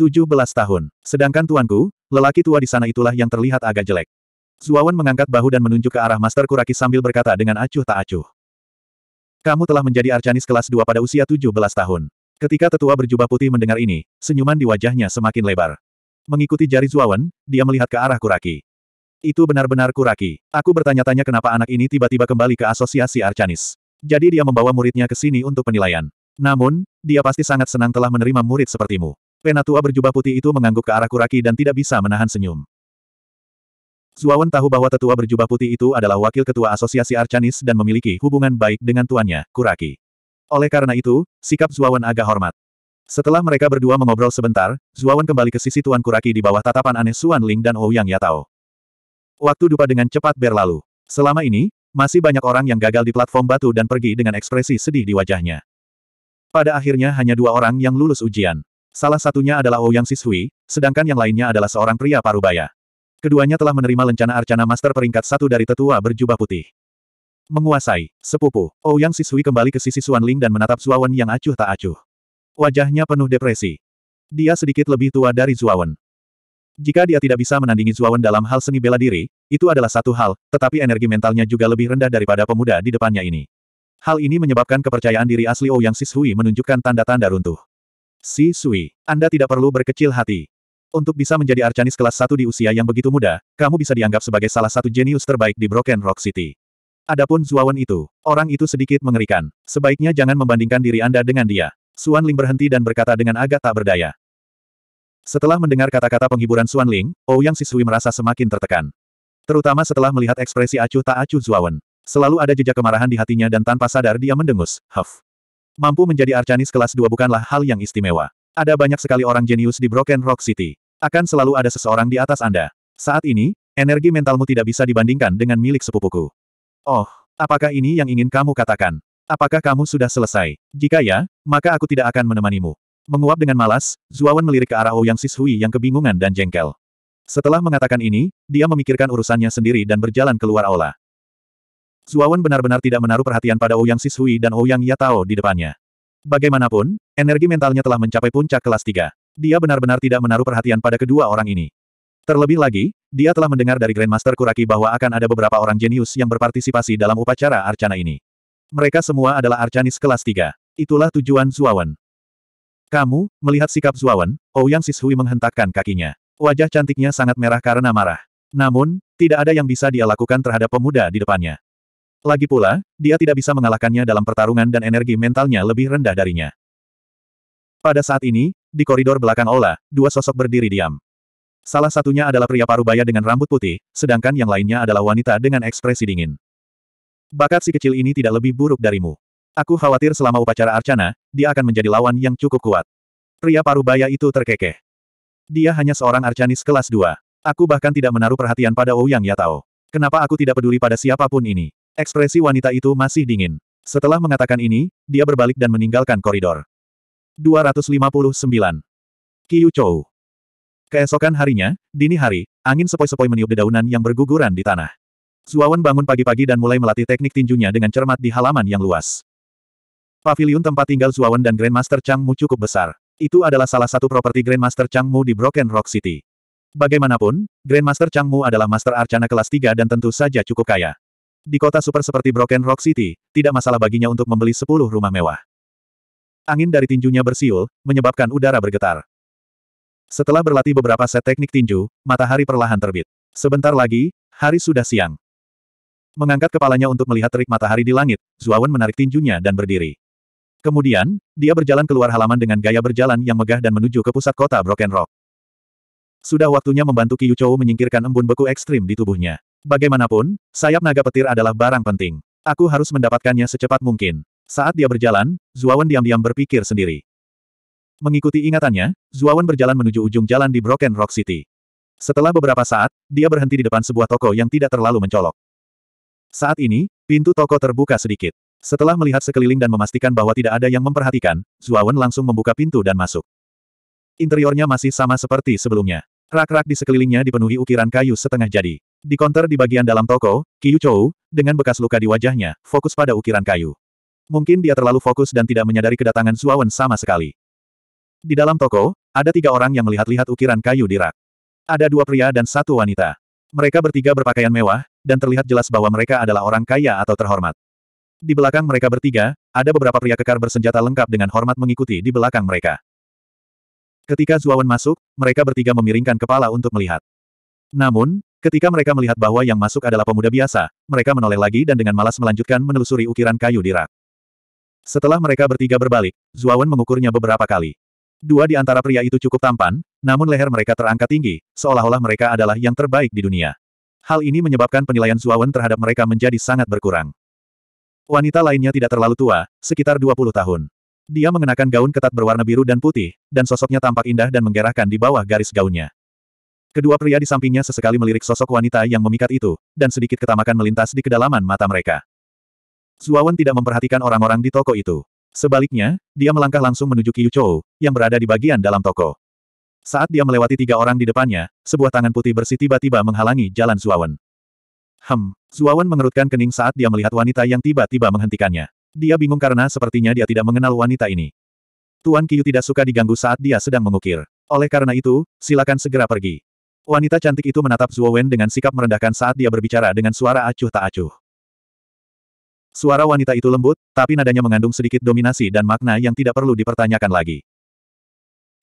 17 tahun. Sedangkan tuanku, lelaki tua di sana itulah yang terlihat agak jelek. Zuawan mengangkat bahu dan menunjuk ke arah Master Kuraki sambil berkata dengan acuh tak acuh. Kamu telah menjadi arcanis kelas 2 pada usia 17 tahun. Ketika tetua berjubah putih mendengar ini, senyuman di wajahnya semakin lebar. Mengikuti jari Zuawan, dia melihat ke arah Kuraki. Itu benar-benar Kuraki. Aku bertanya-tanya kenapa anak ini tiba-tiba kembali ke asosiasi Arcanis. Jadi dia membawa muridnya ke sini untuk penilaian. Namun, dia pasti sangat senang telah menerima murid sepertimu. Penatua berjubah putih itu mengangguk ke arah Kuraki dan tidak bisa menahan senyum. Zuawan tahu bahwa tetua berjubah putih itu adalah wakil ketua asosiasi Arcanis dan memiliki hubungan baik dengan tuannya, Kuraki. Oleh karena itu, sikap Zuawan agak hormat. Setelah mereka berdua mengobrol sebentar, Zuawan kembali ke sisi Tuan Kuraki di bawah tatapan aneh Suan Ling dan Ouyang Yatao. Waktu dupa dengan cepat berlalu. Selama ini, masih banyak orang yang gagal di platform batu dan pergi dengan ekspresi sedih di wajahnya. Pada akhirnya hanya dua orang yang lulus ujian. Salah satunya adalah Ouyang Siswi, sedangkan yang lainnya adalah seorang pria parubaya. Keduanya telah menerima lencana arcana master peringkat satu dari tetua berjubah putih. Menguasai, sepupu, Ouyang oh, Sisui kembali ke sisi Xuan Ling dan menatap Zuawan yang acuh tak acuh. Wajahnya penuh depresi. Dia sedikit lebih tua dari Zuawan. Jika dia tidak bisa menandingi Zuawan dalam hal seni bela diri, itu adalah satu hal, tetapi energi mentalnya juga lebih rendah daripada pemuda di depannya ini. Hal ini menyebabkan kepercayaan diri asli Ouyang oh, Sisui menunjukkan tanda-tanda runtuh. Si Sui, Anda tidak perlu berkecil hati. Untuk bisa menjadi arcanis kelas 1 di usia yang begitu muda, kamu bisa dianggap sebagai salah satu jenius terbaik di Broken Rock City. Adapun Zuawan itu, orang itu sedikit mengerikan. Sebaiknya jangan membandingkan diri Anda dengan dia. Suan Ling berhenti dan berkata dengan agak tak berdaya. Setelah mendengar kata-kata penghiburan Suan Ling, Ouyang Sisui merasa semakin tertekan. Terutama setelah melihat ekspresi acuh tak acuh Zuawan. Selalu ada jejak kemarahan di hatinya dan tanpa sadar dia mendengus, huff. Mampu menjadi arcanis kelas 2 bukanlah hal yang istimewa. Ada banyak sekali orang jenius di Broken Rock City. Akan selalu ada seseorang di atas Anda. Saat ini, energi mentalmu tidak bisa dibandingkan dengan milik sepupuku. Oh, apakah ini yang ingin kamu katakan? Apakah kamu sudah selesai? Jika ya, maka aku tidak akan menemanimu. Menguap dengan malas, Zuawan melirik ke arah Ouyang oh Sishui yang kebingungan dan jengkel. Setelah mengatakan ini, dia memikirkan urusannya sendiri dan berjalan keluar aula. Zuawan benar-benar tidak menaruh perhatian pada Ouyang oh Sishui dan Ouyang oh Yatao di depannya. Bagaimanapun, energi mentalnya telah mencapai puncak kelas 3. Dia benar-benar tidak menaruh perhatian pada kedua orang ini. Terlebih lagi, dia telah mendengar dari Grandmaster Kuraki bahwa akan ada beberapa orang jenius yang berpartisipasi dalam upacara arcana ini. Mereka semua adalah arcanis kelas 3. Itulah tujuan Zuawan. Kamu, melihat sikap Zuawan, Ouyang oh Sishui menghentakkan kakinya. Wajah cantiknya sangat merah karena marah. Namun, tidak ada yang bisa dia lakukan terhadap pemuda di depannya. Lagi pula, dia tidak bisa mengalahkannya dalam pertarungan dan energi mentalnya lebih rendah darinya. Pada saat ini, di koridor belakang Ola, dua sosok berdiri diam. Salah satunya adalah pria parubaya dengan rambut putih, sedangkan yang lainnya adalah wanita dengan ekspresi dingin. Bakat si kecil ini tidak lebih buruk darimu. Aku khawatir selama upacara Arcana, dia akan menjadi lawan yang cukup kuat. Pria parubaya itu terkekeh. Dia hanya seorang Arcanis kelas 2. Aku bahkan tidak menaruh perhatian pada Ouyang Yatao. Kenapa aku tidak peduli pada siapapun ini? Ekspresi wanita itu masih dingin. Setelah mengatakan ini, dia berbalik dan meninggalkan koridor. 259. Kiyu Chou. Keesokan harinya, dini hari, angin sepoi-sepoi meniup dedaunan yang berguguran di tanah. Zuawan bangun pagi-pagi dan mulai melatih teknik tinjunya dengan cermat di halaman yang luas. Pavilion tempat tinggal Zuawan dan Grandmaster Chang Mu cukup besar. Itu adalah salah satu properti Grandmaster Chang Mu di Broken Rock City. Bagaimanapun, Grandmaster Chang Mu adalah Master Arcana kelas 3 dan tentu saja cukup kaya. Di kota super seperti Broken Rock City, tidak masalah baginya untuk membeli 10 rumah mewah. Angin dari tinjunya bersiul, menyebabkan udara bergetar. Setelah berlatih beberapa set teknik tinju, matahari perlahan terbit. Sebentar lagi, hari sudah siang. Mengangkat kepalanya untuk melihat terik matahari di langit, Zuawan menarik tinjunya dan berdiri. Kemudian, dia berjalan keluar halaman dengan gaya berjalan yang megah dan menuju ke pusat kota Broken Rock. Sudah waktunya membantu Qiyu Chou menyingkirkan embun beku ekstrim di tubuhnya. Bagaimanapun, sayap naga petir adalah barang penting. Aku harus mendapatkannya secepat mungkin. Saat dia berjalan, Zuawan diam-diam berpikir sendiri. Mengikuti ingatannya, Zuawan berjalan menuju ujung jalan di Broken Rock City. Setelah beberapa saat, dia berhenti di depan sebuah toko yang tidak terlalu mencolok. Saat ini, pintu toko terbuka sedikit. Setelah melihat sekeliling dan memastikan bahwa tidak ada yang memperhatikan, Zuawan langsung membuka pintu dan masuk. Interiornya masih sama seperti sebelumnya. Rak-rak di sekelilingnya dipenuhi ukiran kayu setengah jadi. Di konter di bagian dalam toko, Kiyu Chou, dengan bekas luka di wajahnya, fokus pada ukiran kayu. Mungkin dia terlalu fokus dan tidak menyadari kedatangan Zuawan sama sekali. Di dalam toko, ada tiga orang yang melihat-lihat ukiran kayu di rak. Ada dua pria dan satu wanita. Mereka bertiga berpakaian mewah, dan terlihat jelas bahwa mereka adalah orang kaya atau terhormat. Di belakang mereka bertiga, ada beberapa pria kekar bersenjata lengkap dengan hormat mengikuti di belakang mereka. Ketika Zuawan masuk, mereka bertiga memiringkan kepala untuk melihat. Namun, ketika mereka melihat bahwa yang masuk adalah pemuda biasa, mereka menoleh lagi dan dengan malas melanjutkan menelusuri ukiran kayu di rak. Setelah mereka bertiga berbalik, Zuawan mengukurnya beberapa kali. Dua di antara pria itu cukup tampan, namun leher mereka terangkat tinggi, seolah-olah mereka adalah yang terbaik di dunia. Hal ini menyebabkan penilaian Zuawan terhadap mereka menjadi sangat berkurang. Wanita lainnya tidak terlalu tua, sekitar 20 tahun. Dia mengenakan gaun ketat berwarna biru dan putih, dan sosoknya tampak indah dan menggerahkan di bawah garis gaunnya. Kedua pria di sampingnya sesekali melirik sosok wanita yang memikat itu, dan sedikit ketamakan melintas di kedalaman mata mereka. Zuawan tidak memperhatikan orang-orang di toko itu. Sebaliknya, dia melangkah langsung menuju Qiu Chou, yang berada di bagian dalam toko. Saat dia melewati tiga orang di depannya, sebuah tangan putih bersih tiba-tiba menghalangi jalan Zuawan. Hem, Zuawan mengerutkan kening saat dia melihat wanita yang tiba-tiba menghentikannya. Dia bingung karena sepertinya dia tidak mengenal wanita ini. Tuan Qiu tidak suka diganggu saat dia sedang mengukir. Oleh karena itu, silakan segera pergi. Wanita cantik itu menatap Zuowen dengan sikap merendahkan saat dia berbicara dengan suara acuh tak acuh. Suara wanita itu lembut, tapi nadanya mengandung sedikit dominasi dan makna yang tidak perlu dipertanyakan lagi.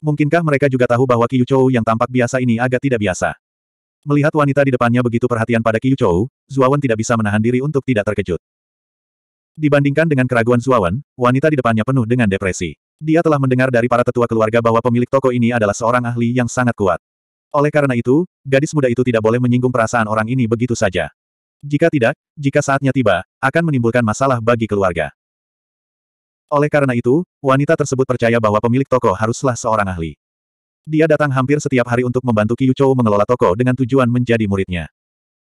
Mungkinkah mereka juga tahu bahwa Kiyuchou yang tampak biasa ini agak tidak biasa? Melihat wanita di depannya begitu perhatian pada Kiyuchou, Zuawan tidak bisa menahan diri untuk tidak terkejut. Dibandingkan dengan keraguan Zuawan, wanita di depannya penuh dengan depresi. Dia telah mendengar dari para tetua keluarga bahwa pemilik toko ini adalah seorang ahli yang sangat kuat. Oleh karena itu, gadis muda itu tidak boleh menyinggung perasaan orang ini begitu saja. Jika tidak, jika saatnya tiba, akan menimbulkan masalah bagi keluarga. Oleh karena itu, wanita tersebut percaya bahwa pemilik toko haruslah seorang ahli. Dia datang hampir setiap hari untuk membantu Kiyucho Yucho mengelola toko dengan tujuan menjadi muridnya.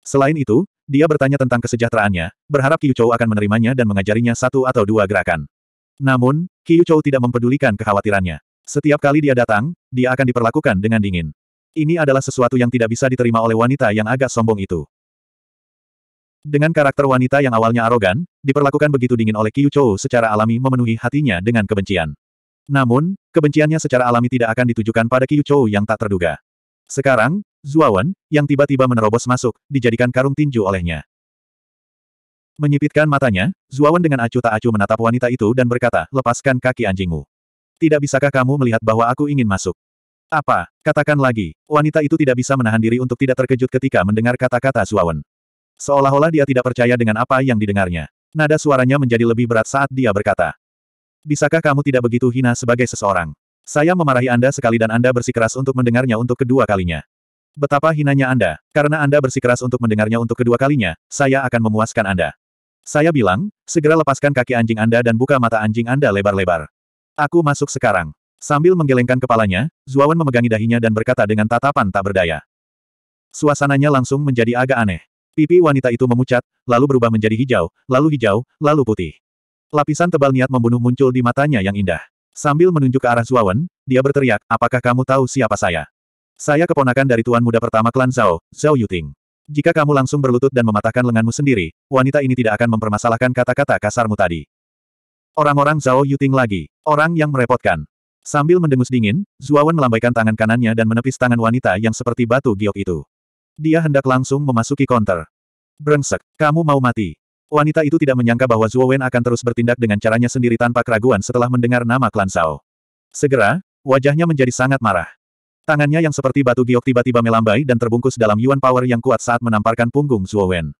Selain itu, dia bertanya tentang kesejahteraannya, berharap Kiyucho Yucho akan menerimanya dan mengajarinya satu atau dua gerakan. Namun, Kiyucho Yucho tidak mempedulikan kekhawatirannya. Setiap kali dia datang, dia akan diperlakukan dengan dingin. Ini adalah sesuatu yang tidak bisa diterima oleh wanita yang agak sombong itu. Dengan karakter wanita yang awalnya arogan, diperlakukan begitu dingin oleh Qiu Chou secara alami memenuhi hatinya dengan kebencian. Namun, kebenciannya secara alami tidak akan ditujukan pada Qiu Chou yang tak terduga. Sekarang, Zuawan, yang tiba-tiba menerobos masuk, dijadikan karung tinju olehnya. Menyipitkan matanya, Zuawan dengan acuh tak acuh menatap wanita itu dan berkata, lepaskan kaki anjingmu. Tidak bisakah kamu melihat bahwa aku ingin masuk? Apa? Katakan lagi. Wanita itu tidak bisa menahan diri untuk tidak terkejut ketika mendengar kata-kata Zuawan. Seolah-olah dia tidak percaya dengan apa yang didengarnya. Nada suaranya menjadi lebih berat saat dia berkata. Bisakah kamu tidak begitu hina sebagai seseorang? Saya memarahi Anda sekali dan Anda bersikeras untuk mendengarnya untuk kedua kalinya. Betapa hinanya Anda, karena Anda bersikeras untuk mendengarnya untuk kedua kalinya, saya akan memuaskan Anda. Saya bilang, segera lepaskan kaki anjing Anda dan buka mata anjing Anda lebar-lebar. Aku masuk sekarang. Sambil menggelengkan kepalanya, Zuawan memegangi dahinya dan berkata dengan tatapan tak berdaya. Suasananya langsung menjadi agak aneh. Pipi wanita itu memucat, lalu berubah menjadi hijau, lalu hijau, lalu putih. Lapisan tebal niat membunuh muncul di matanya yang indah. Sambil menunjuk ke arah Zuawan, dia berteriak, apakah kamu tahu siapa saya? Saya keponakan dari tuan muda pertama klan Zhao, Zhao Yuting. Jika kamu langsung berlutut dan mematahkan lenganmu sendiri, wanita ini tidak akan mempermasalahkan kata-kata kasarmu tadi. Orang-orang Zhao Yuting lagi. Orang yang merepotkan. Sambil mendengus dingin, Zuawan melambaikan tangan kanannya dan menepis tangan wanita yang seperti batu giok itu. Dia hendak langsung memasuki konter. Brengsek, kamu mau mati. Wanita itu tidak menyangka bahwa Zhuo Wen akan terus bertindak dengan caranya sendiri tanpa keraguan setelah mendengar nama klan Sao. Segera, wajahnya menjadi sangat marah. Tangannya yang seperti batu giok tiba-tiba melambai dan terbungkus dalam Yuan Power yang kuat saat menamparkan punggung Zhuo Wen.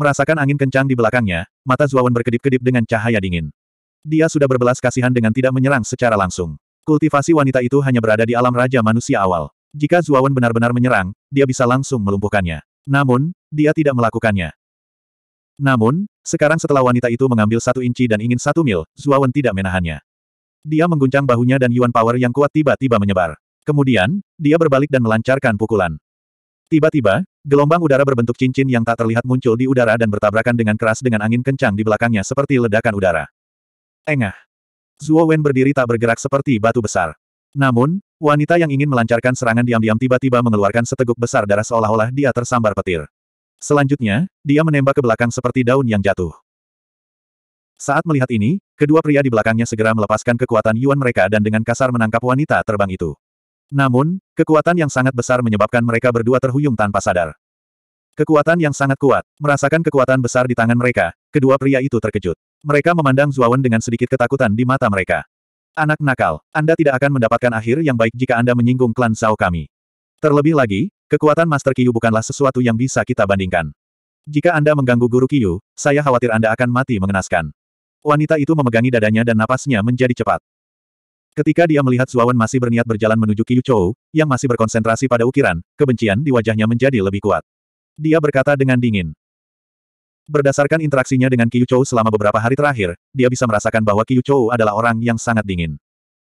Merasakan angin kencang di belakangnya, mata Wen berkedip-kedip dengan cahaya dingin. Dia sudah berbelas kasihan dengan tidak menyerang secara langsung. Kultivasi wanita itu hanya berada di alam raja manusia awal. Jika Zuawan benar-benar menyerang, dia bisa langsung melumpuhkannya. Namun, dia tidak melakukannya. Namun, sekarang setelah wanita itu mengambil satu inci dan ingin satu mil, Zuawan tidak menahannya. Dia mengguncang bahunya dan Yuan Power yang kuat tiba-tiba menyebar. Kemudian, dia berbalik dan melancarkan pukulan. Tiba-tiba, gelombang udara berbentuk cincin yang tak terlihat muncul di udara dan bertabrakan dengan keras dengan angin kencang di belakangnya seperti ledakan udara. Engah. Zuo Wen berdiri tak bergerak seperti batu besar. Namun, Wanita yang ingin melancarkan serangan diam-diam tiba-tiba mengeluarkan seteguk besar darah seolah-olah dia tersambar petir. Selanjutnya, dia menembak ke belakang seperti daun yang jatuh. Saat melihat ini, kedua pria di belakangnya segera melepaskan kekuatan Yuan mereka dan dengan kasar menangkap wanita terbang itu. Namun, kekuatan yang sangat besar menyebabkan mereka berdua terhuyung tanpa sadar. Kekuatan yang sangat kuat, merasakan kekuatan besar di tangan mereka, kedua pria itu terkejut. Mereka memandang Zuawan dengan sedikit ketakutan di mata mereka. Anak nakal, Anda tidak akan mendapatkan akhir yang baik jika Anda menyinggung klan Zhao kami. Terlebih lagi, kekuatan Master Kiyu bukanlah sesuatu yang bisa kita bandingkan. Jika Anda mengganggu guru Kiyu, saya khawatir Anda akan mati mengenaskan. Wanita itu memegangi dadanya dan napasnya menjadi cepat. Ketika dia melihat Zuawan masih berniat berjalan menuju Kiyu Chou, yang masih berkonsentrasi pada ukiran, kebencian di wajahnya menjadi lebih kuat. Dia berkata dengan dingin. Berdasarkan interaksinya dengan Qiu Chou selama beberapa hari terakhir, dia bisa merasakan bahwa Qiu Chou adalah orang yang sangat dingin.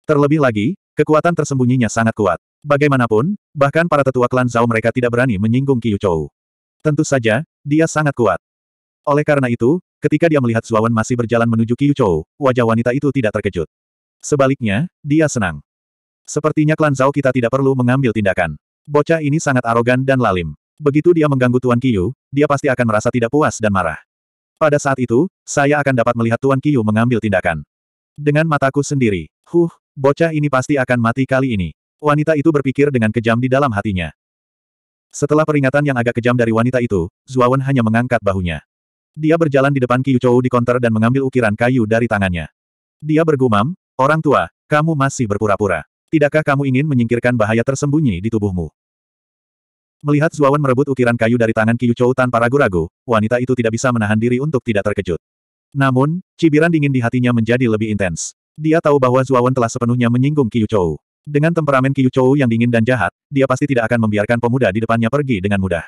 Terlebih lagi, kekuatan tersembunyinya sangat kuat. Bagaimanapun, bahkan para tetua klan Zhao mereka tidak berani menyinggung Qiu Chou. Tentu saja, dia sangat kuat. Oleh karena itu, ketika dia melihat Zuawan masih berjalan menuju Qiu Chou, wajah wanita itu tidak terkejut. Sebaliknya, dia senang. Sepertinya klan Zhao kita tidak perlu mengambil tindakan. Bocah ini sangat arogan dan lalim. Begitu dia mengganggu Tuan Kiyu, dia pasti akan merasa tidak puas dan marah. Pada saat itu, saya akan dapat melihat Tuan Kiyu mengambil tindakan. Dengan mataku sendiri, huh, bocah ini pasti akan mati kali ini. Wanita itu berpikir dengan kejam di dalam hatinya. Setelah peringatan yang agak kejam dari wanita itu, Zuawan hanya mengangkat bahunya. Dia berjalan di depan Kiyu Chou di konter dan mengambil ukiran kayu dari tangannya. Dia bergumam, Orang tua, kamu masih berpura-pura. Tidakkah kamu ingin menyingkirkan bahaya tersembunyi di tubuhmu? Melihat Zuawan merebut ukiran kayu dari tangan Qiu Chou tanpa ragu-ragu, wanita itu tidak bisa menahan diri untuk tidak terkejut. Namun, cibiran dingin di hatinya menjadi lebih intens. Dia tahu bahwa Zuawan telah sepenuhnya menyinggung Qiu Chou. Dengan temperamen Qiu Chou yang dingin dan jahat, dia pasti tidak akan membiarkan pemuda di depannya pergi dengan mudah.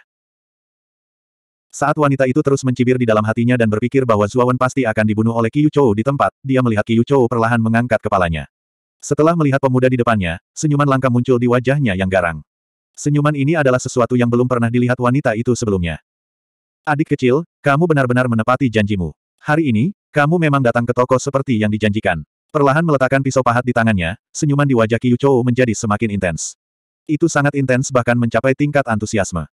Saat wanita itu terus mencibir di dalam hatinya dan berpikir bahwa Zuawan pasti akan dibunuh oleh Qiu Chou di tempat, dia melihat Qiu Chou perlahan mengangkat kepalanya. Setelah melihat pemuda di depannya, senyuman langka muncul di wajahnya yang garang. Senyuman ini adalah sesuatu yang belum pernah dilihat wanita itu sebelumnya. Adik kecil, kamu benar-benar menepati janjimu. Hari ini, kamu memang datang ke toko seperti yang dijanjikan. Perlahan meletakkan pisau pahat di tangannya, senyuman di wajah Qiu Chou menjadi semakin intens. Itu sangat intens bahkan mencapai tingkat antusiasme.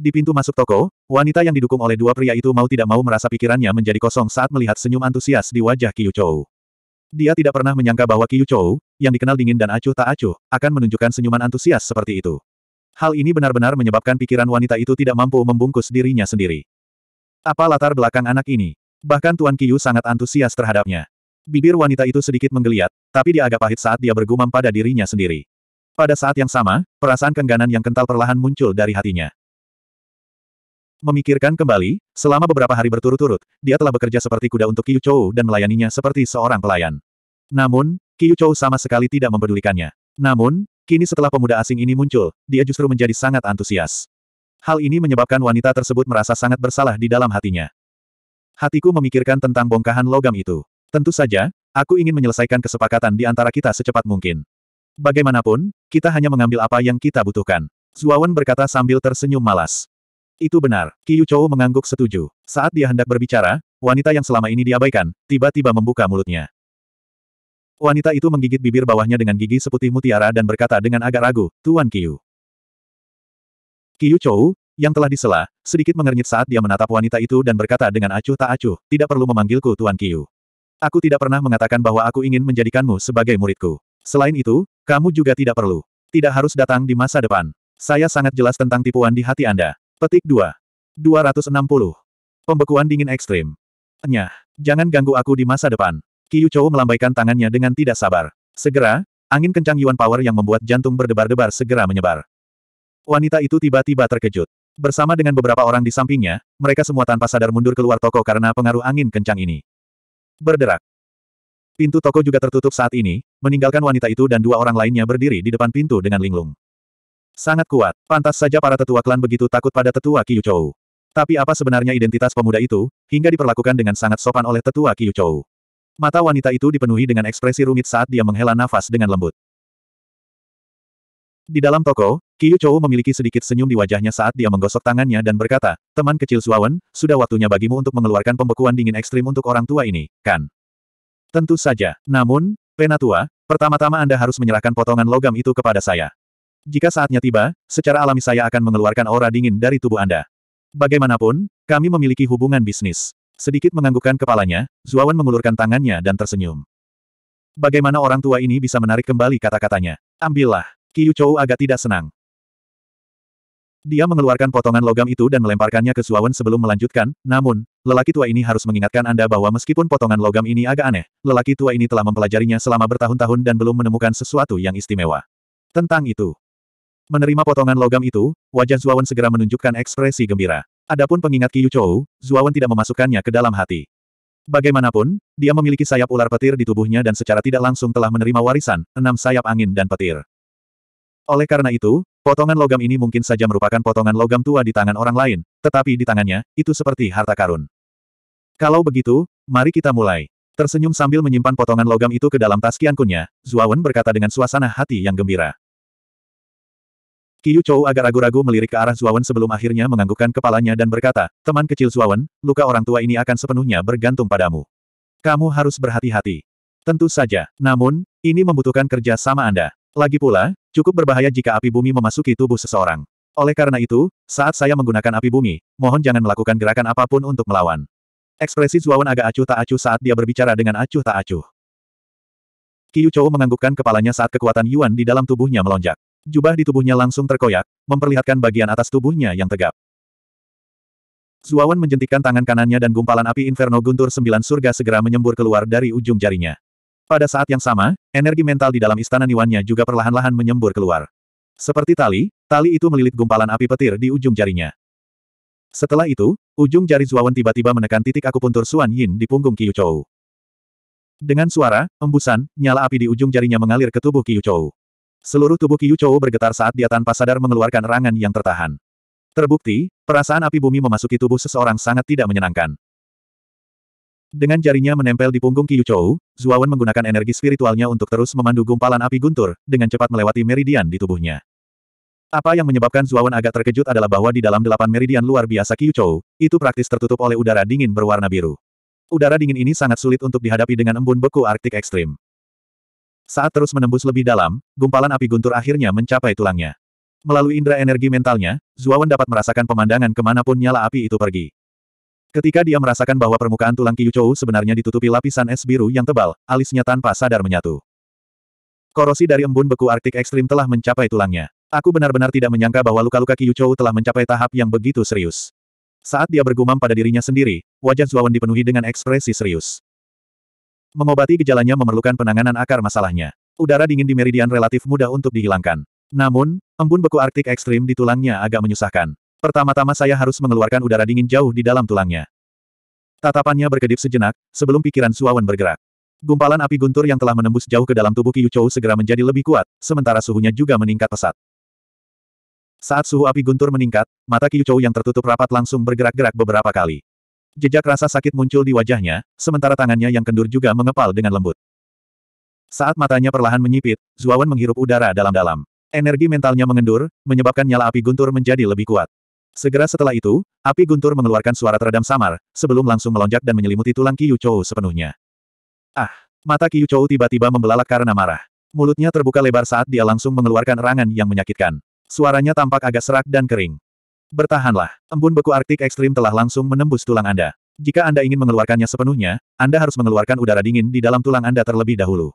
Di pintu masuk toko, wanita yang didukung oleh dua pria itu mau tidak mau merasa pikirannya menjadi kosong saat melihat senyum antusias di wajah Qiu Chou. Dia tidak pernah menyangka bahwa Qiu Chou, yang dikenal dingin dan acuh tak acuh, akan menunjukkan senyuman antusias seperti itu. Hal ini benar-benar menyebabkan pikiran wanita itu tidak mampu membungkus dirinya sendiri. Apa latar belakang anak ini? Bahkan Tuan Qiu sangat antusias terhadapnya. Bibir wanita itu sedikit menggeliat, tapi dia agak pahit saat dia bergumam pada dirinya sendiri. Pada saat yang sama, perasaan kengganan yang kental perlahan muncul dari hatinya. Memikirkan kembali, selama beberapa hari berturut-turut, dia telah bekerja seperti kuda untuk Qiu Chou dan melayaninya seperti seorang pelayan. Namun, Qiu Chou sama sekali tidak mempedulikannya. Namun, kini setelah pemuda asing ini muncul, dia justru menjadi sangat antusias. Hal ini menyebabkan wanita tersebut merasa sangat bersalah di dalam hatinya. Hatiku memikirkan tentang bongkahan logam itu. Tentu saja, aku ingin menyelesaikan kesepakatan di antara kita secepat mungkin. Bagaimanapun, kita hanya mengambil apa yang kita butuhkan. Zuawan berkata sambil tersenyum malas. Itu benar. Qiu Chou mengangguk setuju. Saat dia hendak berbicara, wanita yang selama ini diabaikan, tiba-tiba membuka mulutnya. Wanita itu menggigit bibir bawahnya dengan gigi seputih mutiara dan berkata dengan agak ragu, Tuan Qiu. Qiu Chou, yang telah disela, sedikit mengernyit saat dia menatap wanita itu dan berkata dengan acuh tak acuh, tidak perlu memanggilku Tuan Qiu. Aku tidak pernah mengatakan bahwa aku ingin menjadikanmu sebagai muridku. Selain itu, kamu juga tidak perlu. Tidak harus datang di masa depan. Saya sangat jelas tentang tipuan di hati Anda. Petik 2. 260. Pembekuan dingin ekstrim. Nyah, jangan ganggu aku di masa depan. Kiyu Chou melambaikan tangannya dengan tidak sabar. Segera, angin kencang Yuan Power yang membuat jantung berdebar-debar segera menyebar. Wanita itu tiba-tiba terkejut. Bersama dengan beberapa orang di sampingnya, mereka semua tanpa sadar mundur keluar toko karena pengaruh angin kencang ini. Berderak. Pintu toko juga tertutup saat ini, meninggalkan wanita itu dan dua orang lainnya berdiri di depan pintu dengan linglung. Sangat kuat, pantas saja para tetua klan begitu takut pada tetua Kiyuchou. Tapi apa sebenarnya identitas pemuda itu, hingga diperlakukan dengan sangat sopan oleh tetua Kiyuchou? Mata wanita itu dipenuhi dengan ekspresi rumit saat dia menghela nafas dengan lembut. Di dalam toko, Kiyuchou memiliki sedikit senyum di wajahnya saat dia menggosok tangannya dan berkata, teman kecil Suawen, sudah waktunya bagimu untuk mengeluarkan pembekuan dingin ekstrim untuk orang tua ini, kan? Tentu saja. Namun, Penatua, pertama-tama Anda harus menyerahkan potongan logam itu kepada saya. Jika saatnya tiba, secara alami saya akan mengeluarkan aura dingin dari tubuh Anda. Bagaimanapun, kami memiliki hubungan bisnis. Sedikit menganggukkan kepalanya, Zuawan mengulurkan tangannya dan tersenyum. Bagaimana orang tua ini bisa menarik kembali kata-katanya? Ambillah. Kiyu Chou agak tidak senang. Dia mengeluarkan potongan logam itu dan melemparkannya ke Zuawan sebelum melanjutkan, namun, lelaki tua ini harus mengingatkan Anda bahwa meskipun potongan logam ini agak aneh, lelaki tua ini telah mempelajarinya selama bertahun-tahun dan belum menemukan sesuatu yang istimewa. Tentang itu, Menerima potongan logam itu, wajah Zuawan segera menunjukkan ekspresi gembira. Adapun pengingat Qiyu Chou, Zuawan tidak memasukkannya ke dalam hati. Bagaimanapun, dia memiliki sayap ular petir di tubuhnya dan secara tidak langsung telah menerima warisan, enam sayap angin dan petir. Oleh karena itu, potongan logam ini mungkin saja merupakan potongan logam tua di tangan orang lain, tetapi di tangannya, itu seperti harta karun. Kalau begitu, mari kita mulai. Tersenyum sambil menyimpan potongan logam itu ke dalam tas kiankunnya, Zuawan berkata dengan suasana hati yang gembira. Kiyu Chou agak ragu-ragu melirik ke arah Zuawan sebelum akhirnya menganggukkan kepalanya dan berkata, Teman kecil Zuawan, luka orang tua ini akan sepenuhnya bergantung padamu. Kamu harus berhati-hati. Tentu saja, namun, ini membutuhkan kerja sama Anda. Lagi pula, cukup berbahaya jika api bumi memasuki tubuh seseorang. Oleh karena itu, saat saya menggunakan api bumi, mohon jangan melakukan gerakan apapun untuk melawan. Ekspresi Zuawan agak acuh tak acuh saat dia berbicara dengan acuh tak acuh. Kiyu Chou menganggukkan kepalanya saat kekuatan Yuan di dalam tubuhnya melonjak. Jubah di tubuhnya langsung terkoyak, memperlihatkan bagian atas tubuhnya yang tegap. Zuawan menjentikkan tangan kanannya dan gumpalan api Inferno Guntur Sembilan Surga segera menyembur keluar dari ujung jarinya. Pada saat yang sama, energi mental di dalam istana Niwannya juga perlahan-lahan menyembur keluar. Seperti tali, tali itu melilit gumpalan api petir di ujung jarinya. Setelah itu, ujung jari Zuawan tiba-tiba menekan titik akupuntur Suan Yin di punggung Kiyuchou. Chou. Dengan suara, embusan, nyala api di ujung jarinya mengalir ke tubuh Kiyuchou. Chou. Seluruh tubuh Qiu Chou bergetar saat dia tanpa sadar mengeluarkan rangan yang tertahan. Terbukti, perasaan api bumi memasuki tubuh seseorang sangat tidak menyenangkan. Dengan jarinya menempel di punggung Qiu Chou, Zuawan menggunakan energi spiritualnya untuk terus memandu gumpalan api guntur, dengan cepat melewati meridian di tubuhnya. Apa yang menyebabkan Zuawan agak terkejut adalah bahwa di dalam delapan meridian luar biasa Qiu Chou, itu praktis tertutup oleh udara dingin berwarna biru. Udara dingin ini sangat sulit untuk dihadapi dengan embun beku Arktik ekstrim. Saat terus menembus lebih dalam, gumpalan api guntur akhirnya mencapai tulangnya. Melalui indera energi mentalnya, Zuawan dapat merasakan pemandangan kemanapun nyala api itu pergi. Ketika dia merasakan bahwa permukaan tulang Kiyuchou sebenarnya ditutupi lapisan es biru yang tebal, alisnya tanpa sadar menyatu. Korosi dari embun beku Arktik ekstrim telah mencapai tulangnya. Aku benar-benar tidak menyangka bahwa luka-luka Kiyuchou telah mencapai tahap yang begitu serius. Saat dia bergumam pada dirinya sendiri, wajah Zuawan dipenuhi dengan ekspresi serius. Mengobati gejalanya memerlukan penanganan akar masalahnya. Udara dingin di meridian relatif mudah untuk dihilangkan. Namun, embun beku Arktik ekstrim di tulangnya agak menyusahkan. Pertama-tama saya harus mengeluarkan udara dingin jauh di dalam tulangnya. Tatapannya berkedip sejenak, sebelum pikiran Suawan bergerak. Gumpalan api guntur yang telah menembus jauh ke dalam tubuh Kiyuchou segera menjadi lebih kuat, sementara suhunya juga meningkat pesat. Saat suhu api guntur meningkat, mata Kiyuchou yang tertutup rapat langsung bergerak-gerak beberapa kali. Jejak rasa sakit muncul di wajahnya, sementara tangannya yang kendur juga mengepal dengan lembut. Saat matanya perlahan menyipit, Zuawan menghirup udara dalam-dalam. Energi mentalnya mengendur, menyebabkan nyala api guntur menjadi lebih kuat. Segera setelah itu, api guntur mengeluarkan suara teredam samar, sebelum langsung melonjak dan menyelimuti tulang Kiyu Chou sepenuhnya. Ah! Mata Kiyu Chou tiba-tiba membelalak karena marah. Mulutnya terbuka lebar saat dia langsung mengeluarkan rangan yang menyakitkan. Suaranya tampak agak serak dan kering. Bertahanlah, embun beku Arktik ekstrim telah langsung menembus tulang Anda. Jika Anda ingin mengeluarkannya sepenuhnya, Anda harus mengeluarkan udara dingin di dalam tulang Anda terlebih dahulu.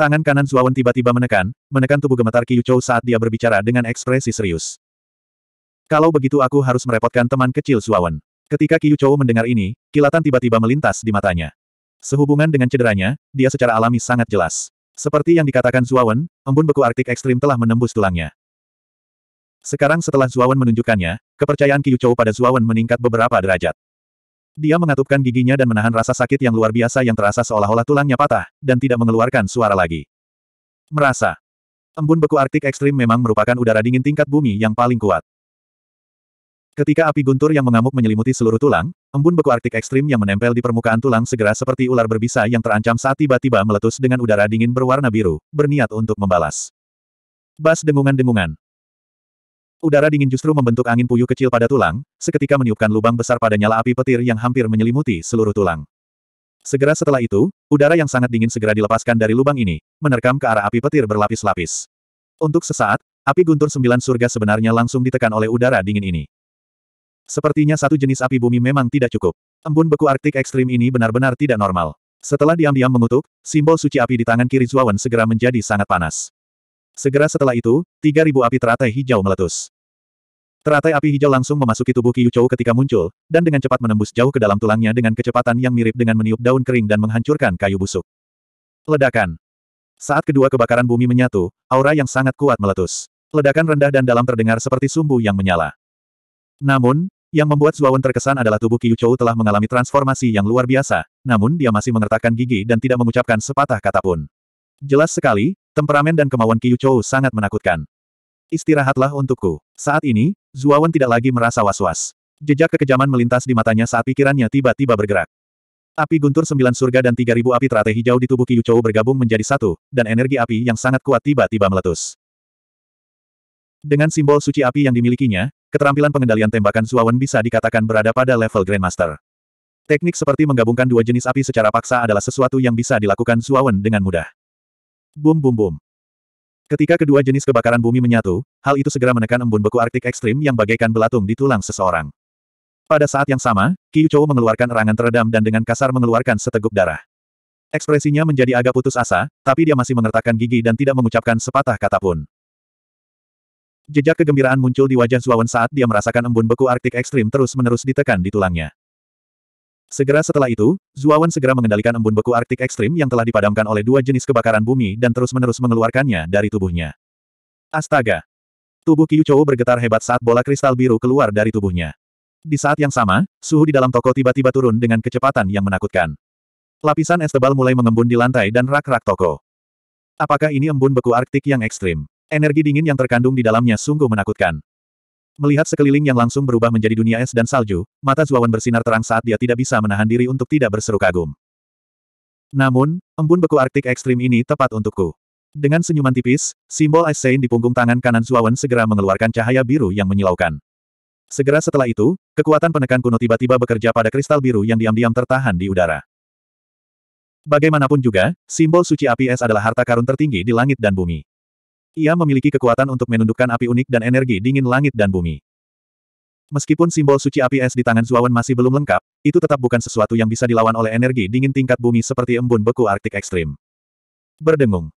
Tangan kanan Zuawan tiba-tiba menekan, menekan tubuh gemetar Kiyuchou saat dia berbicara dengan ekspresi serius. Kalau begitu aku harus merepotkan teman kecil Zuawan. Ketika Kiyuchou mendengar ini, kilatan tiba-tiba melintas di matanya. Sehubungan dengan cederanya, dia secara alami sangat jelas. Seperti yang dikatakan Zuawan, embun beku Arktik ekstrim telah menembus tulangnya. Sekarang setelah Zuawan menunjukkannya, kepercayaan Qiu Chou pada Zuawan meningkat beberapa derajat. Dia mengatupkan giginya dan menahan rasa sakit yang luar biasa yang terasa seolah-olah tulangnya patah, dan tidak mengeluarkan suara lagi. Merasa. Embun beku Arktik ekstrim memang merupakan udara dingin tingkat bumi yang paling kuat. Ketika api guntur yang mengamuk menyelimuti seluruh tulang, embun beku Arktik ekstrim yang menempel di permukaan tulang segera seperti ular berbisa yang terancam saat tiba-tiba meletus dengan udara dingin berwarna biru, berniat untuk membalas. Bas dengungan-dengungan. Udara dingin justru membentuk angin puyuh kecil pada tulang, seketika meniupkan lubang besar pada nyala api petir yang hampir menyelimuti seluruh tulang. Segera setelah itu, udara yang sangat dingin segera dilepaskan dari lubang ini, menerkam ke arah api petir berlapis-lapis. Untuk sesaat, api guntur sembilan surga sebenarnya langsung ditekan oleh udara dingin ini. Sepertinya satu jenis api bumi memang tidak cukup. Embun beku Arktik ekstrim ini benar-benar tidak normal. Setelah diam-diam mengutuk, simbol suci api di tangan kiri Zuawan segera menjadi sangat panas. Segera setelah itu, 3.000 api teratai hijau meletus. Teratai api hijau langsung memasuki tubuh Qiu Chou ketika muncul, dan dengan cepat menembus jauh ke dalam tulangnya dengan kecepatan yang mirip dengan meniup daun kering dan menghancurkan kayu busuk. Ledakan. Saat kedua kebakaran bumi menyatu, aura yang sangat kuat meletus. Ledakan rendah dan dalam terdengar seperti sumbu yang menyala. Namun, yang membuat Zuawan terkesan adalah tubuh Qiu Chou telah mengalami transformasi yang luar biasa, namun dia masih mengertakkan gigi dan tidak mengucapkan sepatah kata pun. Jelas sekali, temperamen dan kemauan Qiu Chou sangat menakutkan. Istirahatlah untukku. Saat ini, Zuawan tidak lagi merasa was-was. Jejak kekejaman melintas di matanya saat pikirannya tiba-tiba bergerak. Api guntur sembilan surga dan tiga ribu api teratai hijau di tubuh Kiyuchou bergabung menjadi satu, dan energi api yang sangat kuat tiba-tiba meletus. Dengan simbol suci api yang dimilikinya, keterampilan pengendalian tembakan Zuawan bisa dikatakan berada pada level Grandmaster. Teknik seperti menggabungkan dua jenis api secara paksa adalah sesuatu yang bisa dilakukan Zuawan dengan mudah. Bum bum bum. Ketika kedua jenis kebakaran bumi menyatu, hal itu segera menekan embun beku Arktik ekstrim yang bagaikan belatung di tulang seseorang. Pada saat yang sama, Qiu Chou mengeluarkan erangan teredam dan dengan kasar mengeluarkan seteguk darah. Ekspresinya menjadi agak putus asa, tapi dia masih mengertakkan gigi dan tidak mengucapkan sepatah kata pun. Jejak kegembiraan muncul di wajah Zuawan saat dia merasakan embun beku Arktik ekstrim terus-menerus ditekan di tulangnya. Segera setelah itu, Zuawan segera mengendalikan embun beku Arktik ekstrim yang telah dipadamkan oleh dua jenis kebakaran bumi dan terus-menerus mengeluarkannya dari tubuhnya. Astaga! Tubuh Qiu bergetar hebat saat bola kristal biru keluar dari tubuhnya. Di saat yang sama, suhu di dalam toko tiba-tiba turun dengan kecepatan yang menakutkan. Lapisan es tebal mulai mengembun di lantai dan rak-rak toko. Apakah ini embun beku Arktik yang ekstrim? Energi dingin yang terkandung di dalamnya sungguh menakutkan. Melihat sekeliling yang langsung berubah menjadi dunia es dan salju, mata Zuawan bersinar terang saat dia tidak bisa menahan diri untuk tidak berseru kagum. Namun, embun beku Arktik ekstrim ini tepat untukku. Dengan senyuman tipis, simbol Ice Saint di punggung tangan kanan Zuawan segera mengeluarkan cahaya biru yang menyilaukan. Segera setelah itu, kekuatan penekan kuno tiba-tiba bekerja pada kristal biru yang diam-diam tertahan di udara. Bagaimanapun juga, simbol suci api es adalah harta karun tertinggi di langit dan bumi. Ia memiliki kekuatan untuk menundukkan api unik dan energi dingin langit dan bumi. Meskipun simbol suci api es di tangan Zuawan masih belum lengkap, itu tetap bukan sesuatu yang bisa dilawan oleh energi dingin tingkat bumi seperti embun beku Arktik ekstrim. Berdengung.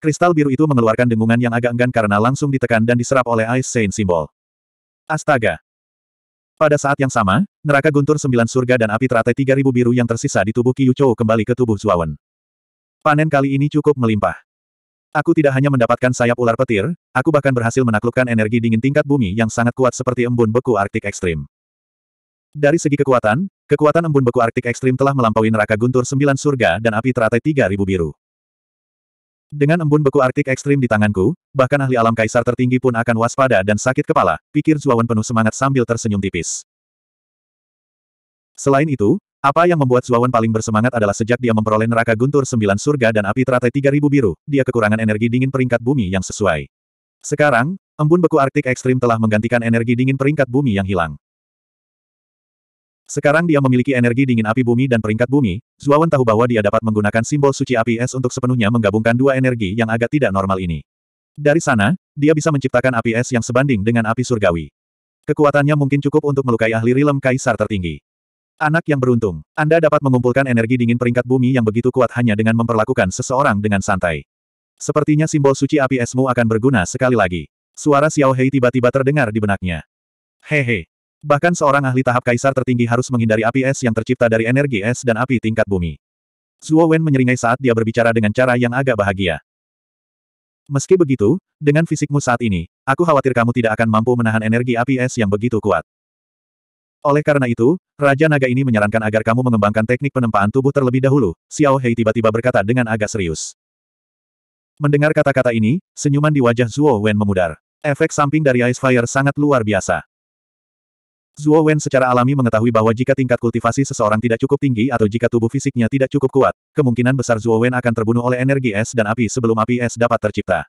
Kristal biru itu mengeluarkan dengungan yang agak enggan karena langsung ditekan dan diserap oleh Ice Saint simbol. Astaga! Pada saat yang sama, neraka guntur sembilan surga dan api teratai tiga ribu biru yang tersisa di tubuh Kiyuchou kembali ke tubuh Zuawan. Panen kali ini cukup melimpah. Aku tidak hanya mendapatkan sayap ular petir, aku bahkan berhasil menaklukkan energi dingin tingkat bumi yang sangat kuat seperti embun beku Arktik Ekstrim. Dari segi kekuatan, kekuatan embun beku Arktik Ekstrim telah melampaui neraka guntur sembilan surga dan api teratai tiga ribu biru. Dengan embun beku Arktik Ekstrim di tanganku, bahkan ahli alam kaisar tertinggi pun akan waspada dan sakit kepala, pikir Zuawan penuh semangat sambil tersenyum tipis. Selain itu, apa yang membuat Zuawan paling bersemangat adalah sejak dia memperoleh neraka guntur sembilan surga dan api teratai tiga ribu biru, dia kekurangan energi dingin peringkat bumi yang sesuai. Sekarang, embun beku Arktik ekstrim telah menggantikan energi dingin peringkat bumi yang hilang. Sekarang dia memiliki energi dingin api bumi dan peringkat bumi, Zuawan tahu bahwa dia dapat menggunakan simbol suci api es untuk sepenuhnya menggabungkan dua energi yang agak tidak normal ini. Dari sana, dia bisa menciptakan api es yang sebanding dengan api surgawi. Kekuatannya mungkin cukup untuk melukai ahli rilem kaisar tertinggi. Anak yang beruntung, Anda dapat mengumpulkan energi dingin peringkat bumi yang begitu kuat hanya dengan memperlakukan seseorang dengan santai. Sepertinya simbol suci api esmu akan berguna sekali lagi. Suara Xiao Hei tiba-tiba terdengar di benaknya. Hehe. Bahkan seorang ahli tahap kaisar tertinggi harus menghindari api es yang tercipta dari energi es dan api tingkat bumi. Zuo Wen menyeringai saat dia berbicara dengan cara yang agak bahagia. Meski begitu, dengan fisikmu saat ini, aku khawatir kamu tidak akan mampu menahan energi api es yang begitu kuat. Oleh karena itu, Raja Naga ini menyarankan agar kamu mengembangkan teknik penempaan tubuh terlebih dahulu, Xiao Hei tiba-tiba berkata dengan agak serius. Mendengar kata-kata ini, senyuman di wajah Zuo Wen memudar. Efek samping dari Ice Fire sangat luar biasa. Zuo Wen secara alami mengetahui bahwa jika tingkat kultivasi seseorang tidak cukup tinggi atau jika tubuh fisiknya tidak cukup kuat, kemungkinan besar Zuo Wen akan terbunuh oleh energi es dan api sebelum api es dapat tercipta.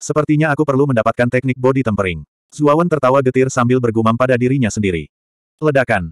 Sepertinya aku perlu mendapatkan teknik body tempering. Zuo Wen tertawa getir sambil bergumam pada dirinya sendiri. Ledakan.